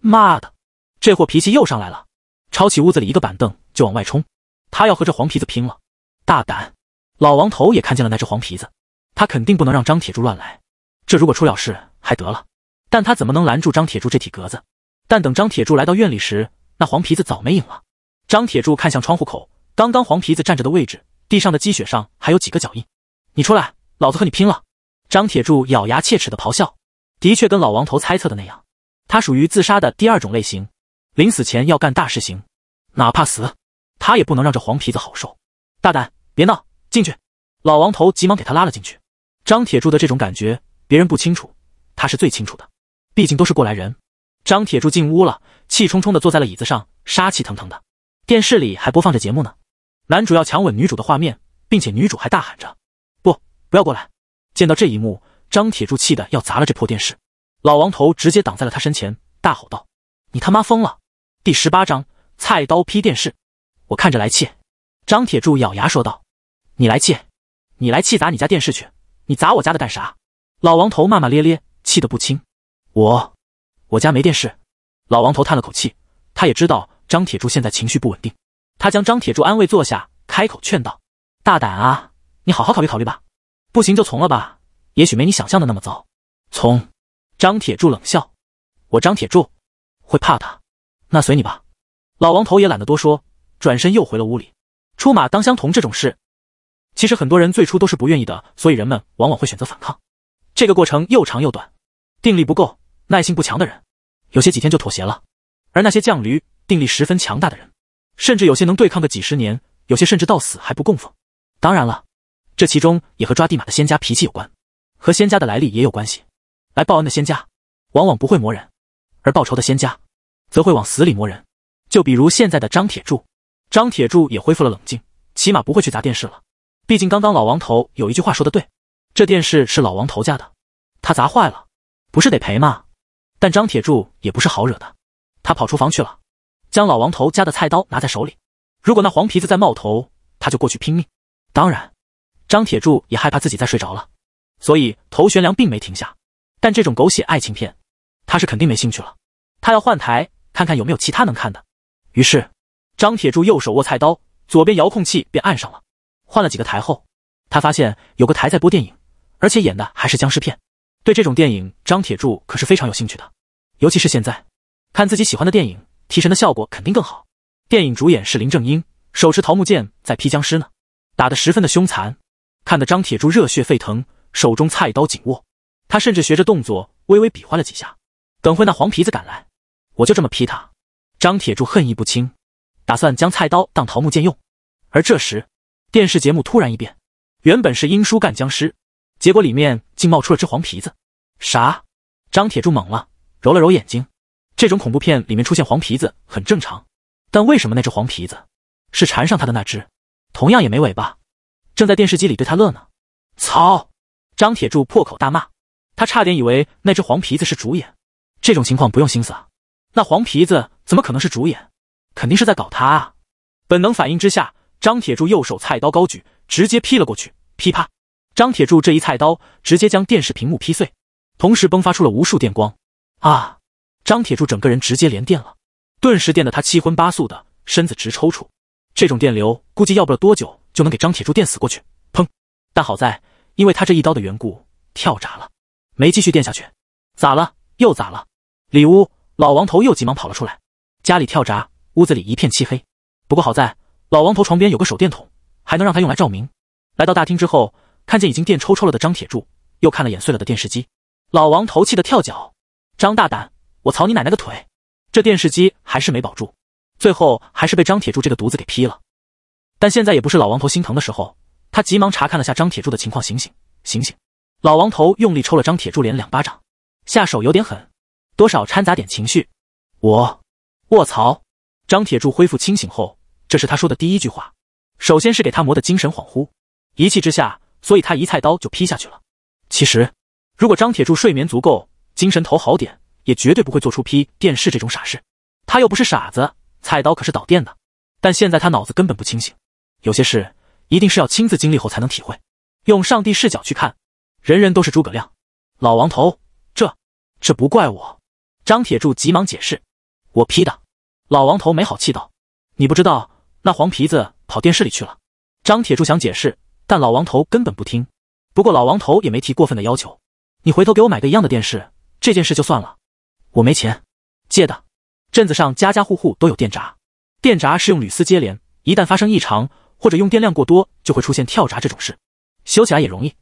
妈的，这货脾气又上来了，抄起屋子里一个板凳就往外冲。他要和这黄皮子拼了！大胆！老王头也看见了那只黄皮子，他肯定不能让张铁柱乱来，这如果出了事还得了？但他怎么能拦住张铁柱这体格子？但等张铁柱来到院里时，那黄皮子早没影了。张铁柱看向窗户口，刚刚黄皮子站着的位置，地上的积雪上还有几个脚印。你出来，老子和你拼了！张铁柱咬牙切齿的咆哮。的确，跟老王头猜测的那样，他属于自杀的第二种类型，临死前要干大事行，哪怕死，他也不能让这黄皮子好受。大胆，别闹！进去，老王头急忙给他拉了进去。张铁柱的这种感觉别人不清楚，他是最清楚的，毕竟都是过来人。张铁柱进屋了，气冲冲的坐在了椅子上，杀气腾腾的。电视里还播放着节目呢，男主要强吻女主的画面，并且女主还大喊着“不，不要过来”。见到这一幕，张铁柱气的要砸了这破电视。老王头直接挡在了他身前，大吼道：“你他妈疯了！”第十八章菜刀劈电视，我看着来气。张铁柱咬牙说道。你来气，你来气砸你家电视去，你砸我家的干啥？老王头骂骂咧咧，气得不轻。我，我家没电视。老王头叹了口气，他也知道张铁柱现在情绪不稳定，他将张铁柱安慰坐下，开口劝道：“大胆啊，你好好考虑考虑吧，不行就从了吧，也许没你想象的那么糟。”从张铁柱冷笑：“我张铁柱会怕他？那随你吧。”老王头也懒得多说，转身又回了屋里。出马当相同这种事。其实很多人最初都是不愿意的，所以人们往往会选择反抗。这个过程又长又短，定力不够、耐性不强的人，有些几天就妥协了；而那些犟驴、定力十分强大的人，甚至有些能对抗个几十年，有些甚至到死还不供奉。当然了，这其中也和抓地马的仙家脾气有关，和仙家的来历也有关系。来报恩的仙家，往往不会磨人；而报仇的仙家，则会往死里磨人。就比如现在的张铁柱，张铁柱也恢复了冷静，起码不会去砸电视了。毕竟刚刚老王头有一句话说的对，这电视是老王头家的，他砸坏了，不是得赔吗？但张铁柱也不是好惹的，他跑厨房去了，将老王头家的菜刀拿在手里。如果那黄皮子再冒头，他就过去拼命。当然，张铁柱也害怕自己再睡着了，所以头悬梁并没停下。但这种狗血爱情片，他是肯定没兴趣了。他要换台，看看有没有其他能看的。于是，张铁柱右手握菜刀，左边遥控器便按上了。换了几个台后，他发现有个台在播电影，而且演的还是僵尸片。对这种电影，张铁柱可是非常有兴趣的。尤其是现在看自己喜欢的电影，提神的效果肯定更好。电影主演是林正英，手持桃木剑在劈僵尸呢，打得十分的凶残，看得张铁柱热血沸腾，手中菜刀紧握。他甚至学着动作，微微比划了几下。等会那黄皮子赶来，我就这么劈他。张铁柱恨意不轻，打算将菜刀当桃木剑用。而这时。电视节目突然一变，原本是英叔干僵尸，结果里面竟冒出了只黄皮子。啥？张铁柱懵了，揉了揉眼睛。这种恐怖片里面出现黄皮子很正常，但为什么那只黄皮子是缠上他的那只？同样也没尾巴，正在电视机里对他乐呢。操！张铁柱破口大骂，他差点以为那只黄皮子是主演。这种情况不用心思啊，那黄皮子怎么可能是主演？肯定是在搞他啊！本能反应之下。张铁柱右手菜刀高举，直接劈了过去，噼啪！张铁柱这一菜刀直接将电视屏幕劈碎，同时迸发出了无数电光。啊！张铁柱整个人直接连电了，顿时电的他七荤八素的，身子直抽搐。这种电流估计要不了多久就能给张铁柱电死过去。砰！但好在因为他这一刀的缘故，跳闸了，没继续电下去。咋了？又咋了？里屋老王头又急忙跑了出来。家里跳闸，屋子里一片漆黑。不过好在……老王头床边有个手电筒，还能让他用来照明。来到大厅之后，看见已经电抽抽了的张铁柱，又看了眼碎了的电视机。老王头气得跳脚：“张大胆，我操你奶奶个腿！这电视机还是没保住，最后还是被张铁柱这个犊子给劈了。”但现在也不是老王头心疼的时候，他急忙查看了下张铁柱的情况：“醒醒，醒醒！”老王头用力抽了张铁柱脸两巴掌，下手有点狠，多少掺杂点情绪。我，卧槽！张铁柱恢复清醒后。这是他说的第一句话。首先是给他磨得精神恍惚，一气之下，所以他一菜刀就劈下去了。其实，如果张铁柱睡眠足够，精神头好点，也绝对不会做出劈电视这种傻事。他又不是傻子，菜刀可是导电的。但现在他脑子根本不清醒，有些事一定是要亲自经历后才能体会。用上帝视角去看，人人都是诸葛亮。老王头，这这不怪我。张铁柱急忙解释：“我劈的。”老王头没好气道：“你不知道。”那黄皮子跑电视里去了。张铁柱想解释，但老王头根本不听。不过老王头也没提过分的要求，你回头给我买个一样的电视，这件事就算了。我没钱，借的。镇子上家家户户都有电闸，电闸是用铝丝接连，一旦发生异常或者用电量过多，就会出现跳闸这种事，修起来也容易。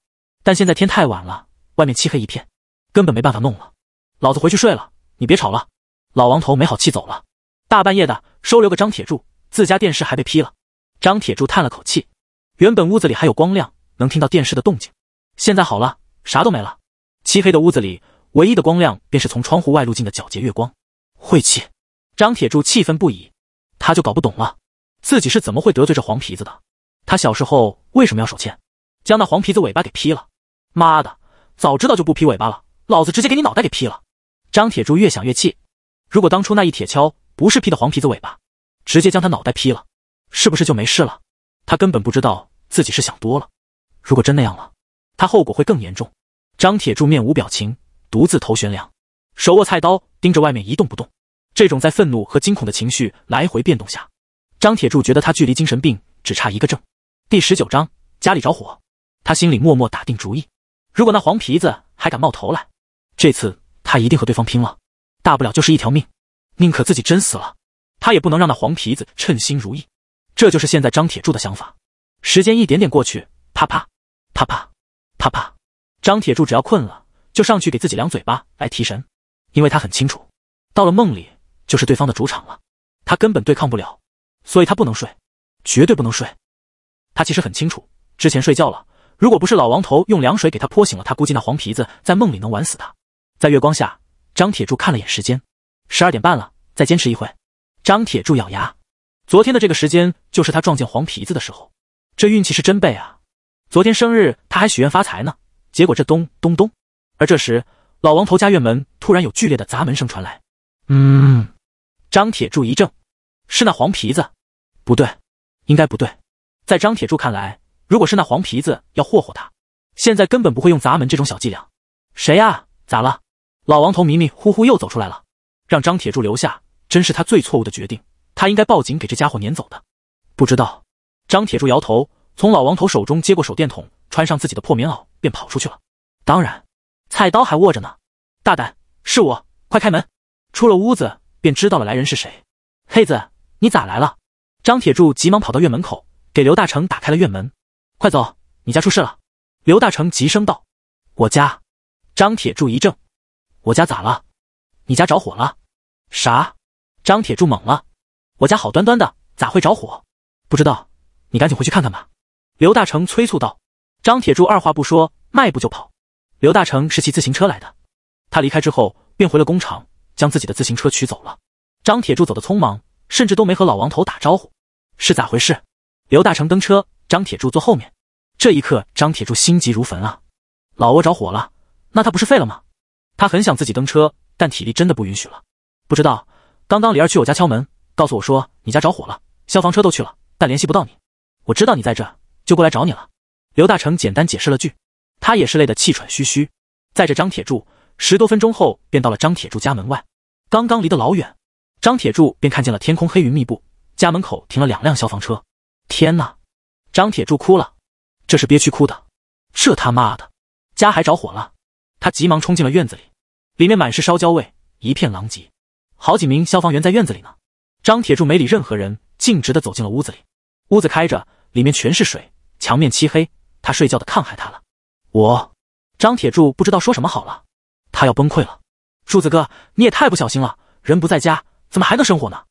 但现在天太晚了，外面漆黑一片，根本没办法弄了。老子回去睡了，你别吵了。老王头没好气走了。大半夜的，收留个张铁柱。自家电视还被劈了，张铁柱叹了口气。原本屋子里还有光亮，能听到电视的动静，现在好了，啥都没了。漆黑的屋子里，唯一的光亮便是从窗户外路进的皎洁月光。晦气！张铁柱气愤不已，他就搞不懂了，自己是怎么会得罪这黄皮子的？他小时候为什么要手欠，将那黄皮子尾巴给劈了？妈的，早知道就不劈尾巴了，老子直接给你脑袋给劈了！张铁柱越想越气，如果当初那一铁锹不是劈的黄皮子尾巴，直接将他脑袋劈了，是不是就没事了？他根本不知道自己是想多了。如果真那样了，他后果会更严重。张铁柱面无表情，独自头悬梁，手握菜刀，盯着外面一动不动。这种在愤怒和惊恐的情绪来回变动下，张铁柱觉得他距离精神病只差一个证。第十九章，家里着火，他心里默默打定主意：如果那黄皮子还敢冒头来，这次他一定和对方拼了。大不了就是一条命，宁可自己真死了。他也不能让那黄皮子称心如意，这就是现在张铁柱的想法。时间一点点过去，啪啪啪啪啪啪。张铁柱只要困了，就上去给自己两嘴巴来提神，因为他很清楚，到了梦里就是对方的主场了，他根本对抗不了，所以他不能睡，绝对不能睡。他其实很清楚，之前睡觉了，如果不是老王头用凉水给他泼醒了，他估计那黄皮子在梦里能玩死他。在月光下，张铁柱看了眼时间，十二点半了，再坚持一会。张铁柱咬牙，昨天的这个时间就是他撞见黄皮子的时候，这运气是真背啊！昨天生日他还许愿发财呢，结果这咚咚咚。而这时，老王头家院门突然有剧烈的砸门声传来。嗯，张铁柱一怔，是那黄皮子？不对，应该不对。在张铁柱看来，如果是那黄皮子要霍霍他，现在根本不会用砸门这种小伎俩。谁呀？咋了？老王头迷迷糊糊又走出来了，让张铁柱留下。真是他最错误的决定，他应该报警给这家伙撵走的。不知道，张铁柱摇头，从老王头手中接过手电筒，穿上自己的破棉袄，便跑出去了。当然，菜刀还握着呢。大胆，是我，快开门！出了屋子，便知道了来人是谁。黑子，你咋来了？张铁柱急忙跑到院门口，给刘大成打开了院门。快走，你家出事了！刘大成急声道：“我家？”张铁柱一怔：“我家咋了？”“你家着火了。”“啥？”张铁柱懵了，我家好端端的咋会着火？不知道，你赶紧回去看看吧。”刘大成催促道。张铁柱二话不说，迈步就跑。刘大成是骑自行车来的，他离开之后便回了工厂，将自己的自行车取走了。张铁柱走的匆忙，甚至都没和老王头打招呼。是咋回事？刘大成登车，张铁柱坐后面。这一刻，张铁柱心急如焚啊！老窝着火了，那他不是废了吗？他很想自己登车，但体力真的不允许了。不知道。刚刚李二去我家敲门，告诉我说你家着火了，消防车都去了，但联系不到你。我知道你在这，就过来找你了。刘大成简单解释了句，他也是累得气喘吁吁，载着张铁柱，十多分钟后便到了张铁柱家门外。刚刚离得老远，张铁柱便看见了天空黑云密布，家门口停了两辆消防车。天哪！张铁柱哭了，这是憋屈哭的。这他妈的，家还着火了！他急忙冲进了院子里，里面满是烧焦味，一片狼藉。好几名消防员在院子里呢，张铁柱没理任何人，径直的走进了屋子里。屋子开着，里面全是水，墙面漆黑。他睡觉的炕害他了。我，张铁柱不知道说什么好了，他要崩溃了。柱子哥，你也太不小心了，人不在家，怎么还能生火呢？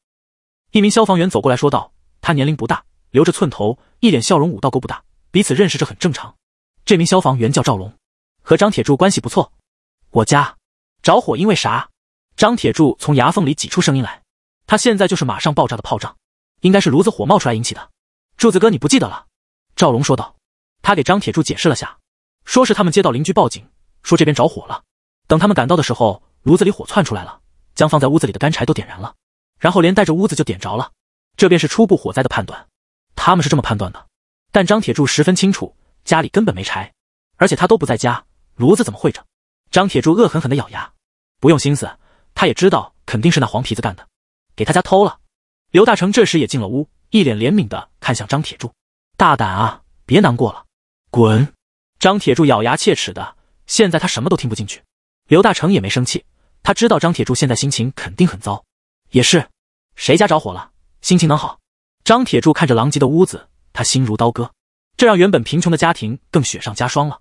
一名消防员走过来说道，他年龄不大，留着寸头，一脸笑容，五道沟不大，彼此认识这很正常。这名消防员叫赵龙，和张铁柱关系不错。我家着火因为啥？张铁柱从牙缝里挤出声音来，他现在就是马上爆炸的炮仗，应该是炉子火冒出来引起的。柱子哥，你不记得了？赵龙说道。他给张铁柱解释了下，说是他们接到邻居报警，说这边着火了。等他们赶到的时候，炉子里火窜出来了，将放在屋子里的干柴都点燃了，然后连带着屋子就点着了。这便是初步火灾的判断，他们是这么判断的。但张铁柱十分清楚，家里根本没柴，而且他都不在家，炉子怎么会着？张铁柱恶狠狠地咬牙，不用心思。他也知道肯定是那黄皮子干的，给他家偷了。刘大成这时也进了屋，一脸怜悯的看向张铁柱：“大胆啊，别难过了，滚！”张铁柱咬牙切齿的，现在他什么都听不进去。刘大成也没生气，他知道张铁柱现在心情肯定很糟。也是，谁家着火了，心情能好？张铁柱看着狼藉的屋子，他心如刀割，这让原本贫穷的家庭更雪上加霜了。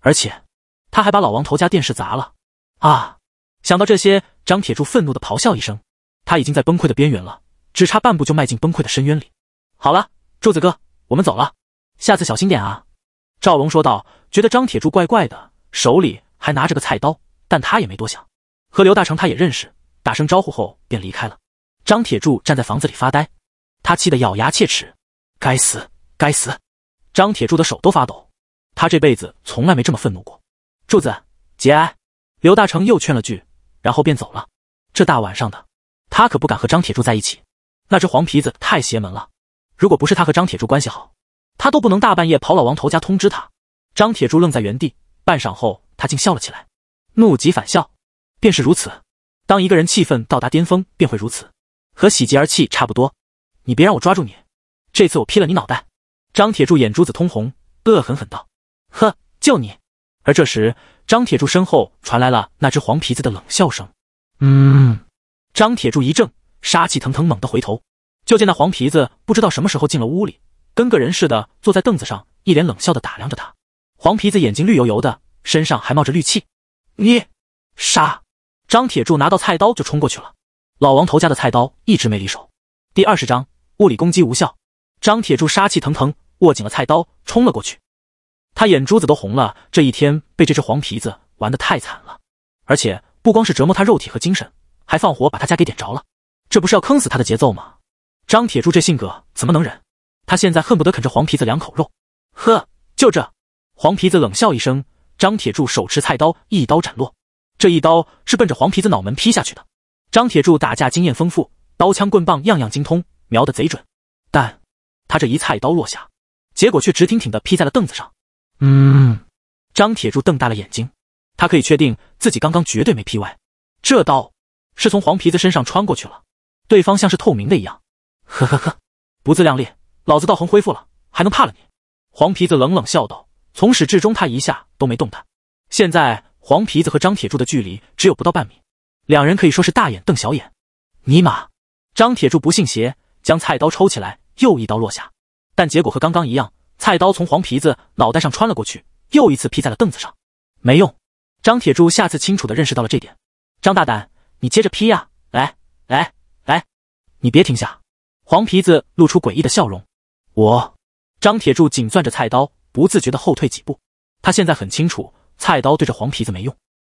而且他还把老王头家电视砸了啊！想到这些。张铁柱愤怒的咆哮一声，他已经在崩溃的边缘了，只差半步就迈进崩溃的深渊里。好了，柱子哥，我们走了，下次小心点啊。”赵龙说道，觉得张铁柱怪怪的，手里还拿着个菜刀，但他也没多想。和刘大成他也认识，打声招呼后便离开了。张铁柱站在房子里发呆，他气得咬牙切齿：“该死，该死！”张铁柱的手都发抖，他这辈子从来没这么愤怒过。柱子，节哀。”刘大成又劝了句。然后便走了。这大晚上的，他可不敢和张铁柱在一起。那只黄皮子太邪门了。如果不是他和张铁柱关系好，他都不能大半夜跑老王头家通知他。张铁柱愣在原地，半晌后，他竟笑了起来，怒极反笑，便是如此。当一个人气愤到达巅峰，便会如此，和喜极而泣差不多。你别让我抓住你，这次我劈了你脑袋！张铁柱眼珠子通红，恶狠狠道：“呵，就你！”而这时。张铁柱身后传来了那只黄皮子的冷笑声。嗯，张铁柱一怔，杀气腾腾，猛地回头，就见那黄皮子不知道什么时候进了屋里，跟个人似的坐在凳子上，一脸冷笑的打量着他。黄皮子眼睛绿油油的，身上还冒着绿气。你，杀！张铁柱拿到菜刀就冲过去了。老王头家的菜刀一直没离手。第二十章，物理攻击无效。张铁柱杀气腾腾，握紧了菜刀，冲了过去。他眼珠子都红了，这一天被这只黄皮子玩得太惨了，而且不光是折磨他肉体和精神，还放火把他家给点着了，这不是要坑死他的节奏吗？张铁柱这性格怎么能忍？他现在恨不得啃这黄皮子两口肉。呵，就这，黄皮子冷笑一声，张铁柱手持菜刀一刀斩落，这一刀是奔着黄皮子脑门劈下去的。张铁柱打架经验丰富，刀枪棍棒样样精通，瞄得贼准，但他这一菜刀落下，结果却直挺挺的劈在了凳子上。嗯，张铁柱瞪大了眼睛，他可以确定自己刚刚绝对没劈歪，这刀是从黄皮子身上穿过去了，对方像是透明的一样。呵呵呵，不自量力，老子道恒恢复了，还能怕了你？黄皮子冷冷笑道。从始至终，他一下都没动弹。现在黄皮子和张铁柱的距离只有不到半米，两人可以说是大眼瞪小眼。尼玛！张铁柱不信邪，将菜刀抽起来，又一刀落下，但结果和刚刚一样。菜刀从黄皮子脑袋上穿了过去，又一次劈在了凳子上，没用。张铁柱下次清楚的认识到了这点。张大胆，你接着劈呀！来来来，你别停下！黄皮子露出诡异的笑容。我，张铁柱紧攥着菜刀，不自觉的后退几步。他现在很清楚，菜刀对着黄皮子没用。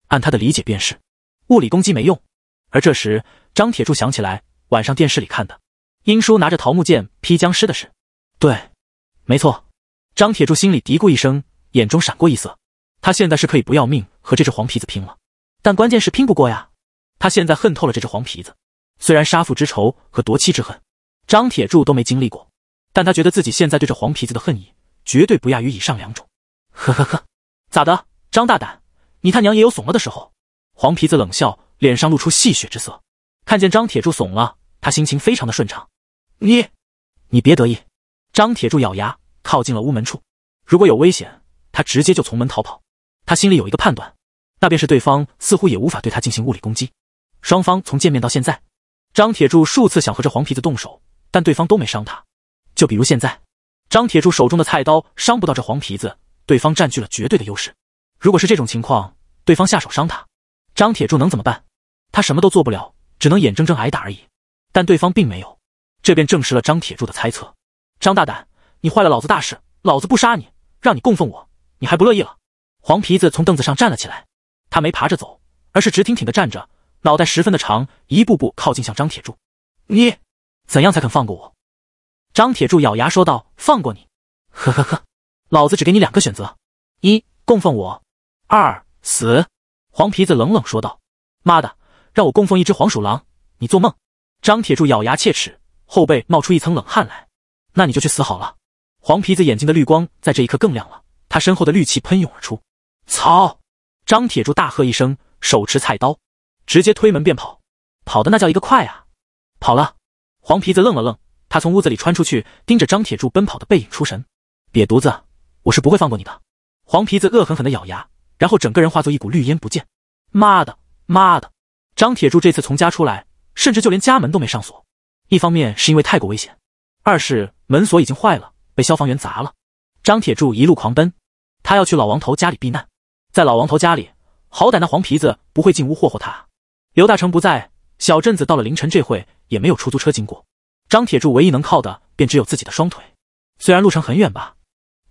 按他的理解便是，物理攻击没用。而这时，张铁柱想起来晚上电视里看的英叔拿着桃木剑劈僵尸的事。对，没错。张铁柱心里嘀咕一声，眼中闪过一色。他现在是可以不要命和这只黄皮子拼了，但关键是拼不过呀。他现在恨透了这只黄皮子，虽然杀父之仇和夺妻之恨，张铁柱都没经历过，但他觉得自己现在对这黄皮子的恨意绝对不亚于以上两种。呵呵呵，咋的，张大胆，你他娘也有怂了的时候？黄皮子冷笑，脸上露出戏谑之色。看见张铁柱怂了，他心情非常的顺畅。你，你别得意！张铁柱咬牙。靠近了屋门处，如果有危险，他直接就从门逃跑。他心里有一个判断，那便是对方似乎也无法对他进行物理攻击。双方从见面到现在，张铁柱数次想和这黄皮子动手，但对方都没伤他。就比如现在，张铁柱手中的菜刀伤不到这黄皮子，对方占据了绝对的优势。如果是这种情况，对方下手伤他，张铁柱能怎么办？他什么都做不了，只能眼睁睁挨打而已。但对方并没有，这便证实了张铁柱的猜测。张大胆。你坏了老子大事，老子不杀你，让你供奉我，你还不乐意了？黄皮子从凳子上站了起来，他没爬着走，而是直挺挺的站着，脑袋十分的长，一步步靠近向张铁柱。你怎样才肯放过我？张铁柱咬牙说道：“放过你？”呵呵呵，老子只给你两个选择：一供奉我，二死。”黄皮子冷冷说道：“妈的，让我供奉一只黄鼠狼，你做梦！”张铁柱咬牙切齿，后背冒出一层冷汗来。那你就去死好了。黄皮子眼睛的绿光在这一刻更亮了，他身后的绿气喷涌而出。操！张铁柱大喝一声，手持菜刀，直接推门便跑，跑的那叫一个快啊！跑了！黄皮子愣了愣，他从屋子里穿出去，盯着张铁柱奔跑的背影出神。瘪犊子，我是不会放过你的！黄皮子恶狠狠地咬牙，然后整个人化作一股绿烟不见。妈的，妈的！张铁柱这次从家出来，甚至就连家门都没上锁。一方面是因为太过危险，二是门锁已经坏了。被消防员砸了，张铁柱一路狂奔，他要去老王头家里避难。在老王头家里，好歹那黄皮子不会进屋霍霍他。刘大成不在，小镇子到了凌晨这会也没有出租车经过。张铁柱唯一能靠的便只有自己的双腿。虽然路程很远吧，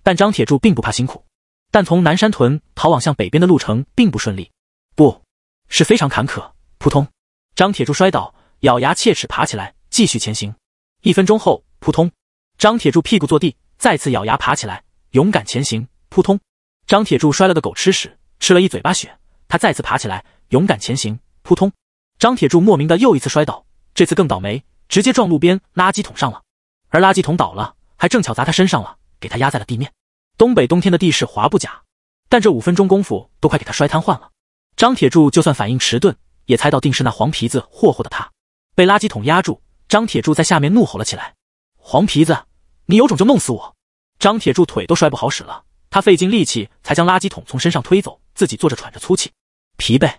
但张铁柱并不怕辛苦。但从南山屯逃往向北边的路程并不顺利，不是非常坎坷。扑通，张铁柱摔倒，咬牙切齿爬起来继续前行。一分钟后，扑通。张铁柱屁股坐地，再次咬牙爬起来，勇敢前行。扑通！张铁柱摔了个狗吃屎，吃了一嘴巴血。他再次爬起来，勇敢前行。扑通！张铁柱莫名的又一次摔倒，这次更倒霉，直接撞路边垃圾桶上了。而垃圾桶倒了，还正巧砸他身上了，给他压在了地面。东北冬天的地势滑不假，但这五分钟功夫都快给他摔瘫痪了。张铁柱就算反应迟钝，也猜到定是那黄皮子霍霍的他被垃圾桶压住。张铁柱在下面怒吼了起来：“黄皮子！”你有种就弄死我！张铁柱腿都摔不好使了，他费尽力气才将垃圾桶从身上推走，自己坐着喘着粗气，疲惫、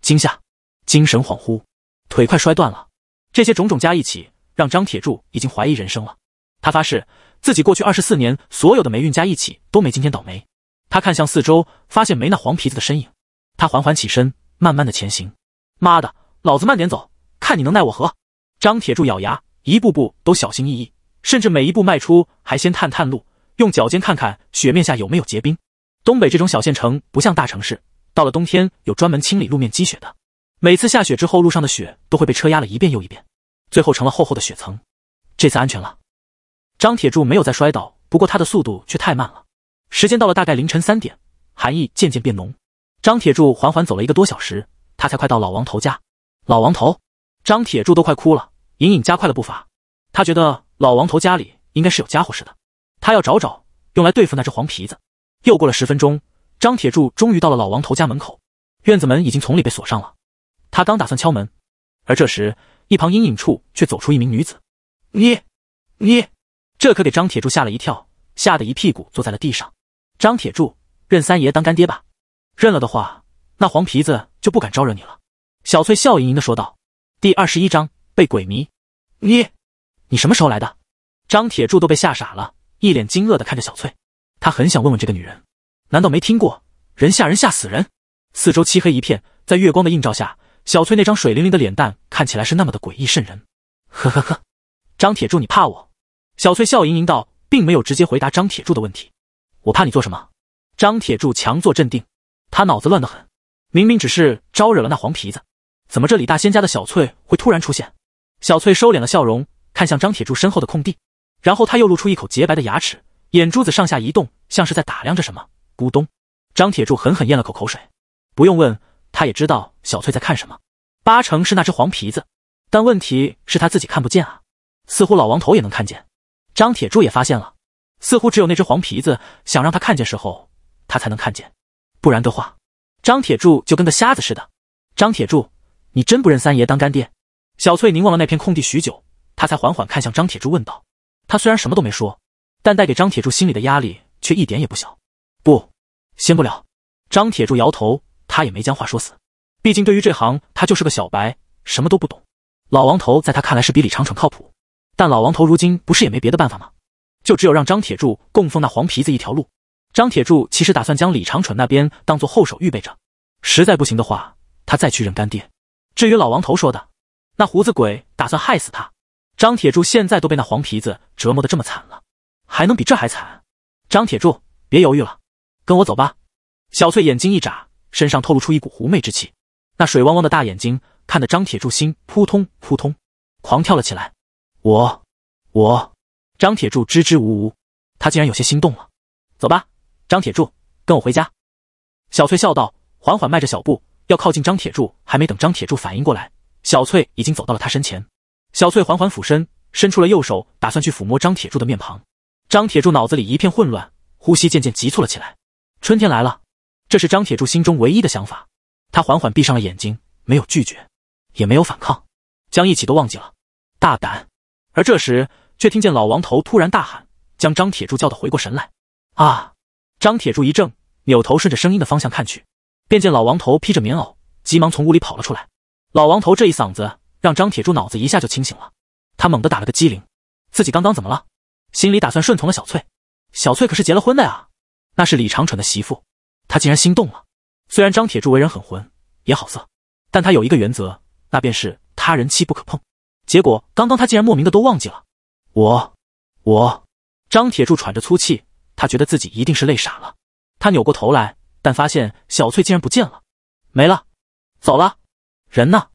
惊吓、精神恍惚，腿快摔断了。这些种种加一起，让张铁柱已经怀疑人生了。他发誓，自己过去二十四年所有的霉运加一起都没今天倒霉。他看向四周，发现没那黄皮子的身影。他缓缓起身，慢慢的前行。妈的，老子慢点走，看你能奈我何！张铁柱咬牙，一步步都小心翼翼。甚至每一步迈出，还先探探路，用脚尖看看雪面下有没有结冰。东北这种小县城不像大城市，到了冬天有专门清理路面积雪的。每次下雪之后，路上的雪都会被车压了一遍又一遍，最后成了厚厚的雪层。这次安全了，张铁柱没有再摔倒，不过他的速度却太慢了。时间到了，大概凌晨三点，寒意渐渐变浓。张铁柱缓缓走了一个多小时，他才快到老王头家。老王头，张铁柱都快哭了，隐隐加快了步伐。他觉得老王头家里应该是有家伙似的，他要找找用来对付那只黄皮子。又过了十分钟，张铁柱终于到了老王头家门口，院子门已经从里被锁上了。他刚打算敲门，而这时一旁阴影处却走出一名女子。你，你，这可给张铁柱吓了一跳，吓得一屁股坐在了地上。张铁柱认三爷当干爹吧，认了的话，那黄皮子就不敢招惹你了。小翠笑盈盈地说道。第二十一章被鬼迷。你。你什么时候来的？张铁柱都被吓傻了，一脸惊愕的看着小翠。他很想问问这个女人，难道没听过人吓人吓死人？四周漆黑一片，在月光的映照下，小翠那张水灵灵的脸蛋看起来是那么的诡异渗人。呵呵呵，张铁柱，你怕我？小翠笑盈盈道，并没有直接回答张铁柱的问题。我怕你做什么？张铁柱强作镇定，他脑子乱得很，明明只是招惹了那黄皮子，怎么这李大仙家的小翠会突然出现？小翠收敛了笑容。看向张铁柱身后的空地，然后他又露出一口洁白的牙齿，眼珠子上下移动，像是在打量着什么。咕咚，张铁柱狠狠咽了口口水。不用问，他也知道小翠在看什么，八成是那只黄皮子。但问题是他自己看不见啊，似乎老王头也能看见，张铁柱也发现了，似乎只有那只黄皮子想让他看见时候，他才能看见，不然的话，张铁柱就跟个瞎子似的。张铁柱，你真不认三爷当干爹？小翠凝望了那片空地许久。他才缓缓看向张铁柱，问道：“他虽然什么都没说，但带给张铁柱心里的压力却一点也不小。”“不，先不了。”张铁柱摇头，他也没将话说死。毕竟对于这行，他就是个小白，什么都不懂。老王头在他看来是比李长蠢靠谱，但老王头如今不是也没别的办法吗？就只有让张铁柱供奉那黄皮子一条路。张铁柱其实打算将李长蠢那边当做后手预备着，实在不行的话，他再去认干爹。至于老王头说的那胡子鬼打算害死他。张铁柱现在都被那黄皮子折磨的这么惨了，还能比这还惨？张铁柱，别犹豫了，跟我走吧。小翠眼睛一眨，身上透露出一股狐媚之气，那水汪汪的大眼睛看得张铁柱心扑通扑通狂跳了起来。我……我……张铁柱支支吾吾，他竟然有些心动了。走吧，张铁柱，跟我回家。小翠笑道，缓缓迈着小步，要靠近张铁柱。还没等张铁柱反应过来，小翠已经走到了他身前。小翠缓缓俯身，伸出了右手，打算去抚摸张铁柱的面庞。张铁柱脑子里一片混乱，呼吸渐渐急促了起来。春天来了，这是张铁柱心中唯一的想法。他缓缓闭上了眼睛，没有拒绝，也没有反抗，将一起都忘记了。大胆！而这时，却听见老王头突然大喊，将张铁柱叫得回过神来。啊！张铁柱一怔，扭头顺着声音的方向看去，便见老王头披着棉袄，急忙从屋里跑了出来。老王头这一嗓子。让张铁柱脑子一下就清醒了，他猛地打了个机灵，自己刚刚怎么了？心里打算顺从了小翠，小翠可是结了婚的呀，那是李长蠢的媳妇，他竟然心动了。虽然张铁柱为人很混也好色，但他有一个原则，那便是他人妻不可碰。结果刚刚他竟然莫名的都忘记了。我，我，张铁柱喘着粗气，他觉得自己一定是累傻了。他扭过头来，但发现小翠竟然不见了，没了，走了，人呢？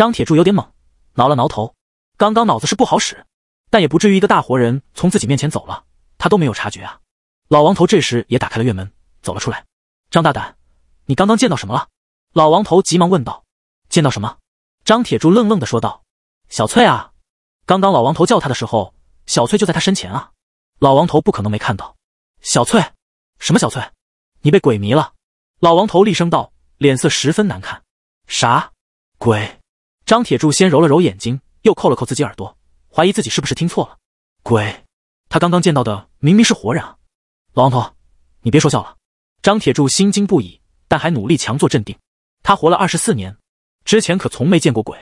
张铁柱有点懵，挠了挠头，刚刚脑子是不好使，但也不至于一个大活人从自己面前走了，他都没有察觉啊！老王头这时也打开了院门，走了出来。张大胆，你刚刚见到什么了？老王头急忙问道。见到什么？张铁柱愣愣的说道。小翠啊，刚刚老王头叫他的时候，小翠就在他身前啊！老王头不可能没看到。小翠？什么小翠？你被鬼迷了！老王头厉声道，脸色十分难看。啥？鬼？张铁柱先揉了揉眼睛，又扣了扣自己耳朵，怀疑自己是不是听错了。鬼，他刚刚见到的明明是活人啊！老王头，你别说笑了。张铁柱心惊不已，但还努力强作镇定。他活了二十四年，之前可从没见过鬼，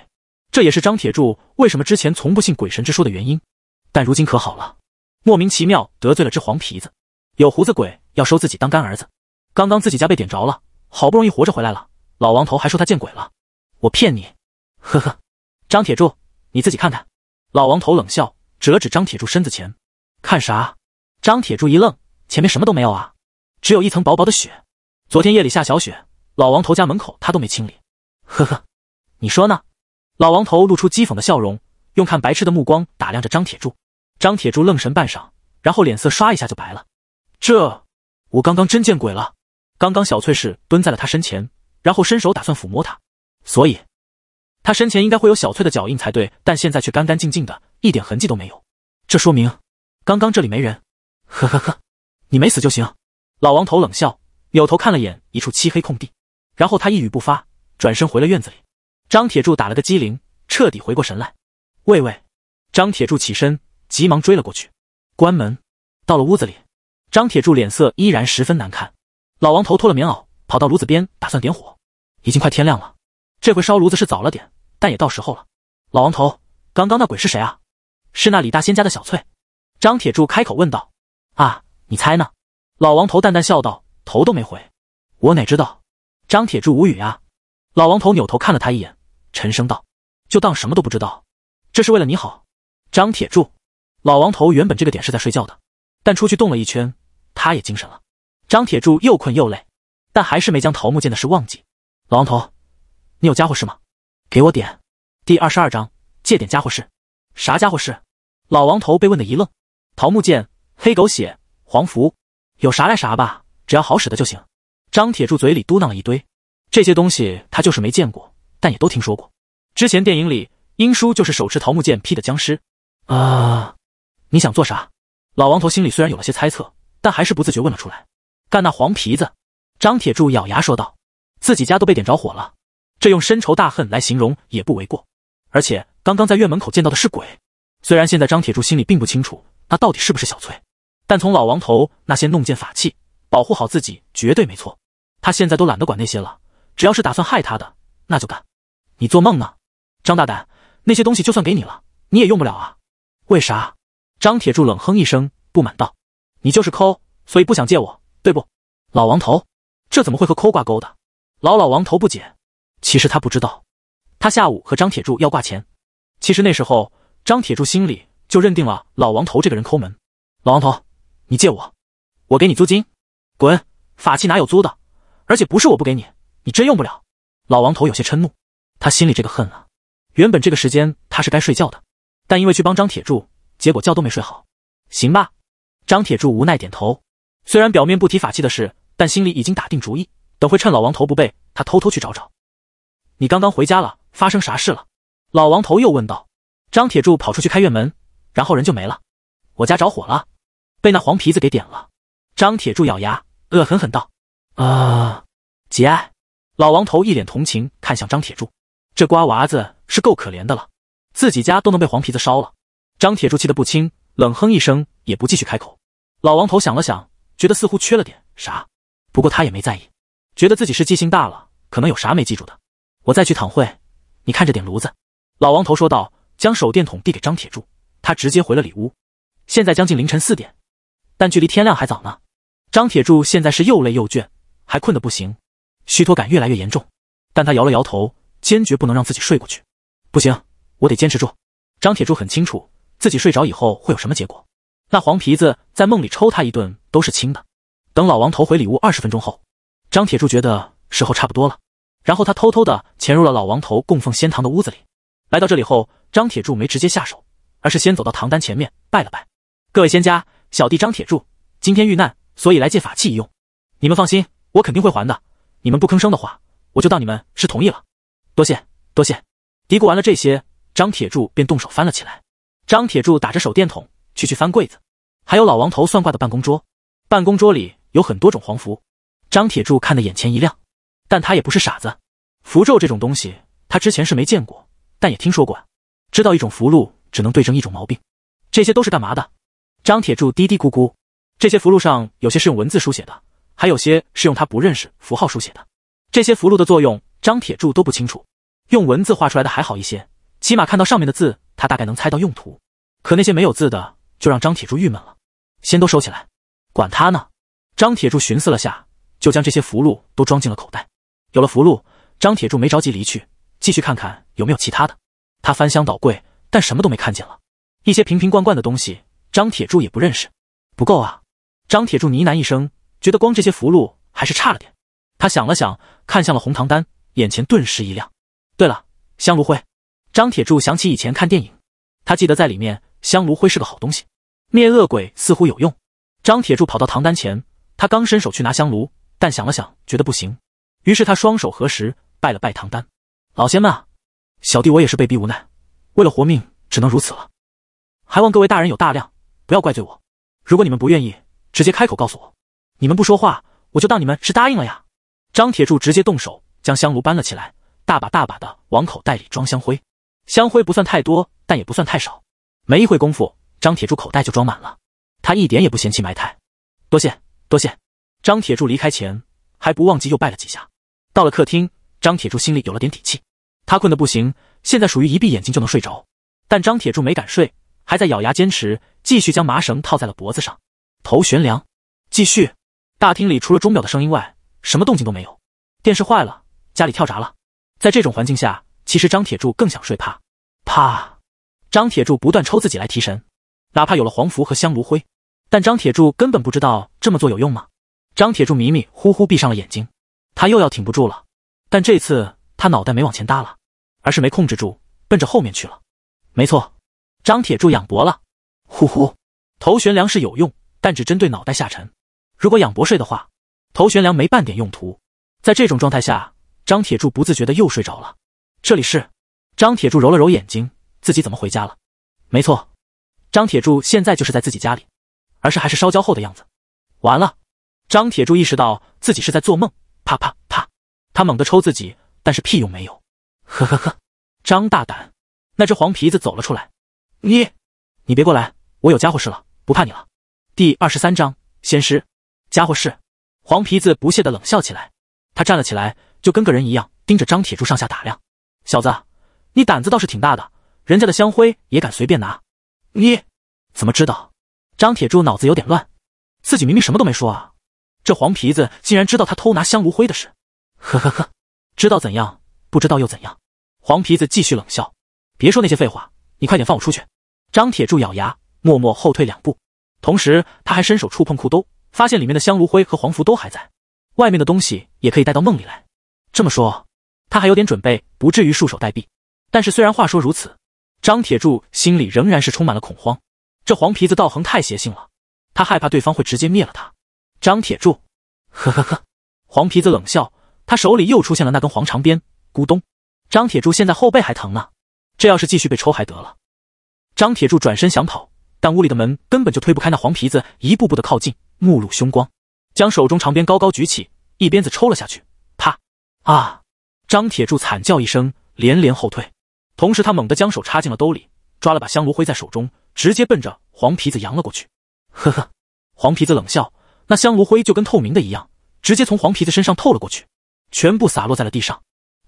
这也是张铁柱为什么之前从不信鬼神之说的原因。但如今可好了，莫名其妙得罪了只黄皮子，有胡子鬼要收自己当干儿子。刚刚自己家被点着了，好不容易活着回来了，老王头还说他见鬼了。我骗你。呵呵，张铁柱，你自己看看。老王头冷笑，指了指张铁柱身子前，看啥？张铁柱一愣，前面什么都没有啊，只有一层薄薄的雪。昨天夜里下小雪，老王头家门口他都没清理。呵呵，你说呢？老王头露出讥讽的笑容，用看白痴的目光打量着张铁柱。张铁柱愣神半晌，然后脸色刷一下就白了。这，我刚刚真见鬼了。刚刚小翠是蹲在了他身前，然后伸手打算抚摸他，所以。他身前应该会有小翠的脚印才对，但现在却干干净净的，一点痕迹都没有。这说明刚刚这里没人。呵呵呵，你没死就行。老王头冷笑，扭头看了眼一处漆黑空地，然后他一语不发，转身回了院子里。张铁柱打了个激灵，彻底回过神来。喂喂！张铁柱起身，急忙追了过去。关门。到了屋子里，张铁柱脸色依然十分难看。老王头脱了棉袄，跑到炉子边打算点火。已经快天亮了，这回烧炉子是早了点。但也到时候了。老王头，刚刚那鬼是谁啊？是那李大仙家的小翠。张铁柱开口问道。啊，你猜呢？老王头淡淡笑道，头都没回。我哪知道？张铁柱无语啊。老王头扭头看了他一眼，沉声道：“就当什么都不知道，这是为了你好。”张铁柱。老王头原本这个点是在睡觉的，但出去动了一圈，他也精神了。张铁柱又困又累，但还是没将桃木剑的事忘记。老王头，你有家伙事吗？给我点，第二十二章借点家伙事。啥家伙事？老王头被问的一愣。桃木剑、黑狗血、黄符，有啥来啥吧，只要好使的就行。张铁柱嘴里嘟囔了一堆，这些东西他就是没见过，但也都听说过。之前电影里，英叔就是手持桃木剑劈的僵尸。啊，你想做啥？老王头心里虽然有了些猜测，但还是不自觉问了出来。干那黄皮子！张铁柱咬牙说道，自己家都被点着火了。这用深仇大恨来形容也不为过，而且刚刚在院门口见到的是鬼。虽然现在张铁柱心里并不清楚那到底是不是小翠，但从老王头那些弄剑法器保护好自己绝对没错。他现在都懒得管那些了，只要是打算害他的，那就干。你做梦呢，张大胆！那些东西就算给你了，你也用不了啊。为啥？张铁柱冷哼一声，不满道：“你就是抠，所以不想借我，对不？”老王头，这怎么会和抠挂钩的？老老王头不解。其实他不知道，他下午和张铁柱要挂钱。其实那时候，张铁柱心里就认定了老王头这个人抠门。老王头，你借我，我给你租金。滚！法器哪有租的？而且不是我不给你，你真用不了。老王头有些嗔怒，他心里这个恨啊。原本这个时间他是该睡觉的，但因为去帮张铁柱，结果觉都没睡好。行吧。张铁柱无奈点头。虽然表面不提法器的事，但心里已经打定主意，等会趁老王头不备，他偷偷去找找。你刚刚回家了，发生啥事了？老王头又问道。张铁柱跑出去开院门，然后人就没了。我家着火了，被那黄皮子给点了。张铁柱咬牙，恶狠狠道：“啊，节哀。”老王头一脸同情，看向张铁柱，这瓜娃子是够可怜的了，自己家都能被黄皮子烧了。张铁柱气得不轻，冷哼一声，也不继续开口。老王头想了想，觉得似乎缺了点啥，不过他也没在意，觉得自己是记性大了，可能有啥没记住的。我再去躺会，你看着点炉子。”老王头说道，将手电筒递给张铁柱。他直接回了里屋。现在将近凌晨四点，但距离天亮还早呢。张铁柱现在是又累又倦，还困得不行，虚脱感越来越严重。但他摇了摇头，坚决不能让自己睡过去。不行，我得坚持住。张铁柱很清楚自己睡着以后会有什么结果。那黄皮子在梦里抽他一顿都是轻的。等老王头回里屋二十分钟后，张铁柱觉得时候差不多了。然后他偷偷的潜入了老王头供奉仙堂的屋子里。来到这里后，张铁柱没直接下手，而是先走到唐丹前面拜了拜。各位仙家，小弟张铁柱今天遇难，所以来借法器一用。你们放心，我肯定会还的。你们不吭声的话，我就当你们是同意了。多谢，多谢。嘀咕完了这些，张铁柱便动手翻了起来。张铁柱打着手电筒去去翻柜子，还有老王头算卦的办公桌。办公桌里有很多种黄符，张铁柱看得眼前一亮。但他也不是傻子，符咒这种东西他之前是没见过，但也听说过，知道一种符箓只能对症一种毛病，这些都是干嘛的？张铁柱嘀嘀咕咕，这些符箓上有些是用文字书写的，还有些是用他不认识符号书写的，这些符箓的作用张铁柱都不清楚。用文字画出来的还好一些，起码看到上面的字，他大概能猜到用途。可那些没有字的，就让张铁柱郁闷了。先都收起来，管他呢。张铁柱寻思了下，就将这些符箓都装进了口袋。有了符箓，张铁柱没着急离去，继续看看有没有其他的。他翻箱倒柜，但什么都没看见了。一些瓶瓶罐罐的东西，张铁柱也不认识。不够啊！张铁柱呢喃一声，觉得光这些符箓还是差了点。他想了想，看向了红糖丹，眼前顿时一亮。对了，香炉灰！张铁柱想起以前看电影，他记得在里面香炉灰是个好东西，灭恶鬼似乎有用。张铁柱跑到唐丹前，他刚伸手去拿香炉，但想了想，觉得不行。于是他双手合十，拜了拜唐丹老仙们啊，小弟我也是被逼无奈，为了活命，只能如此了。还望各位大人有大量，不要怪罪我。如果你们不愿意，直接开口告诉我。你们不说话，我就当你们是答应了呀。张铁柱直接动手将香炉搬了起来，大把大把的往口袋里装香灰。香灰不算太多，但也不算太少。没一会功夫，张铁柱口袋就装满了。他一点也不嫌弃埋汰。多谢多谢。张铁柱离开前。还不忘记又拜了几下。到了客厅，张铁柱心里有了点底气。他困得不行，现在属于一闭眼睛就能睡着。但张铁柱没敢睡，还在咬牙坚持，继续将麻绳套在了脖子上，头悬梁。继续。大厅里除了钟表的声音外，什么动静都没有。电视坏了，家里跳闸了。在这种环境下，其实张铁柱更想睡，怕怕。张铁柱不断抽自己来提神，哪怕有了黄符和香炉灰，但张铁柱根本不知道这么做有用吗？张铁柱迷迷糊糊闭上了眼睛，他又要挺不住了。但这次他脑袋没往前搭了，而是没控制住，奔着后面去了。没错，张铁柱仰脖了，呼呼，头悬梁是有用，但只针对脑袋下沉。如果仰脖睡的话，头悬梁没半点用途。在这种状态下，张铁柱不自觉的又睡着了。这里是张铁柱揉了揉眼睛，自己怎么回家了？没错，张铁柱现在就是在自己家里，而是还是烧焦后的样子。完了。张铁柱意识到自己是在做梦，啪啪啪，他猛地抽自己，但是屁用没有。呵呵呵，张大胆，那只黄皮子走了出来。你，你别过来，我有家伙事了，不怕你了。第二十三章，仙师，家伙事。黄皮子不屑的冷笑起来，他站了起来，就跟个人一样，盯着张铁柱上下打量。小子，你胆子倒是挺大的，人家的香灰也敢随便拿。你怎么知道？张铁柱脑子有点乱，自己明明什么都没说啊。这黄皮子竟然知道他偷拿香炉灰的事，呵呵呵，知道怎样，不知道又怎样。黄皮子继续冷笑，别说那些废话，你快点放我出去！张铁柱咬牙，默默后退两步，同时他还伸手触碰裤兜，发现里面的香炉灰和黄符都还在，外面的东西也可以带到梦里来。这么说，他还有点准备，不至于束手待毙。但是虽然话说如此，张铁柱心里仍然是充满了恐慌。这黄皮子道行太邪性了，他害怕对方会直接灭了他。张铁柱，呵呵呵，黄皮子冷笑，他手里又出现了那根黄长鞭。咕咚，张铁柱现在后背还疼呢，这要是继续被抽还得了？张铁柱转身想跑，但屋里的门根本就推不开，那黄皮子一步步的靠近，目露凶光，将手中长鞭高高举起，一鞭子抽了下去，啪！啊！张铁柱惨叫一声，连连后退，同时他猛地将手插进了兜里，抓了把香炉灰在手中，直接奔着黄皮子扬了过去。呵呵，黄皮子冷笑。那香炉灰就跟透明的一样，直接从黄皮子身上透了过去，全部洒落在了地上。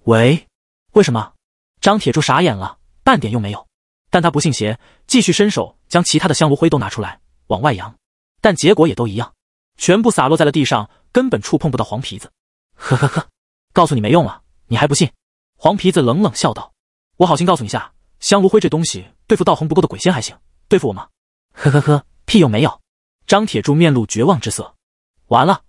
喂，为什么？张铁柱傻眼了，半点用没有。但他不信邪，继续伸手将其他的香炉灰都拿出来往外扬，但结果也都一样，全部洒落在了地上，根本触碰不到黄皮子。呵呵呵，告诉你没用了，你还不信？黄皮子冷冷笑道：“我好心告诉你下，香炉灰这东西对付道行不够的鬼仙还行，对付我吗？呵呵呵，屁用没有。”张铁柱面露绝望之色，完了，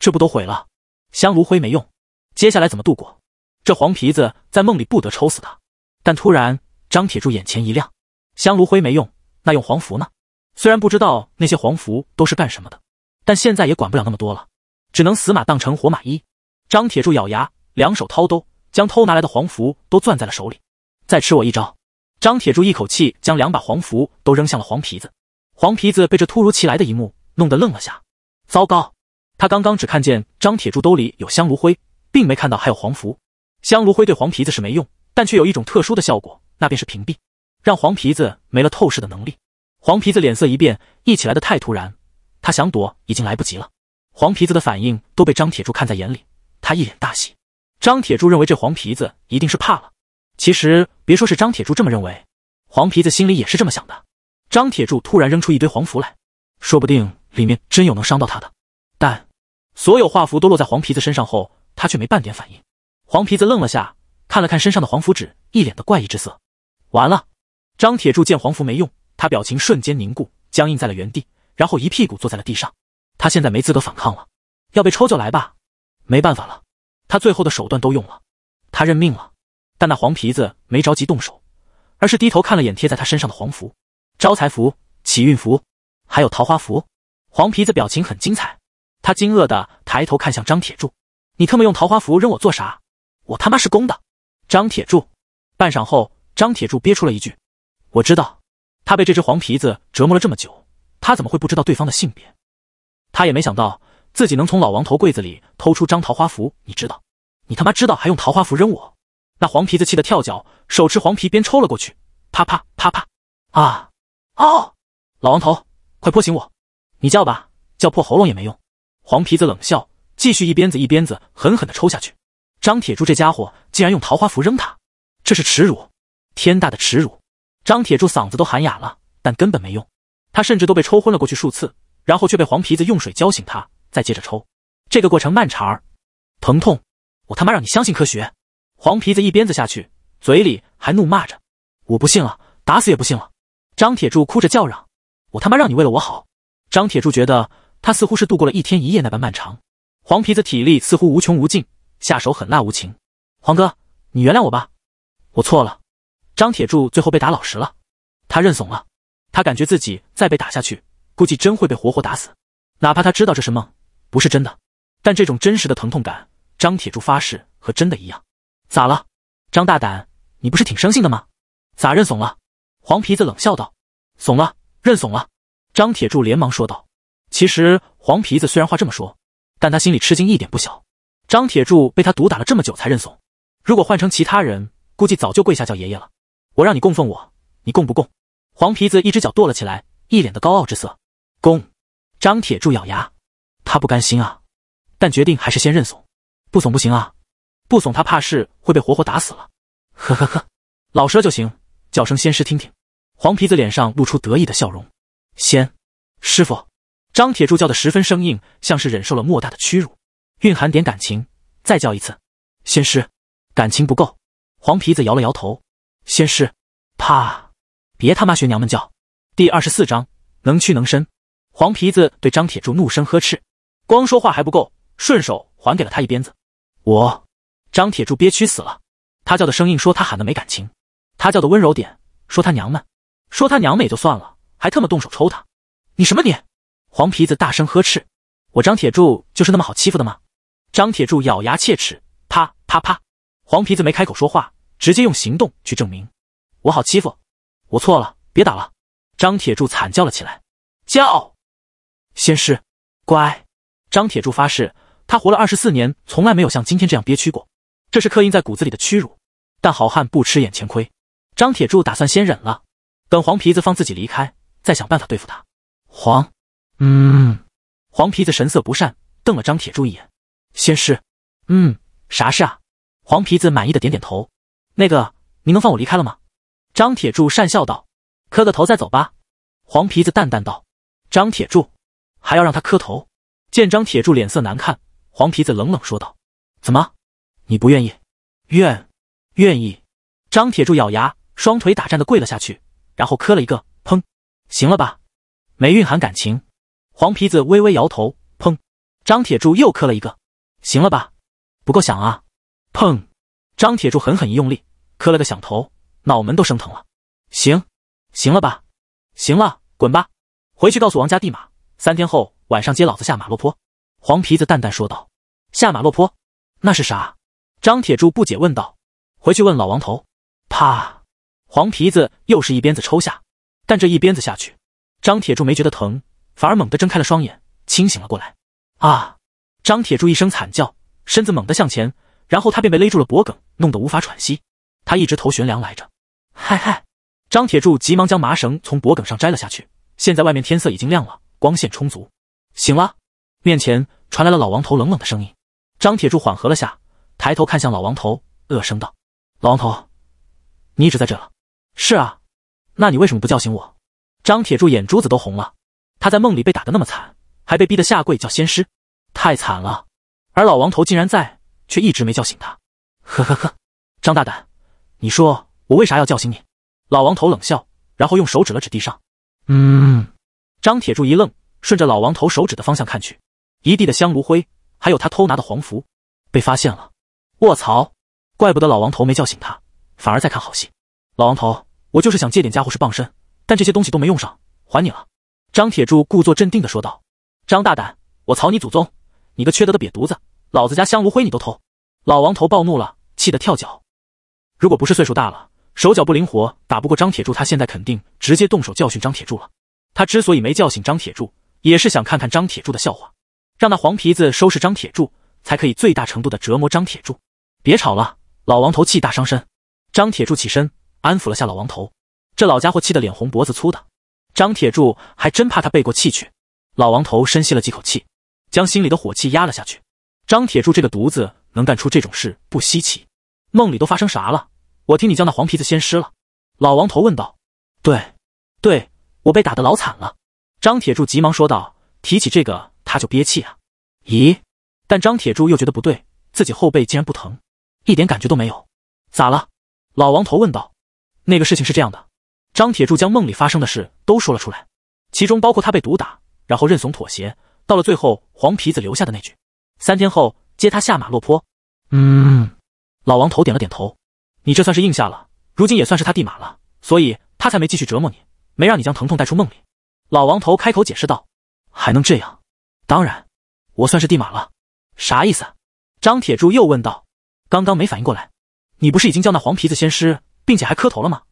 这不都毁了？香炉灰没用，接下来怎么度过？这黄皮子在梦里不得抽死他！但突然，张铁柱眼前一亮，香炉灰没用，那用黄符呢？虽然不知道那些黄符都是干什么的，但现在也管不了那么多了，只能死马当成活马医。张铁柱咬牙，两手掏兜，将偷拿来的黄符都攥在了手里。再吃我一招！张铁柱一口气将两把黄符都扔向了黄皮子。黄皮子被这突如其来的一幕弄得愣了下，糟糕，他刚刚只看见张铁柱兜里有香炉灰，并没看到还有黄符。香炉灰对黄皮子是没用，但却有一种特殊的效果，那便是屏蔽，让黄皮子没了透视的能力。黄皮子脸色一变，一起来的太突然，他想躲已经来不及了。黄皮子的反应都被张铁柱看在眼里，他一脸大喜。张铁柱认为这黄皮子一定是怕了，其实别说是张铁柱这么认为，黄皮子心里也是这么想的。张铁柱突然扔出一堆黄符来，说不定里面真有能伤到他的。但所有画符都落在黄皮子身上后，他却没半点反应。黄皮子愣了下，看了看身上的黄符纸，一脸的怪异之色。完了！张铁柱见黄符没用，他表情瞬间凝固，僵硬在了原地，然后一屁股坐在了地上。他现在没资格反抗了，要被抽就来吧。没办法了，他最后的手段都用了，他认命了。但那黄皮子没着急动手，而是低头看了眼贴在他身上的黄符。招财符、起运符，还有桃花符。黄皮子表情很精彩，他惊愕地抬头看向张铁柱：“你特么用桃花符扔我做啥？我他妈是公的！”张铁柱半晌后，张铁柱憋出了一句：“我知道。”他被这只黄皮子折磨了这么久，他怎么会不知道对方的性别？他也没想到自己能从老王头柜子里偷出张桃花符。你知道？你他妈知道还用桃花符扔我？那黄皮子气得跳脚，手持黄皮鞭抽了过去，啪啪啪啪！啊！哦，老王头，快泼醒我！你叫吧，叫破喉咙也没用。黄皮子冷笑，继续一鞭子一鞭子狠狠的抽下去。张铁柱这家伙竟然用桃花符扔他，这是耻辱，天大的耻辱！张铁柱嗓子都喊哑了，但根本没用，他甚至都被抽昏了过去数次，然后却被黄皮子用水浇醒，他再接着抽。这个过程漫长，而疼痛，我他妈让你相信科学！黄皮子一鞭子下去，嘴里还怒骂着：“我不信了，打死也不信了。”张铁柱哭着叫嚷：“我他妈让你为了我好！”张铁柱觉得他似乎是度过了一天一夜那般漫长。黄皮子体力似乎无穷无尽，下手狠辣无情。黄哥，你原谅我吧，我错了。张铁柱最后被打老实了，他认怂了。他感觉自己再被打下去，估计真会被活活打死。哪怕他知道这是梦，不是真的，但这种真实的疼痛感，张铁柱发誓和真的一样。咋了，张大胆，你不是挺生性的吗？咋认怂了？黄皮子冷笑道：“怂了，认怂了。”张铁柱连忙说道：“其实黄皮子虽然话这么说，但他心里吃惊一点不小。张铁柱被他毒打了这么久才认怂，如果换成其他人，估计早就跪下叫爷爷了。我让你供奉我，你供不供？”黄皮子一只脚跺了起来，一脸的高傲之色。供！张铁柱咬牙，他不甘心啊，但决定还是先认怂。不怂不行啊，不怂他怕是会被活活打死了。呵呵呵，老实就行。叫声仙师听听，黄皮子脸上露出得意的笑容。仙师傅，张铁柱叫的十分生硬，像是忍受了莫大的屈辱，蕴含点感情。再叫一次，仙师，感情不够。黄皮子摇了摇头。仙师，啪！别他妈学娘们叫。第二十四章能屈能伸。黄皮子对张铁柱怒声呵斥，光说话还不够，顺手还给了他一鞭子。我，张铁柱憋屈死了。他叫的声音说他喊的没感情。他叫的温柔点，说他娘们，说他娘们也就算了，还特么动手抽他！你什么你？黄皮子大声呵斥。我张铁柱就是那么好欺负的吗？张铁柱咬牙切齿，啪啪啪！黄皮子没开口说话，直接用行动去证明我好欺负。我错了，别打了！张铁柱惨叫了起来，叫，仙师，乖！张铁柱发誓，他活了二十四年，从来没有像今天这样憋屈过，这是刻印在骨子里的屈辱。但好汉不吃眼前亏。张铁柱打算先忍了，等黄皮子放自己离开，再想办法对付他。黄，嗯。黄皮子神色不善，瞪了张铁柱一眼。先师，嗯，啥事啊？黄皮子满意的点点头。那个，你能放我离开了吗？张铁柱讪笑道：“磕个头再走吧。”黄皮子淡淡道：“张铁柱，还要让他磕头？”见张铁柱脸色难看，黄皮子冷冷说道：“怎么，你不愿意？愿，愿意？”张铁柱咬牙。双腿打颤的跪了下去，然后磕了一个，砰，行了吧？没蕴含感情。黄皮子微微摇头，砰，张铁柱又磕了一个，行了吧？不够响啊，砰，张铁柱狠狠一用力，磕了个响头，脑门都生疼了。行，行了吧？行了，滚吧，回去告诉王家地马，三天后晚上接老子下马洛坡。黄皮子淡淡说道：“下马洛坡，那是啥？”张铁柱不解问道：“回去问老王头。”啪。黄皮子又是一鞭子抽下，但这一鞭子下去，张铁柱没觉得疼，反而猛地睁开了双眼，清醒了过来。啊！张铁柱一声惨叫，身子猛地向前，然后他便被勒住了脖颈，弄得无法喘息。他一直头悬梁来着。嗨嗨！张铁柱急忙将麻绳从脖颈上摘了下去。现在外面天色已经亮了，光线充足。醒了？面前传来了老王头冷冷的声音。张铁柱缓和了下，抬头看向老王头，恶声道：“老王头，你一直在这了。”是啊，那你为什么不叫醒我？张铁柱眼珠子都红了，他在梦里被打得那么惨，还被逼得下跪叫仙师，太惨了。而老王头竟然在，却一直没叫醒他。呵呵呵，张大胆，你说我为啥要叫醒你？老王头冷笑，然后用手指了指地上。嗯。张铁柱一愣，顺着老王头手指的方向看去，一地的香炉灰，还有他偷拿的黄符，被发现了。卧槽，怪不得老王头没叫醒他，反而在看好戏。老王头，我就是想借点家伙事傍身，但这些东西都没用上，还你了。张铁柱故作镇定的说道：“张大胆，我草你祖宗！你个缺德的瘪犊子，老子家香炉灰你都偷！”老王头暴怒了，气得跳脚。如果不是岁数大了，手脚不灵活，打不过张铁柱，他现在肯定直接动手教训张铁柱了。他之所以没叫醒张铁柱，也是想看看张铁柱的笑话，让那黄皮子收拾张铁柱，才可以最大程度的折磨张铁柱。别吵了，老王头气大伤身。张铁柱起身。安抚了下老王头，这老家伙气得脸红脖子粗的。张铁柱还真怕他背过气去。老王头深吸了几口气，将心里的火气压了下去。张铁柱这个犊子能干出这种事不稀奇。梦里都发生啥了？我听你叫那黄皮子先尸了。老王头问道。对，对，我被打得老惨了。张铁柱急忙说道。提起这个他就憋气啊。咦？但张铁柱又觉得不对，自己后背竟然不疼，一点感觉都没有。咋了？老王头问道。那个事情是这样的，张铁柱将梦里发生的事都说了出来，其中包括他被毒打，然后认怂妥协，到了最后黄皮子留下的那句“三天后接他下马落坡”。嗯，老王头点了点头，你这算是应下了，如今也算是他地马了，所以他才没继续折磨你，没让你将疼痛带出梦里。老王头开口解释道：“还能这样？当然，我算是地马了，啥意思？”张铁柱又问道：“刚刚没反应过来，你不是已经叫那黄皮子先师？”并且还磕头了吗？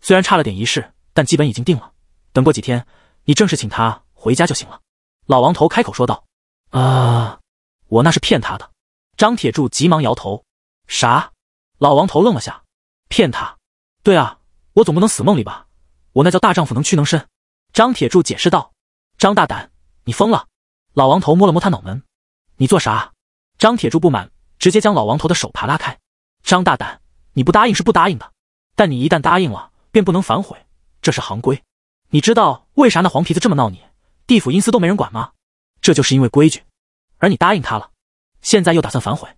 虽然差了点仪式，但基本已经定了。等过几天，你正式请他回家就行了。老王头开口说道：“啊，我那是骗他的。”张铁柱急忙摇头：“啥？”老王头愣了下：“骗他？对啊，我总不能死梦里吧？我那叫大丈夫能屈能伸。”张铁柱解释道：“张大胆，你疯了！”老王头摸了摸他脑门：“你做啥？”张铁柱不满，直接将老王头的手帕拉开。“张大胆，你不答应是不答应的。”但你一旦答应了，便不能反悔，这是行规。你知道为啥那黄皮子这么闹你，地府阴司都没人管吗？这就是因为规矩。而你答应他了，现在又打算反悔，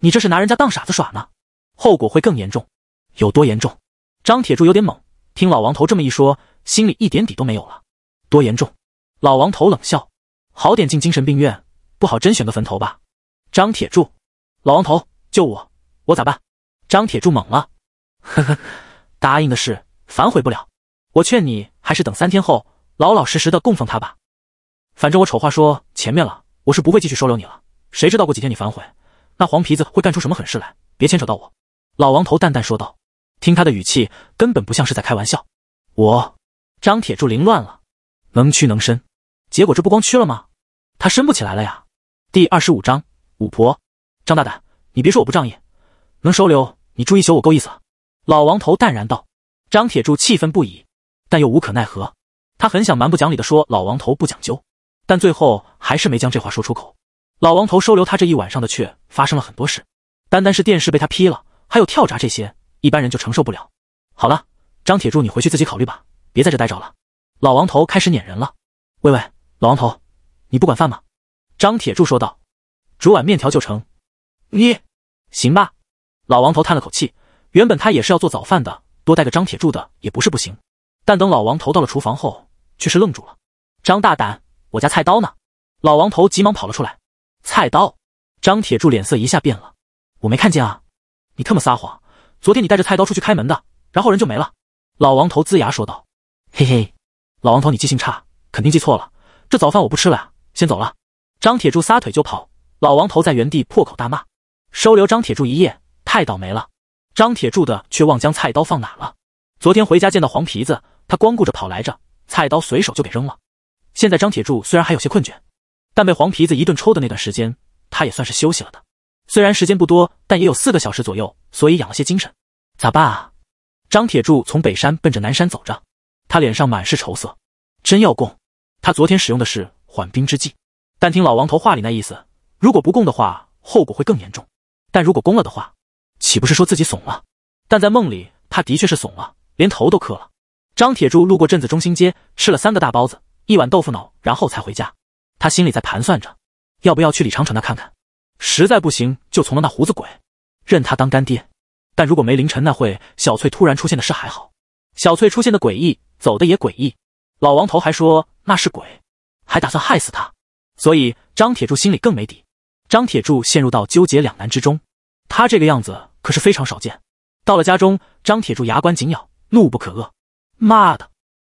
你这是拿人家当傻子耍呢？后果会更严重。有多严重？张铁柱有点懵，听老王头这么一说，心里一点底都没有了。多严重？老王头冷笑：好点进精神病院，不好真选个坟头吧？张铁柱，老王头，救我！我咋办？张铁柱懵了。呵呵，答应的事反悔不了。我劝你还是等三天后，老老实实的供奉他吧。反正我丑话说前面了，我是不会继续收留你了。谁知道过几天你反悔，那黄皮子会干出什么狠事来？别牵扯到我。老王头淡淡说道，听他的语气，根本不像是在开玩笑。我张铁柱凌乱了，能屈能伸，结果这不光屈了吗？他伸不起来了呀。第二十五章五婆张大胆，你别说我不仗义，能收留你住一宿，我够意思了。老王头淡然道：“张铁柱气愤不已，但又无可奈何。他很想蛮不讲理地说老王头不讲究，但最后还是没将这话说出口。老王头收留他这一晚上的，却发生了很多事。单单是电视被他劈了，还有跳闸，这些一般人就承受不了。好了，张铁柱，你回去自己考虑吧，别在这待着了。”老王头开始撵人了。“喂喂，老王头，你不管饭吗？”张铁柱说道，“煮碗面条就成，你行吧？”老王头叹了口气。原本他也是要做早饭的，多带个张铁柱的也不是不行。但等老王头到了厨房后，却是愣住了：“张大胆，我家菜刀呢？”老王头急忙跑了出来：“菜刀！”张铁柱脸色一下变了：“我没看见啊！”“你特么撒谎！昨天你带着菜刀出去开门的，然后人就没了。”老王头呲牙说道：“嘿嘿，老王头你记性差，肯定记错了。这早饭我不吃了，先走了。”张铁柱撒腿就跑，老王头在原地破口大骂：“收留张铁柱一夜，太倒霉了！”张铁柱的却忘将菜刀放哪了。昨天回家见到黄皮子，他光顾着跑来着，菜刀随手就给扔了。现在张铁柱虽然还有些困倦，但被黄皮子一顿抽的那段时间，他也算是休息了的。虽然时间不多，但也有四个小时左右，所以养了些精神。咋办啊？张铁柱从北山奔着南山走着，他脸上满是愁色。真要供，他昨天使用的是缓兵之计，但听老王头话里那意思，如果不供的话，后果会更严重。但如果供了的话，岂不是说自己怂了？但在梦里，他的确是怂了，连头都磕了。张铁柱路过镇子中心街，吃了三个大包子，一碗豆腐脑，然后才回家。他心里在盘算着，要不要去李长成那看看，实在不行就从了那胡子鬼，认他当干爹。但如果没凌晨那会小翠突然出现的事还好，小翠出现的诡异，走的也诡异。老王头还说那是鬼，还打算害死他，所以张铁柱心里更没底。张铁柱陷入到纠结两难之中。他这个样子可是非常少见。到了家中，张铁柱牙关紧咬，怒不可遏：“妈的！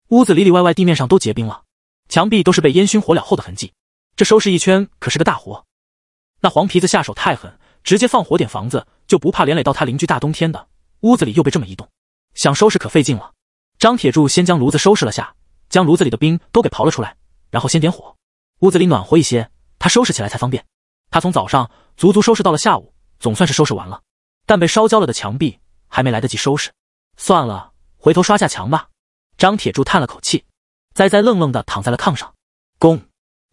屋子里里外外地面上都结冰了，墙壁都是被烟熏火燎后的痕迹。这收拾一圈可是个大活。那黄皮子下手太狠，直接放火点房子，就不怕连累到他邻居？大冬天的，屋子里又被这么一冻，想收拾可费劲了。”张铁柱先将炉子收拾了下，将炉子里的冰都给刨了出来，然后先点火，屋子里暖和一些，他收拾起来才方便。他从早上足足收拾到了下午。总算是收拾完了，但被烧焦了的墙壁还没来得及收拾，算了，回头刷下墙吧。张铁柱叹了口气，栽栽愣愣的躺在了炕上。供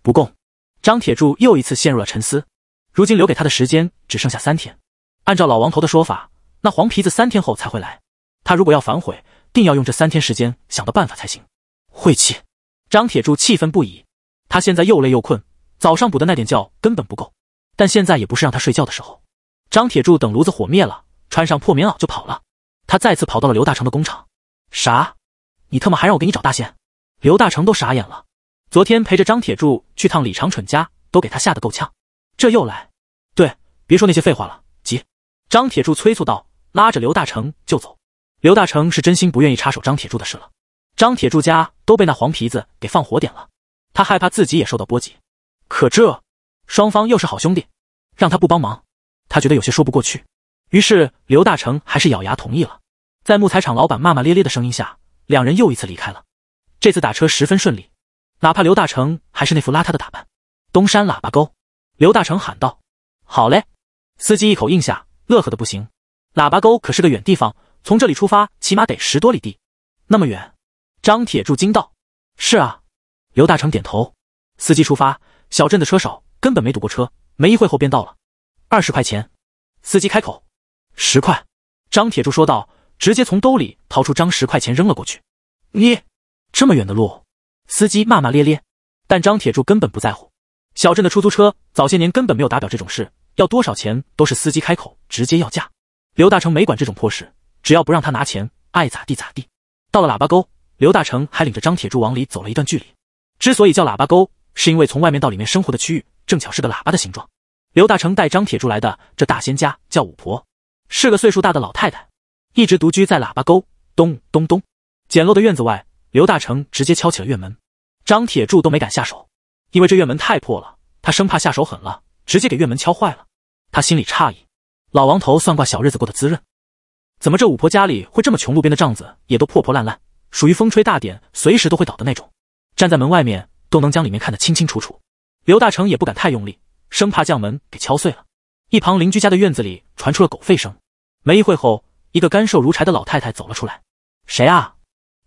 不供？张铁柱又一次陷入了沉思。如今留给他的时间只剩下三天，按照老王头的说法，那黄皮子三天后才会来。他如果要反悔，定要用这三天时间想到办法才行。晦气！张铁柱气愤不已。他现在又累又困，早上补的那点觉根本不够，但现在也不是让他睡觉的时候。张铁柱等炉子火灭了，穿上破棉袄就跑了。他再次跑到了刘大成的工厂。啥？你特么还让我给你找大仙？刘大成都傻眼了。昨天陪着张铁柱去趟李长蠢家，都给他吓得够呛。这又来？对，别说那些废话了，急！张铁柱催促道，拉着刘大成就走。刘大成是真心不愿意插手张铁柱的事了。张铁柱家都被那黄皮子给放火点了，他害怕自己也受到波及。可这，双方又是好兄弟，让他不帮忙？他觉得有些说不过去，于是刘大成还是咬牙同意了。在木材厂老板骂骂咧咧的声音下，两人又一次离开了。这次打车十分顺利，哪怕刘大成还是那副邋遢的打扮。东山喇叭沟，刘大成喊道：“好嘞！”司机一口应下，乐呵的不行。喇叭沟可是个远地方，从这里出发起码得十多里地。那么远，张铁柱惊道：“是啊。”刘大成点头。司机出发，小镇的车少，根本没堵过车。没一会后便到了。二十块钱，司机开口。十块，张铁柱说道，直接从兜里掏出张十块钱扔了过去。你这么远的路，司机骂骂咧咧，但张铁柱根本不在乎。小镇的出租车早些年根本没有打表这种事，要多少钱都是司机开口直接要价。刘大成没管这种破事，只要不让他拿钱，爱咋地咋地。到了喇叭沟，刘大成还领着张铁柱往里走了一段距离。之所以叫喇叭沟，是因为从外面到里面生活的区域正巧是个喇叭的形状。刘大成带张铁柱来的，这大仙家叫五婆，是个岁数大的老太太，一直独居在喇叭沟。咚咚咚，简陋的院子外，刘大成直接敲起了院门，张铁柱都没敢下手，因为这院门太破了，他生怕下手狠了，直接给院门敲坏了。他心里诧异，老王头算卦小日子过得滋润，怎么这五婆家里会这么穷？路边的帐子也都破破烂烂，属于风吹大点随时都会倒的那种。站在门外面都能将里面看得清清楚楚，刘大成也不敢太用力。生怕将门给敲碎了。一旁邻居家的院子里传出了狗吠声。没一会后，一个干瘦如柴的老太太走了出来。“谁啊？”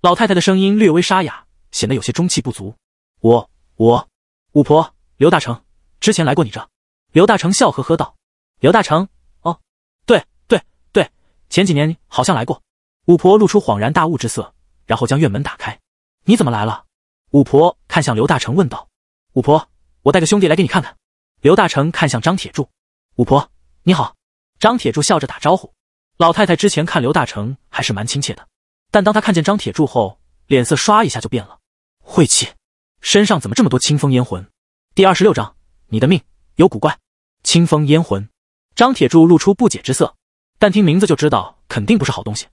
老太太的声音略微沙哑，显得有些中气不足。“我……我……五婆，刘大成，之前来过你这。”刘大成笑呵呵道。“刘大成，哦，对对对，前几年好像来过。”五婆露出恍然大悟之色，然后将院门打开。“你怎么来了？”五婆看向刘大成问道。“五婆，我带个兄弟来给你看看。”刘大成看向张铁柱，五婆你好。张铁柱笑着打招呼。老太太之前看刘大成还是蛮亲切的，但当他看见张铁柱后，脸色唰一下就变了。晦气，身上怎么这么多清风烟魂？第二十六章，你的命有古怪。清风烟魂。张铁柱露出不解之色，但听名字就知道肯定不是好东西。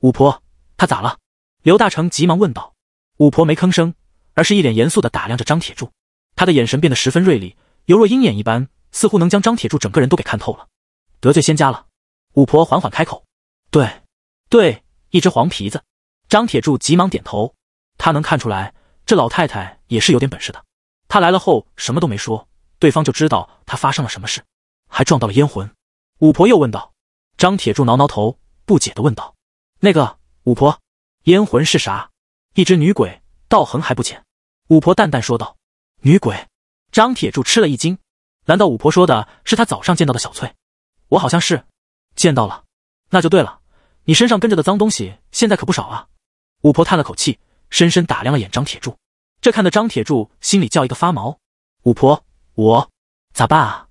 五婆，他咋了？刘大成急忙问道。五婆没吭声，而是一脸严肃地打量着张铁柱，他的眼神变得十分锐利。犹若鹰眼一般，似乎能将张铁柱整个人都给看透了。得罪仙家了，五婆缓缓开口：“对，对，一只黄皮子。”张铁柱急忙点头。他能看出来，这老太太也是有点本事的。他来了后什么都没说，对方就知道他发生了什么事，还撞到了冤魂。五婆又问道：“张铁柱，挠挠头，不解的问道：那个五婆，冤魂是啥？一只女鬼，道行还不浅。”五婆淡淡说道：“女鬼。”张铁柱吃了一惊，难道五婆说的是他早上见到的小翠？我好像是见到了，那就对了。你身上跟着的脏东西现在可不少啊！五婆叹了口气，深深打量了眼张铁柱，这看的张铁柱心里叫一个发毛。五婆，我咋办啊？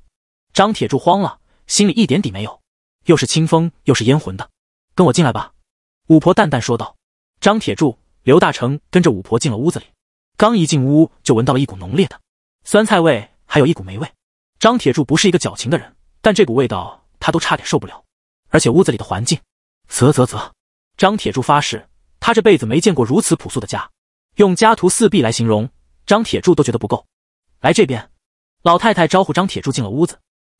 张铁柱慌了，心里一点底没有，又是清风又是烟魂的，跟我进来吧。五婆淡淡说道。张铁柱、刘大成跟着五婆进了屋子里，刚一进屋就闻到了一股浓烈的。酸菜味，还有一股霉味。张铁柱不是一个矫情的人，但这股味道他都差点受不了。而且屋子里的环境，啧啧啧！张铁柱发誓，他这辈子没见过如此朴素的家，用家徒四壁来形容，张铁柱都觉得不够。来这边，老太太招呼张铁柱进了屋子，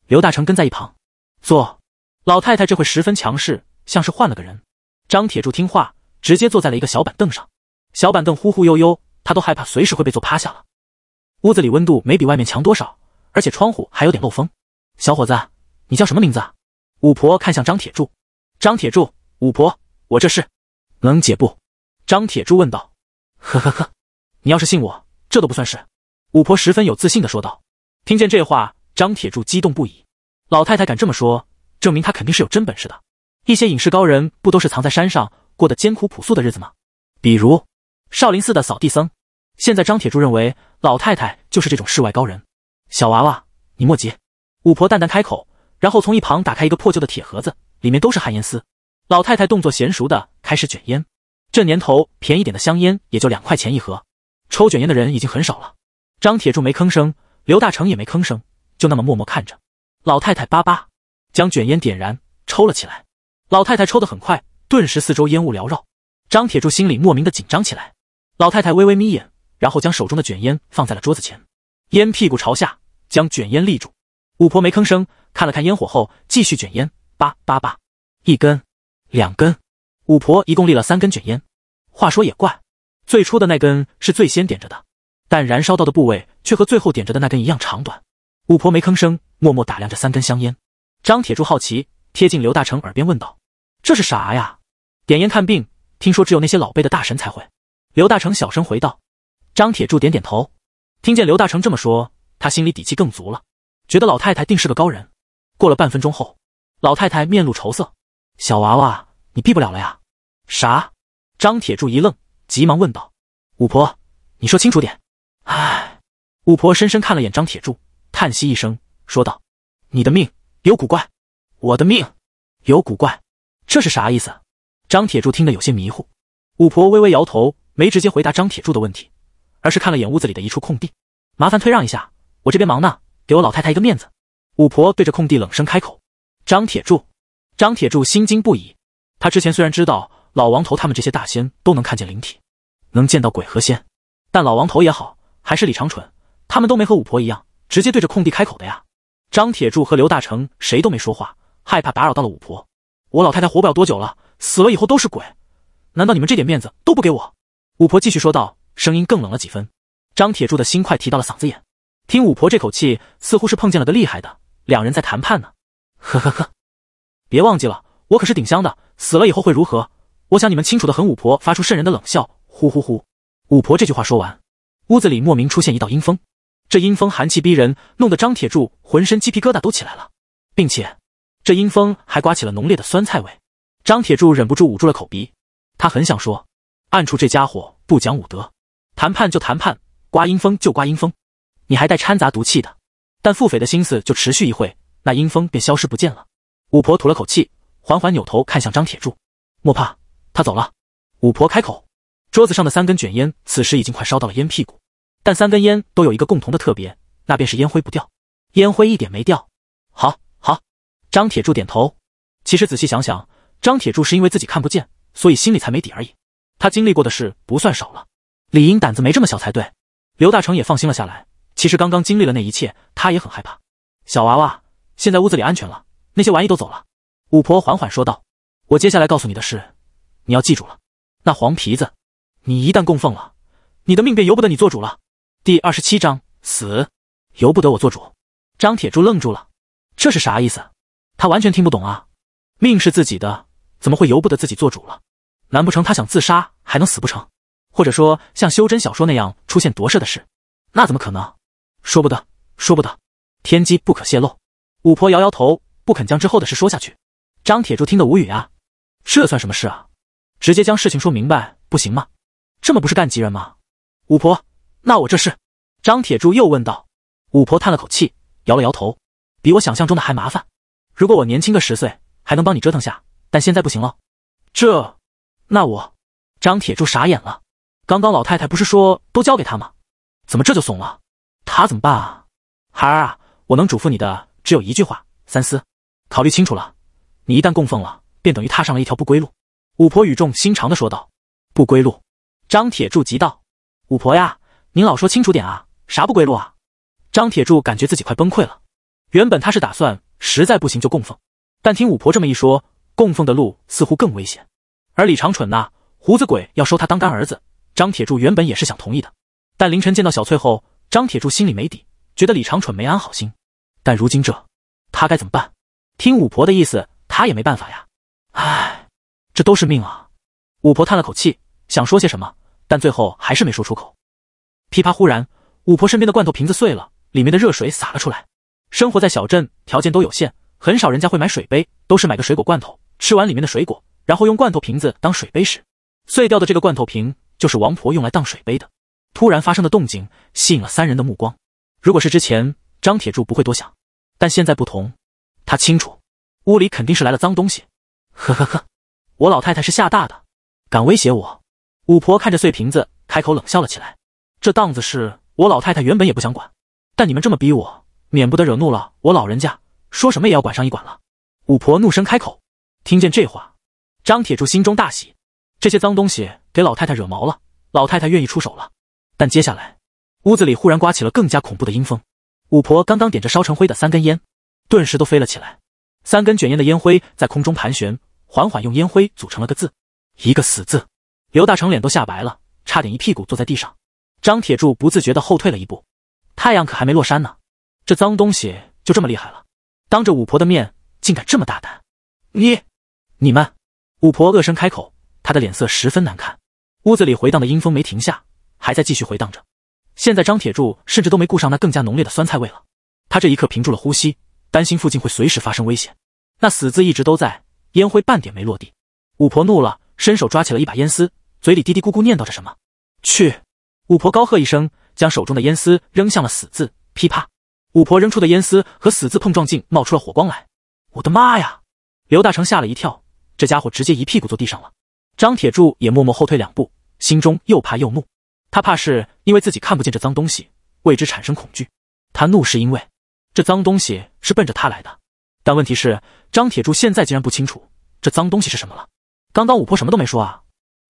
刘大成跟在一旁。坐，老太太这会十分强势，像是换了个人。张铁柱听话，直接坐在了一个小板凳上。小板凳忽忽悠悠，他都害怕随时会被坐趴下了。屋子里温度没比外面强多少，而且窗户还有点漏风。小伙子，你叫什么名字？五婆看向张铁柱。张铁柱，五婆，我这是能解不？张铁柱问道。呵呵呵，你要是信我，这都不算是。五婆十分有自信的说道。听见这话，张铁柱激动不已。老太太敢这么说，证明她肯定是有真本事的。一些隐世高人不都是藏在山上，过的艰苦朴素的日子吗？比如少林寺的扫地僧。现在张铁柱认为老太太就是这种世外高人。小娃娃，你莫急。五婆淡淡开口，然后从一旁打开一个破旧的铁盒子，里面都是旱烟丝。老太太动作娴熟的开始卷烟。这年头便宜点的香烟也就两块钱一盒，抽卷烟的人已经很少了。张铁柱没吭声，刘大成也没吭声，就那么默默看着。老太太叭叭，将卷烟点燃，抽了起来。老太太抽得很快，顿时四周烟雾缭绕。张铁柱心里莫名的紧张起来。老太太微微眯眼。然后将手中的卷烟放在了桌子前，烟屁股朝下，将卷烟立住。五婆没吭声，看了看烟火后，继续卷烟。叭叭叭，一根，两根。五婆一共立了三根卷烟。话说也怪，最初的那根是最先点着的，但燃烧到的部位却和最后点着的那根一样长短。五婆没吭声，默默打量着三根香烟。张铁柱好奇，贴近刘大成耳边问道：“这是啥呀？点烟看病？听说只有那些老辈的大神才会。”刘大成小声回道。张铁柱点点头，听见刘大成这么说，他心里底气更足了，觉得老太太定是个高人。过了半分钟后，老太太面露愁色：“小娃娃，你避不了了呀！”啥？张铁柱一愣，急忙问道：“五婆，你说清楚点。”唉，五婆深深看了眼张铁柱，叹息一声，说道：“你的命有古怪，我的命有古怪，这是啥意思？”张铁柱听得有些迷糊。五婆微微摇头，没直接回答张铁柱的问题。而是看了眼屋子里的一处空地，麻烦退让一下，我这边忙呢，给我老太太一个面子。五婆对着空地冷声开口：“张铁柱。”张铁柱心惊不已。他之前虽然知道老王头他们这些大仙都能看见灵体，能见到鬼和仙，但老王头也好，还是李长蠢，他们都没和五婆一样直接对着空地开口的呀。张铁柱和刘大成谁都没说话，害怕打扰到了五婆。我老太太活不了多久了，死了以后都是鬼，难道你们这点面子都不给我？五婆继续说道。声音更冷了几分，张铁柱的心快提到了嗓子眼。听五婆这口气，似乎是碰见了个厉害的，两人在谈判呢。呵呵呵，别忘记了，我可是顶香的，死了以后会如何？我想你们清楚的很。五婆发出渗人的冷笑，呼呼呼。五婆这句话说完，屋子里莫名出现一道阴风，这阴风寒气逼人，弄得张铁柱浑身鸡皮疙瘩都起来了，并且这阴风还刮起了浓烈的酸菜味。张铁柱忍不住捂住了口鼻，他很想说，暗处这家伙不讲武德。谈判就谈判，刮阴风就刮阴风，你还带掺杂毒气的。但腹诽的心思就持续一会，那阴风便消失不见了。五婆吐了口气，缓缓扭头看向张铁柱：“莫怕，他走了。”五婆开口。桌子上的三根卷烟此时已经快烧到了烟屁股，但三根烟都有一个共同的特别，那便是烟灰不掉，烟灰一点没掉。好，好。张铁柱点头。其实仔细想想，张铁柱是因为自己看不见，所以心里才没底而已。他经历过的事不算少了。李英胆子没这么小才对，刘大成也放心了下来。其实刚刚经历了那一切，他也很害怕。小娃娃，现在屋子里安全了，那些玩意都走了。五婆缓缓说道：“我接下来告诉你的是，你要记住了。那黄皮子，你一旦供奉了，你的命便由不得你做主了。”第二十七章死，由不得我做主。张铁柱愣住了，这是啥意思？他完全听不懂啊！命是自己的，怎么会由不得自己做主了？难不成他想自杀还能死不成？或者说像修真小说那样出现夺舍的事，那怎么可能？说不得，说不得，天机不可泄露。五婆摇摇头，不肯将之后的事说下去。张铁柱听得无语啊，这算什么事啊？直接将事情说明白不行吗？这么不是干急人吗？五婆，那我这是？张铁柱又问道。五婆叹了口气，摇了摇头，比我想象中的还麻烦。如果我年轻个十岁，还能帮你折腾下，但现在不行了。这……那我……张铁柱傻眼了。刚刚老太太不是说都交给他吗？怎么这就怂了？他怎么办啊？孩儿啊，我能嘱咐你的只有一句话：三思，考虑清楚了。你一旦供奉了，便等于踏上了一条不归路。”五婆语重心长地说道。“不归路？”张铁柱急道。“五婆呀，您老说清楚点啊，啥不归路啊？”张铁柱感觉自己快崩溃了。原本他是打算实在不行就供奉，但听五婆这么一说，供奉的路似乎更危险。而李长蠢呢，胡子鬼要收他当干儿子。张铁柱原本也是想同意的，但凌晨见到小翠后，张铁柱心里没底，觉得李长蠢没安好心。但如今这，他该怎么办？听五婆的意思，他也没办法呀。唉，这都是命啊！五婆叹了口气，想说些什么，但最后还是没说出口。噼啪！忽然，五婆身边的罐头瓶子碎了，里面的热水洒了出来。生活在小镇，条件都有限，很少人家会买水杯，都是买个水果罐头，吃完里面的水果，然后用罐头瓶子当水杯使。碎掉的这个罐头瓶。就是王婆用来当水杯的。突然发生的动静吸引了三人的目光。如果是之前，张铁柱不会多想，但现在不同，他清楚屋里肯定是来了脏东西。呵呵呵，我老太太是吓大的，敢威胁我？五婆看着碎瓶子，开口冷笑了起来。这档子事，我老太太原本也不想管，但你们这么逼我，免不得惹怒了我老人家，说什么也要管上一管了。五婆怒声开口。听见这话，张铁柱心中大喜。这些脏东西给老太太惹毛了，老太太愿意出手了。但接下来，屋子里忽然刮起了更加恐怖的阴风，五婆刚刚点着烧成灰的三根烟，顿时都飞了起来。三根卷烟的烟灰在空中盘旋，缓缓用烟灰组成了个字，一个死字。刘大成脸都吓白了，差点一屁股坐在地上。张铁柱不自觉的后退了一步。太阳可还没落山呢，这脏东西就这么厉害了？当着五婆的面，竟敢这么大胆？你、你们！五婆恶声开口。他的脸色十分难看，屋子里回荡的阴风没停下，还在继续回荡着。现在张铁柱甚至都没顾上那更加浓烈的酸菜味了，他这一刻屏住了呼吸，担心附近会随时发生危险。那死字一直都在，烟灰半点没落地。五婆怒了，伸手抓起了一把烟丝，嘴里嘀嘀咕咕念叨着什么。去！五婆高喝一声，将手中的烟丝扔向了死字，噼啪！五婆扔出的烟丝和死字碰撞，竟冒出了火光来。我的妈呀！刘大成吓了一跳，这家伙直接一屁股坐地上了。张铁柱也默默后退两步，心中又怕又怒。他怕是因为自己看不见这脏东西，为之产生恐惧；他怒是因为这脏东西是奔着他来的。但问题是，张铁柱现在竟然不清楚这脏东西是什么了。刚刚五婆什么都没说啊，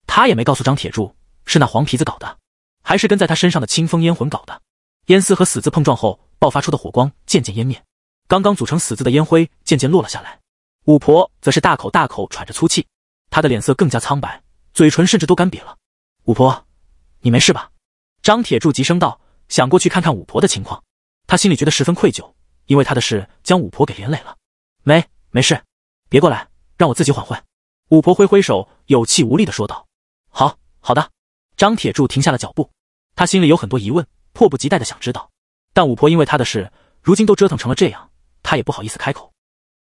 她也没告诉张铁柱是那黄皮子搞的，还是跟在他身上的清风烟魂搞的。烟丝和死字碰撞后爆发出的火光渐渐湮灭，刚刚组成死字的烟灰渐渐落了下来。五婆则是大口大口喘着粗气。他的脸色更加苍白，嘴唇甚至都干瘪了。五婆，你没事吧？张铁柱急声道，想过去看看五婆的情况。他心里觉得十分愧疚，因为他的事将五婆给连累了。没没事，别过来，让我自己缓缓。五婆挥挥手，有气无力的说道：“好好的。”张铁柱停下了脚步，他心里有很多疑问，迫不及待的想知道。但五婆因为他的事，如今都折腾成了这样，他也不好意思开口。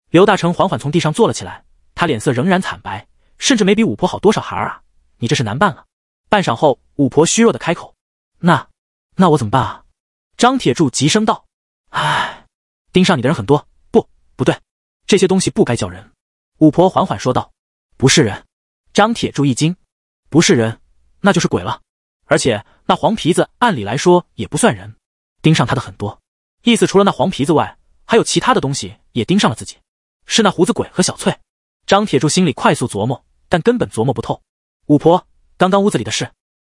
刘大成缓缓从地上坐了起来，他脸色仍然惨白。甚至没比五婆好多少，孩儿，你这是难办了。半晌后，五婆虚弱的开口：“那，那我怎么办啊？”张铁柱急声道：“唉，盯上你的人很多，不，不对，这些东西不该叫人。”五婆缓缓说道：“不是人。”张铁柱一惊：“不是人，那就是鬼了。而且那黄皮子按理来说也不算人，盯上他的很多。意思除了那黄皮子外，还有其他的东西也盯上了自己。是那胡子鬼和小翠。”张铁柱心里快速琢磨。但根本琢磨不透。五婆，刚刚屋子里的事，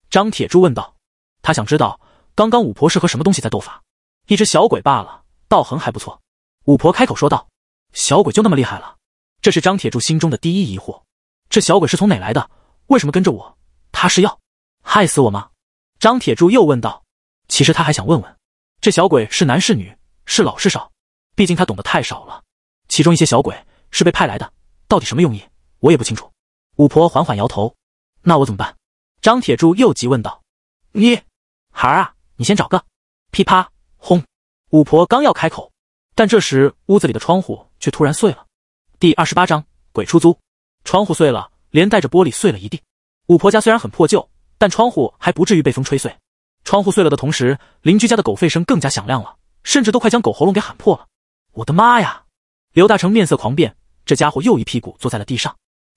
张铁柱问道。他想知道刚刚五婆是和什么东西在斗法。一只小鬼罢了，道行还不错。五婆开口说道：“小鬼就那么厉害了？”这是张铁柱心中的第一疑惑。这小鬼是从哪来的？为什么跟着我？他是要害死我吗？张铁柱又问道。其实他还想问问，这小鬼是男是女，是老是少？毕竟他懂得太少了。其中一些小鬼是被派来的，到底什么用意，我也不清楚。五婆缓缓摇头，那我怎么办？张铁柱又急问道。你，孩儿啊，你先找个。噼啪，轰！五婆刚要开口，但这时屋子里的窗户却突然碎了。第二十八章鬼出租。窗户碎了，连带着玻璃碎了一地。五婆家虽然很破旧，但窗户还不至于被风吹碎。窗户碎了的同时，邻居家的狗吠声更加响亮了，甚至都快将狗喉咙给喊破了。我的妈呀！刘大成面色狂变，这家伙又一屁股坐在了地上。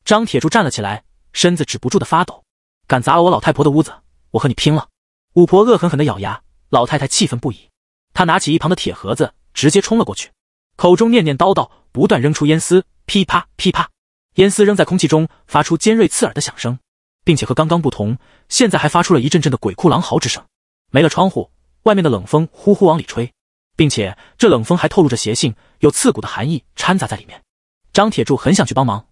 张铁柱站了起来，身子止不住的发抖。敢砸了我老太婆的屋子，我和你拼了！五婆恶狠狠地咬牙，老太太气愤不已。她拿起一旁的铁盒子，直接冲了过去，口中念念叨叨，不断扔出烟丝，噼啪噼啪，烟丝扔在空气中，发出尖锐刺耳的响声，并且和刚刚不同，现在还发出了一阵阵的鬼哭狼嚎之声。没了窗户，外面的冷风呼呼往里吹，并且这冷风还透露着邪性，有刺骨的寒意掺杂在里面。张铁柱很想去帮忙。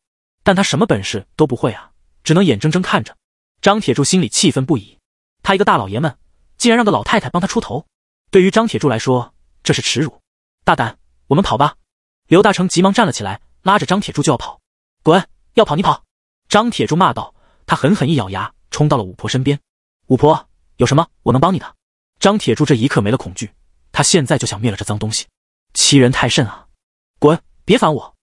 但他什么本事都不会啊，只能眼睁睁看着。张铁柱心里气愤不已，他一个大老爷们，竟然让个老太太帮他出头，对于张铁柱来说，这是耻辱。大胆，我们跑吧！刘大成急忙站了起来，拉着张铁柱就要跑。滚，要跑你跑！张铁柱骂道。他狠狠一咬牙，冲到了五婆身边。五婆，有什么我能帮你的？张铁柱这一刻没了恐惧，他现在就想灭了这脏东西。欺人太甚啊！滚，别烦我！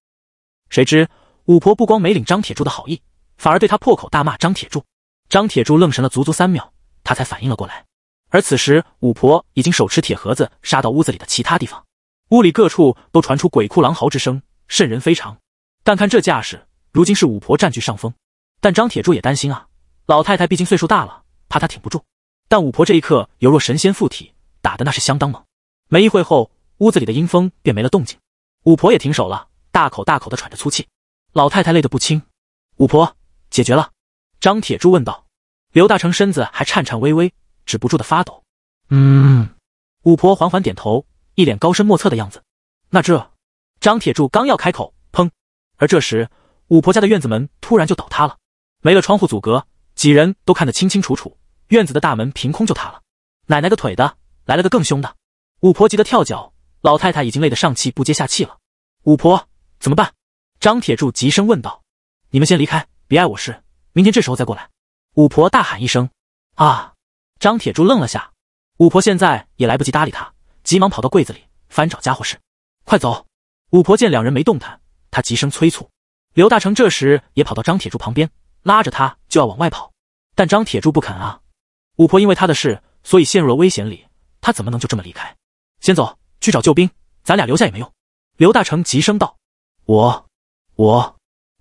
谁知。五婆不光没领张铁柱的好意，反而对他破口大骂。张铁柱，张铁柱愣神了足足三秒，他才反应了过来。而此时，五婆已经手持铁盒子杀到屋子里的其他地方，屋里各处都传出鬼哭狼嚎之声，瘆人非常。但看这架势，如今是五婆占据上风。但张铁柱也担心啊，老太太毕竟岁数大了，怕她挺不住。但五婆这一刻犹若神仙附体，打的那是相当猛。没一会后，屋子里的阴风便没了动静，五婆也停手了，大口大口的喘着粗气。老太太累得不轻，五婆解决了。张铁柱问道：“刘大成身子还颤颤巍巍，止不住的发抖。”嗯，五婆缓缓点头，一脸高深莫测的样子。那这，张铁柱刚要开口，砰！而这时，五婆家的院子门突然就倒塌了，没了窗户阻隔，几人都看得清清楚楚，院子的大门凭空就塌了。奶奶个腿的，来了个更凶的！五婆急得跳脚，老太太已经累得上气不接下气了。五婆怎么办？张铁柱急声问道：“你们先离开，别碍我事，明天这时候再过来。”五婆大喊一声：“啊！”张铁柱愣了下，五婆现在也来不及搭理他，急忙跑到柜子里翻找家伙事。快走！五婆见两人没动弹，她急声催促。刘大成这时也跑到张铁柱旁边，拉着他就要往外跑，但张铁柱不肯啊！五婆因为他的事，所以陷入了危险里，他怎么能就这么离开？先走去找救兵，咱俩留下也没用。刘大成急声道：“我。”我，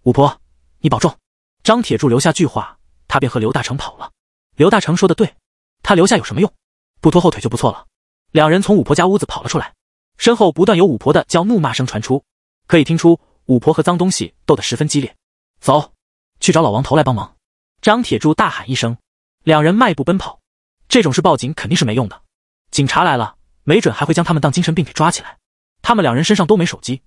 五婆，你保重。张铁柱留下句话，他便和刘大成跑了。刘大成说的对，他留下有什么用？不拖后腿就不错了。两人从五婆家屋子跑了出来，身后不断有五婆的叫怒骂声传出，可以听出五婆和脏东西斗得十分激烈。走，去找老王头来帮忙。张铁柱大喊一声，两人迈步奔跑。这种事报警肯定是没用的，警察来了，没准还会将他们当精神病给抓起来。他们两人身上都没手机。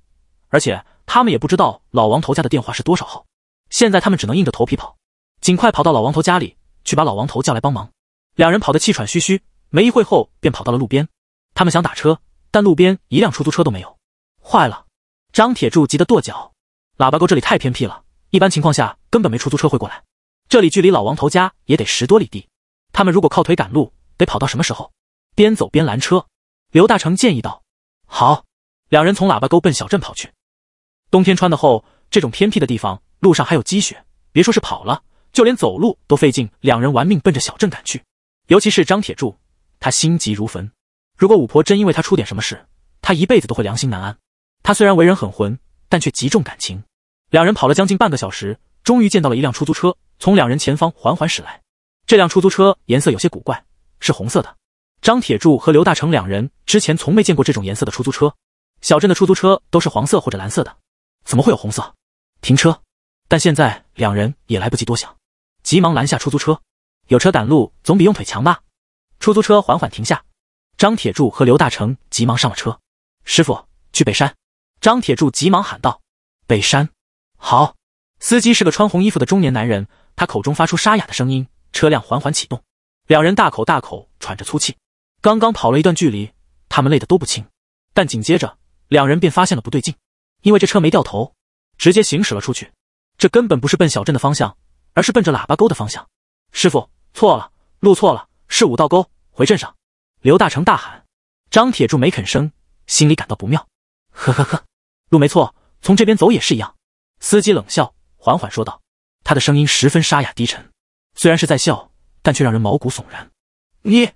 而且他们也不知道老王头家的电话是多少号，现在他们只能硬着头皮跑，尽快跑到老王头家里去，把老王头叫来帮忙。两人跑得气喘吁吁，没一会后便跑到了路边。他们想打车，但路边一辆出租车都没有。坏了！张铁柱急得跺脚。喇叭沟这里太偏僻了，一般情况下根本没出租车会过来。这里距离老王头家也得十多里地，他们如果靠腿赶路，得跑到什么时候？边走边拦车，刘大成建议道：“好。”两人从喇叭沟奔小镇跑去，冬天穿的厚，这种偏僻的地方路上还有积雪，别说是跑了，就连走路都费劲。两人玩命奔着小镇赶去，尤其是张铁柱，他心急如焚。如果五婆真因为他出点什么事，他一辈子都会良心难安。他虽然为人很混，但却极重感情。两人跑了将近半个小时，终于见到了一辆出租车从两人前方缓缓驶来。这辆出租车颜色有些古怪，是红色的。张铁柱和刘大成两人之前从没见过这种颜色的出租车。小镇的出租车都是黄色或者蓝色的，怎么会有红色？停车！但现在两人也来不及多想，急忙拦下出租车。有车赶路总比用腿强吧？出租车缓缓停下，张铁柱和刘大成急忙上了车。师傅，去北山！张铁柱急忙喊道。北山，好。司机是个穿红衣服的中年男人，他口中发出沙哑的声音。车辆缓缓启动，两人大口大口喘着粗气。刚刚跑了一段距离，他们累得都不轻。但紧接着。两人便发现了不对劲，因为这车没掉头，直接行驶了出去。这根本不是奔小镇的方向，而是奔着喇叭沟的方向。师傅，错了，路错了，是五道沟，回镇上！刘大成大喊。张铁柱没吭声，心里感到不妙。呵呵呵，路没错，从这边走也是一样。司机冷笑，缓缓说道。他的声音十分沙哑低沉，虽然是在笑，但却让人毛骨悚然。你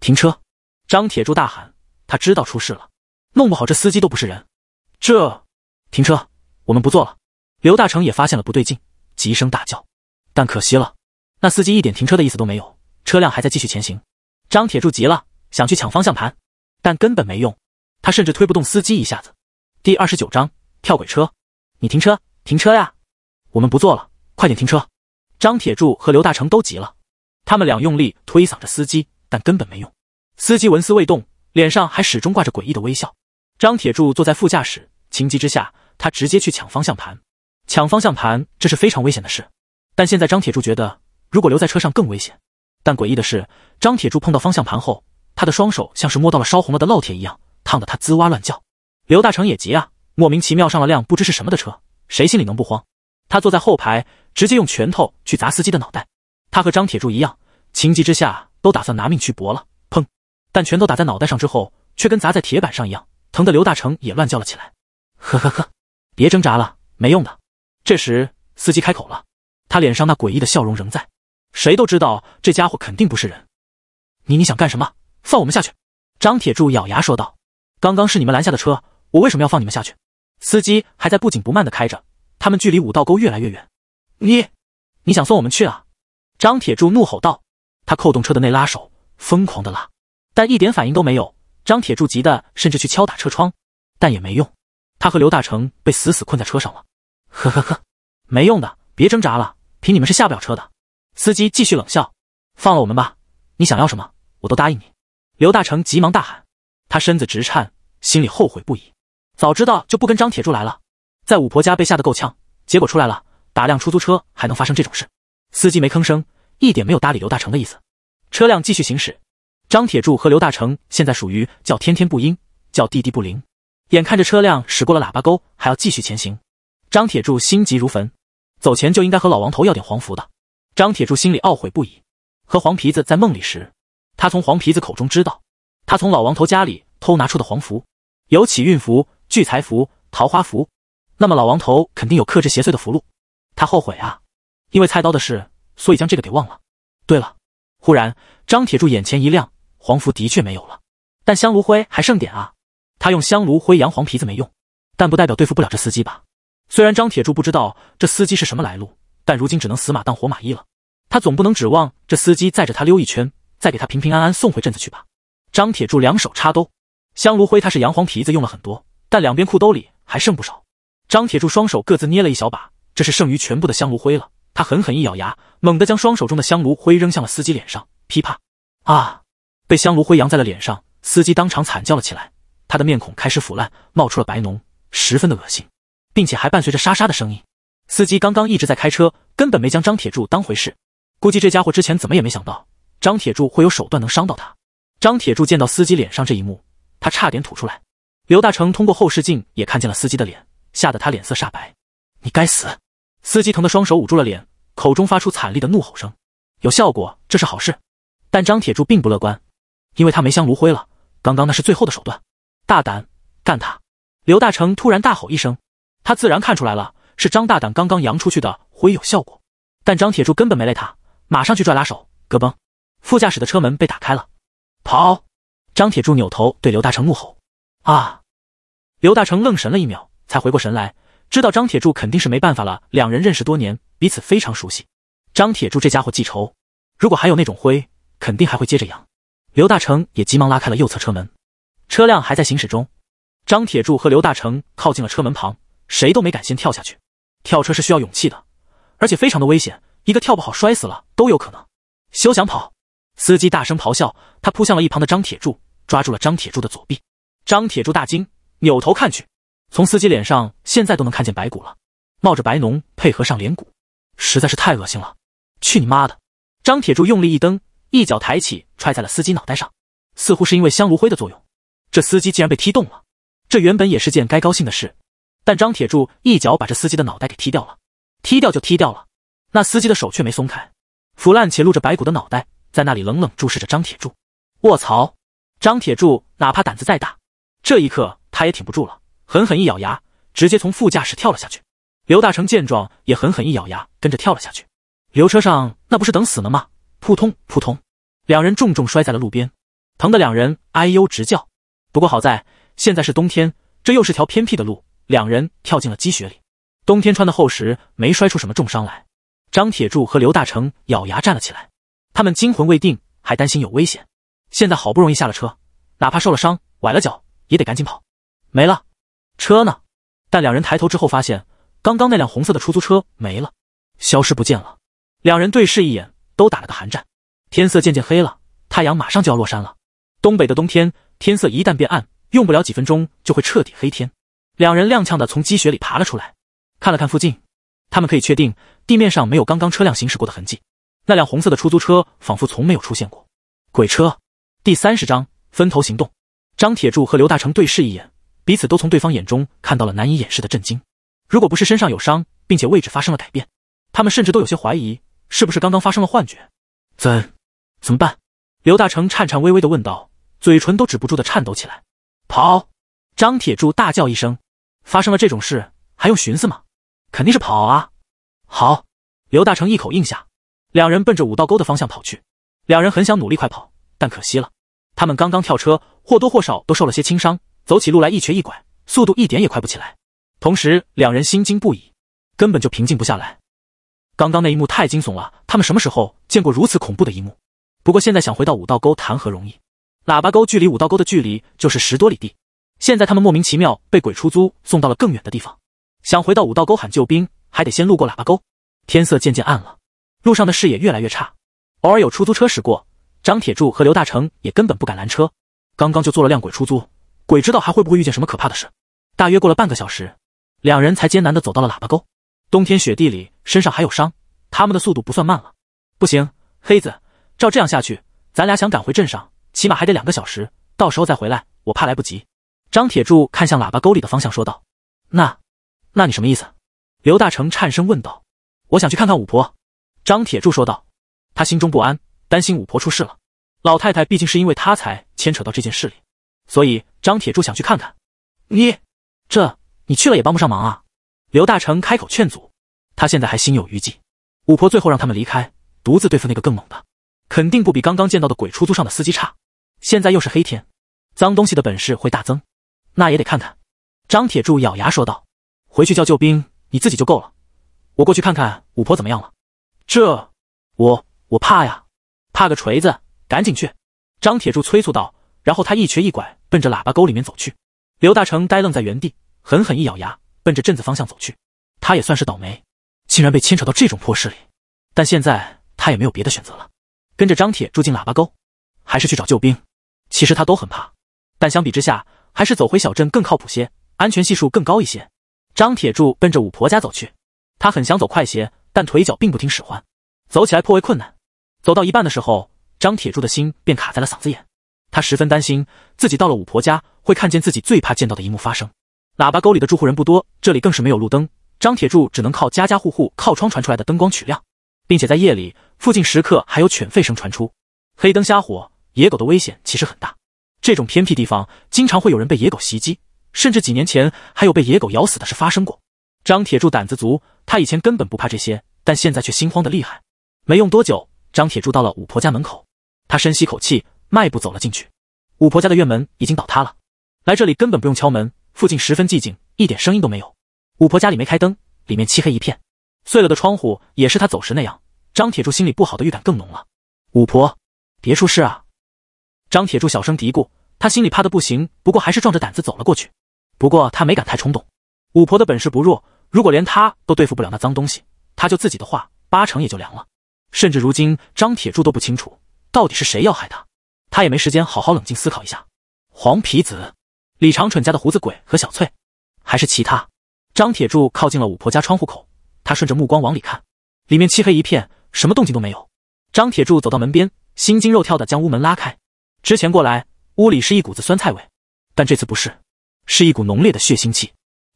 停车！张铁柱大喊，他知道出事了。弄不好这司机都不是人，这停车，我们不坐了。刘大成也发现了不对劲，急声大叫。但可惜了，那司机一点停车的意思都没有，车辆还在继续前行。张铁柱急了，想去抢方向盘，但根本没用，他甚至推不动司机一下子。第二十九章跳轨车，你停车停车呀，我们不坐了，快点停车！张铁柱和刘大成都急了，他们俩用力推搡着司机，但根本没用，司机纹丝未动，脸上还始终挂着诡异的微笑。张铁柱坐在副驾驶，情急之下，他直接去抢方向盘。抢方向盘这是非常危险的事，但现在张铁柱觉得如果留在车上更危险。但诡异的是，张铁柱碰到方向盘后，他的双手像是摸到了烧红了的烙铁一样，烫得他滋哇乱叫。刘大成也急啊，莫名其妙上了辆不知是什么的车，谁心里能不慌？他坐在后排，直接用拳头去砸司机的脑袋。他和张铁柱一样，情急之下都打算拿命去搏了。砰！但拳头打在脑袋上之后，却跟砸在铁板上一样。疼的刘大成也乱叫了起来，呵呵呵，别挣扎了，没用的。这时，司机开口了，他脸上那诡异的笑容仍在。谁都知道这家伙肯定不是人。你你想干什么？放我们下去！张铁柱咬牙说道。刚刚是你们拦下的车，我为什么要放你们下去？司机还在不紧不慢的开着，他们距离五道沟越来越远。你，你想送我们去啊？张铁柱怒吼道。他扣动车的内拉手，疯狂的拉，但一点反应都没有。张铁柱急的，甚至去敲打车窗，但也没用。他和刘大成被死死困在车上了。呵呵呵，没用的，别挣扎了，凭你们是下不了车的。司机继续冷笑：“放了我们吧，你想要什么，我都答应你。”刘大成急忙大喊，他身子直颤，心里后悔不已。早知道就不跟张铁柱来了，在五婆家被吓得够呛，结果出来了，打辆出租车还能发生这种事。司机没吭声，一点没有搭理刘大成的意思。车辆继续行驶。张铁柱和刘大成现在属于叫天天不应，叫地地不灵。眼看着车辆驶过了喇叭沟，还要继续前行。张铁柱心急如焚，走前就应该和老王头要点黄符的。张铁柱心里懊悔不已。和黄皮子在梦里时，他从黄皮子口中知道，他从老王头家里偷拿出的黄符有起运符、聚财符、桃花符。那么老王头肯定有克制邪祟的符箓。他后悔啊，因为菜刀的事，所以将这个给忘了。对了，忽然张铁柱眼前一亮。黄符的确没有了，但香炉灰还剩点啊。他用香炉灰扬黄皮子没用，但不代表对付不了这司机吧？虽然张铁柱不知道这司机是什么来路，但如今只能死马当活马医了。他总不能指望这司机载着他溜一圈，再给他平平安安送回镇子去吧？张铁柱两手插兜，香炉灰他是洋黄皮子用了很多，但两边裤兜里还剩不少。张铁柱双手各自捏了一小把，这是剩余全部的香炉灰了。他狠狠一咬牙，猛地将双手中的香炉灰扔向了司机脸上，噼啪！啊！被香炉灰扬在了脸上，司机当场惨叫了起来，他的面孔开始腐烂，冒出了白脓，十分的恶心，并且还伴随着沙沙的声音。司机刚刚一直在开车，根本没将张铁柱当回事，估计这家伙之前怎么也没想到张铁柱会有手段能伤到他。张铁柱见到司机脸上这一幕，他差点吐出来。刘大成通过后视镜也看见了司机的脸，吓得他脸色煞白：“你该死！”司机疼的双手捂住了脸，口中发出惨厉的怒吼声。有效果，这是好事，但张铁柱并不乐观。因为他没香炉灰了，刚刚那是最后的手段。大胆，干他！刘大成突然大吼一声，他自然看出来了，是张大胆刚刚扬出去的灰有效果，但张铁柱根本没累他，马上去拽拉手，咯嘣，副驾驶的车门被打开了，跑！张铁柱扭头对刘大成怒吼：“啊！”刘大成愣神了一秒，才回过神来，知道张铁柱肯定是没办法了。两人认识多年，彼此非常熟悉，张铁柱这家伙记仇，如果还有那种灰，肯定还会接着扬。刘大成也急忙拉开了右侧车门，车辆还在行驶中。张铁柱和刘大成靠近了车门旁，谁都没敢先跳下去。跳车是需要勇气的，而且非常的危险，一个跳不好摔死了都有可能。休想跑！司机大声咆哮，他扑向了一旁的张铁柱，抓住了张铁柱的左臂。张铁柱大惊，扭头看去，从司机脸上现在都能看见白骨了，冒着白浓，配合上脸骨，实在是太恶心了。去你妈的！张铁柱用力一蹬。一脚抬起，踹在了司机脑袋上。似乎是因为香炉灰的作用，这司机竟然被踢动了。这原本也是件该高兴的事，但张铁柱一脚把这司机的脑袋给踢掉了。踢掉就踢掉了，那司机的手却没松开，腐烂且露着白骨的脑袋在那里冷冷注视着张铁柱。卧槽！张铁柱哪怕胆子再大，这一刻他也挺不住了，狠狠一咬牙，直接从副驾驶跳了下去。刘大成见状，也狠狠一咬牙，跟着跳了下去。刘车上那不是等死呢吗？扑通扑通，两人重重摔在了路边，疼的两人哎呦直叫。不过好在现在是冬天，这又是条偏僻的路，两人跳进了积雪里。冬天穿的厚实，没摔出什么重伤来。张铁柱和刘大成咬牙站了起来，他们惊魂未定，还担心有危险。现在好不容易下了车，哪怕受了伤、崴了脚，也得赶紧跑。没了车呢？但两人抬头之后发现，刚刚那辆红色的出租车没了，消失不见了。两人对视一眼。都打了个寒战，天色渐渐黑了，太阳马上就要落山了。东北的冬天，天色一旦变暗，用不了几分钟就会彻底黑天。两人踉跄的从积雪里爬了出来，看了看附近，他们可以确定地面上没有刚刚车辆行驶过的痕迹，那辆红色的出租车仿佛从没有出现过。鬼车第三十章分头行动。张铁柱和刘大成对视一眼，彼此都从对方眼中看到了难以掩饰的震惊。如果不是身上有伤，并且位置发生了改变，他们甚至都有些怀疑。是不是刚刚发生了幻觉？怎怎么办？刘大成颤颤巍巍的问道，嘴唇都止不住的颤抖起来。跑！张铁柱大叫一声。发生了这种事，还用寻思吗？肯定是跑啊！好，刘大成一口应下。两人奔着五道沟的方向跑去。两人很想努力快跑，但可惜了，他们刚刚跳车，或多或少都受了些轻伤，走起路来一瘸一拐，速度一点也快不起来。同时，两人心惊不已，根本就平静不下来。刚刚那一幕太惊悚了，他们什么时候见过如此恐怖的一幕？不过现在想回到五道沟谈何容易？喇叭沟距离五道沟的距离就是十多里地，现在他们莫名其妙被鬼出租送到了更远的地方，想回到五道沟喊救兵，还得先路过喇叭沟。天色渐渐暗了，路上的视野越来越差，偶尔有出租车驶过，张铁柱和刘大成也根本不敢拦车。刚刚就坐了辆鬼出租，鬼知道还会不会遇见什么可怕的事？大约过了半个小时，两人才艰难地走到了喇叭沟。冬天雪地里，身上还有伤，他们的速度不算慢了。不行，黑子，照这样下去，咱俩想赶回镇上，起码还得两个小时。到时候再回来，我怕来不及。张铁柱看向喇叭沟里的方向，说道：“那，那你什么意思？”刘大成颤声问道。“我想去看看五婆。”张铁柱说道。他心中不安，担心五婆出事了。老太太毕竟是因为他才牵扯到这件事里，所以张铁柱想去看看。你，这你去了也帮不上忙啊。刘大成开口劝阻，他现在还心有余悸。五婆最后让他们离开，独自对付那个更猛的，肯定不比刚刚见到的鬼出租上的司机差。现在又是黑天，脏东西的本事会大增，那也得看看。张铁柱咬牙说道：“回去叫救兵，你自己就够了。我过去看看五婆怎么样了。”这，我我怕呀，怕个锤子！赶紧去！张铁柱催促道，然后他一瘸一拐奔着喇叭沟里面走去。刘大成呆愣在原地，狠狠一咬牙。奔着镇子方向走去，他也算是倒霉，竟然被牵扯到这种破事里。但现在他也没有别的选择了，跟着张铁住进喇叭沟，还是去找救兵，其实他都很怕。但相比之下，还是走回小镇更靠谱些，安全系数更高一些。张铁柱奔着五婆家走去，他很想走快些，但腿脚并不听使唤，走起来颇为困难。走到一半的时候，张铁柱的心便卡在了嗓子眼，他十分担心自己到了五婆家会看见自己最怕见到的一幕发生。喇叭沟里的住户人不多，这里更是没有路灯，张铁柱只能靠家家户户靠窗传出来的灯光取亮，并且在夜里附近时刻还有犬吠声传出，黑灯瞎火，野狗的危险其实很大。这种偏僻地方经常会有人被野狗袭击，甚至几年前还有被野狗咬死的事发生过。张铁柱胆子足，他以前根本不怕这些，但现在却心慌的厉害。没用多久，张铁柱到了五婆家门口，他深吸口气，迈步走了进去。五婆家的院门已经倒塌了，来这里根本不用敲门。附近十分寂静，一点声音都没有。五婆家里没开灯，里面漆黑一片。碎了的窗户也是她走时那样。张铁柱心里不好的预感更浓了。五婆，别出事啊！张铁柱小声嘀咕，他心里怕的不行，不过还是壮着胆子走了过去。不过他没敢太冲动。五婆的本事不弱，如果连他都对付不了那脏东西，他就自己的话八成也就凉了。甚至如今张铁柱都不清楚到底是谁要害他，他也没时间好好冷静思考一下。黄皮子。李长蠢家的胡子鬼和小翠，还是其他？张铁柱靠近了五婆家窗户口，他顺着目光往里看，里面漆黑一片，什么动静都没有。张铁柱走到门边，心惊肉跳的将屋门拉开。之前过来，屋里是一股子酸菜味，但这次不是，是一股浓烈的血腥气。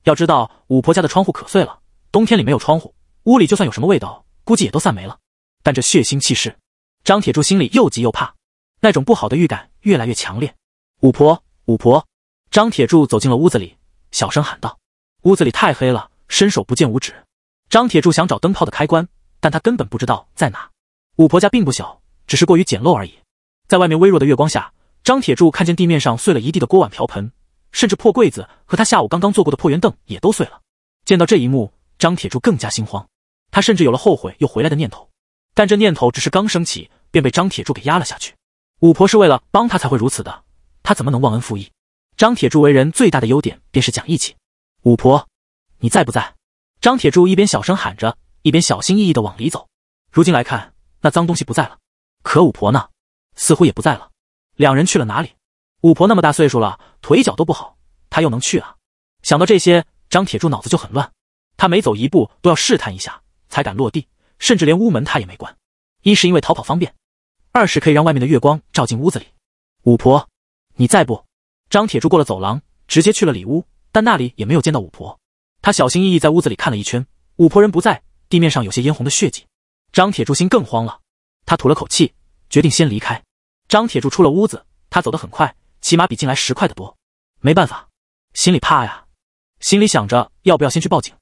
要知道，五婆家的窗户可碎了，冬天里没有窗户，屋里就算有什么味道，估计也都散没了。但这血腥气势，张铁柱心里又急又怕，那种不好的预感越来越强烈。五婆，五婆。张铁柱走进了屋子里，小声喊道：“屋子里太黑了，伸手不见五指。”张铁柱想找灯泡的开关，但他根本不知道在哪。五婆家并不小，只是过于简陋而已。在外面微弱的月光下，张铁柱看见地面上碎了一地的锅碗瓢盆，甚至破柜子和他下午刚刚坐过的破圆凳也都碎了。见到这一幕，张铁柱更加心慌，他甚至有了后悔又回来的念头。但这念头只是刚升起，便被张铁柱给压了下去。五婆是为了帮他才会如此的，他怎么能忘恩负义？张铁柱为人最大的优点便是讲义气。五婆，你在不在？张铁柱一边小声喊着，一边小心翼翼的往里走。如今来看，那脏东西不在了，可五婆呢？似乎也不在了。两人去了哪里？五婆那么大岁数了，腿脚都不好，她又能去啊？想到这些，张铁柱脑子就很乱。他每走一步都要试探一下，才敢落地，甚至连屋门他也没关。一是因为逃跑方便，二是可以让外面的月光照进屋子里。五婆，你在不？张铁柱过了走廊，直接去了里屋，但那里也没有见到五婆。他小心翼翼在屋子里看了一圈，五婆人不在，地面上有些嫣红的血迹。张铁柱心更慌了，他吐了口气，决定先离开。张铁柱出了屋子，他走得很快，起码比进来时快得多。没办法，心里怕呀，心里想着要不要先去报警。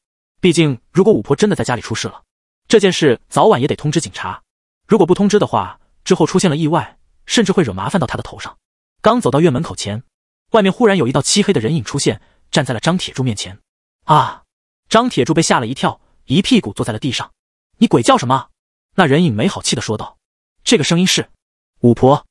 毕竟如果五婆真的在家里出事了，这件事早晚也得通知警察。如果不通知的话，之后出现了意外，甚至会惹麻烦到他的头上。刚走到院门口前。外面忽然有一道漆黑的人影出现，站在了张铁柱面前。啊！张铁柱被吓了一跳，一屁股坐在了地上。“你鬼叫什么？”那人影没好气的说道。这个声音是五婆。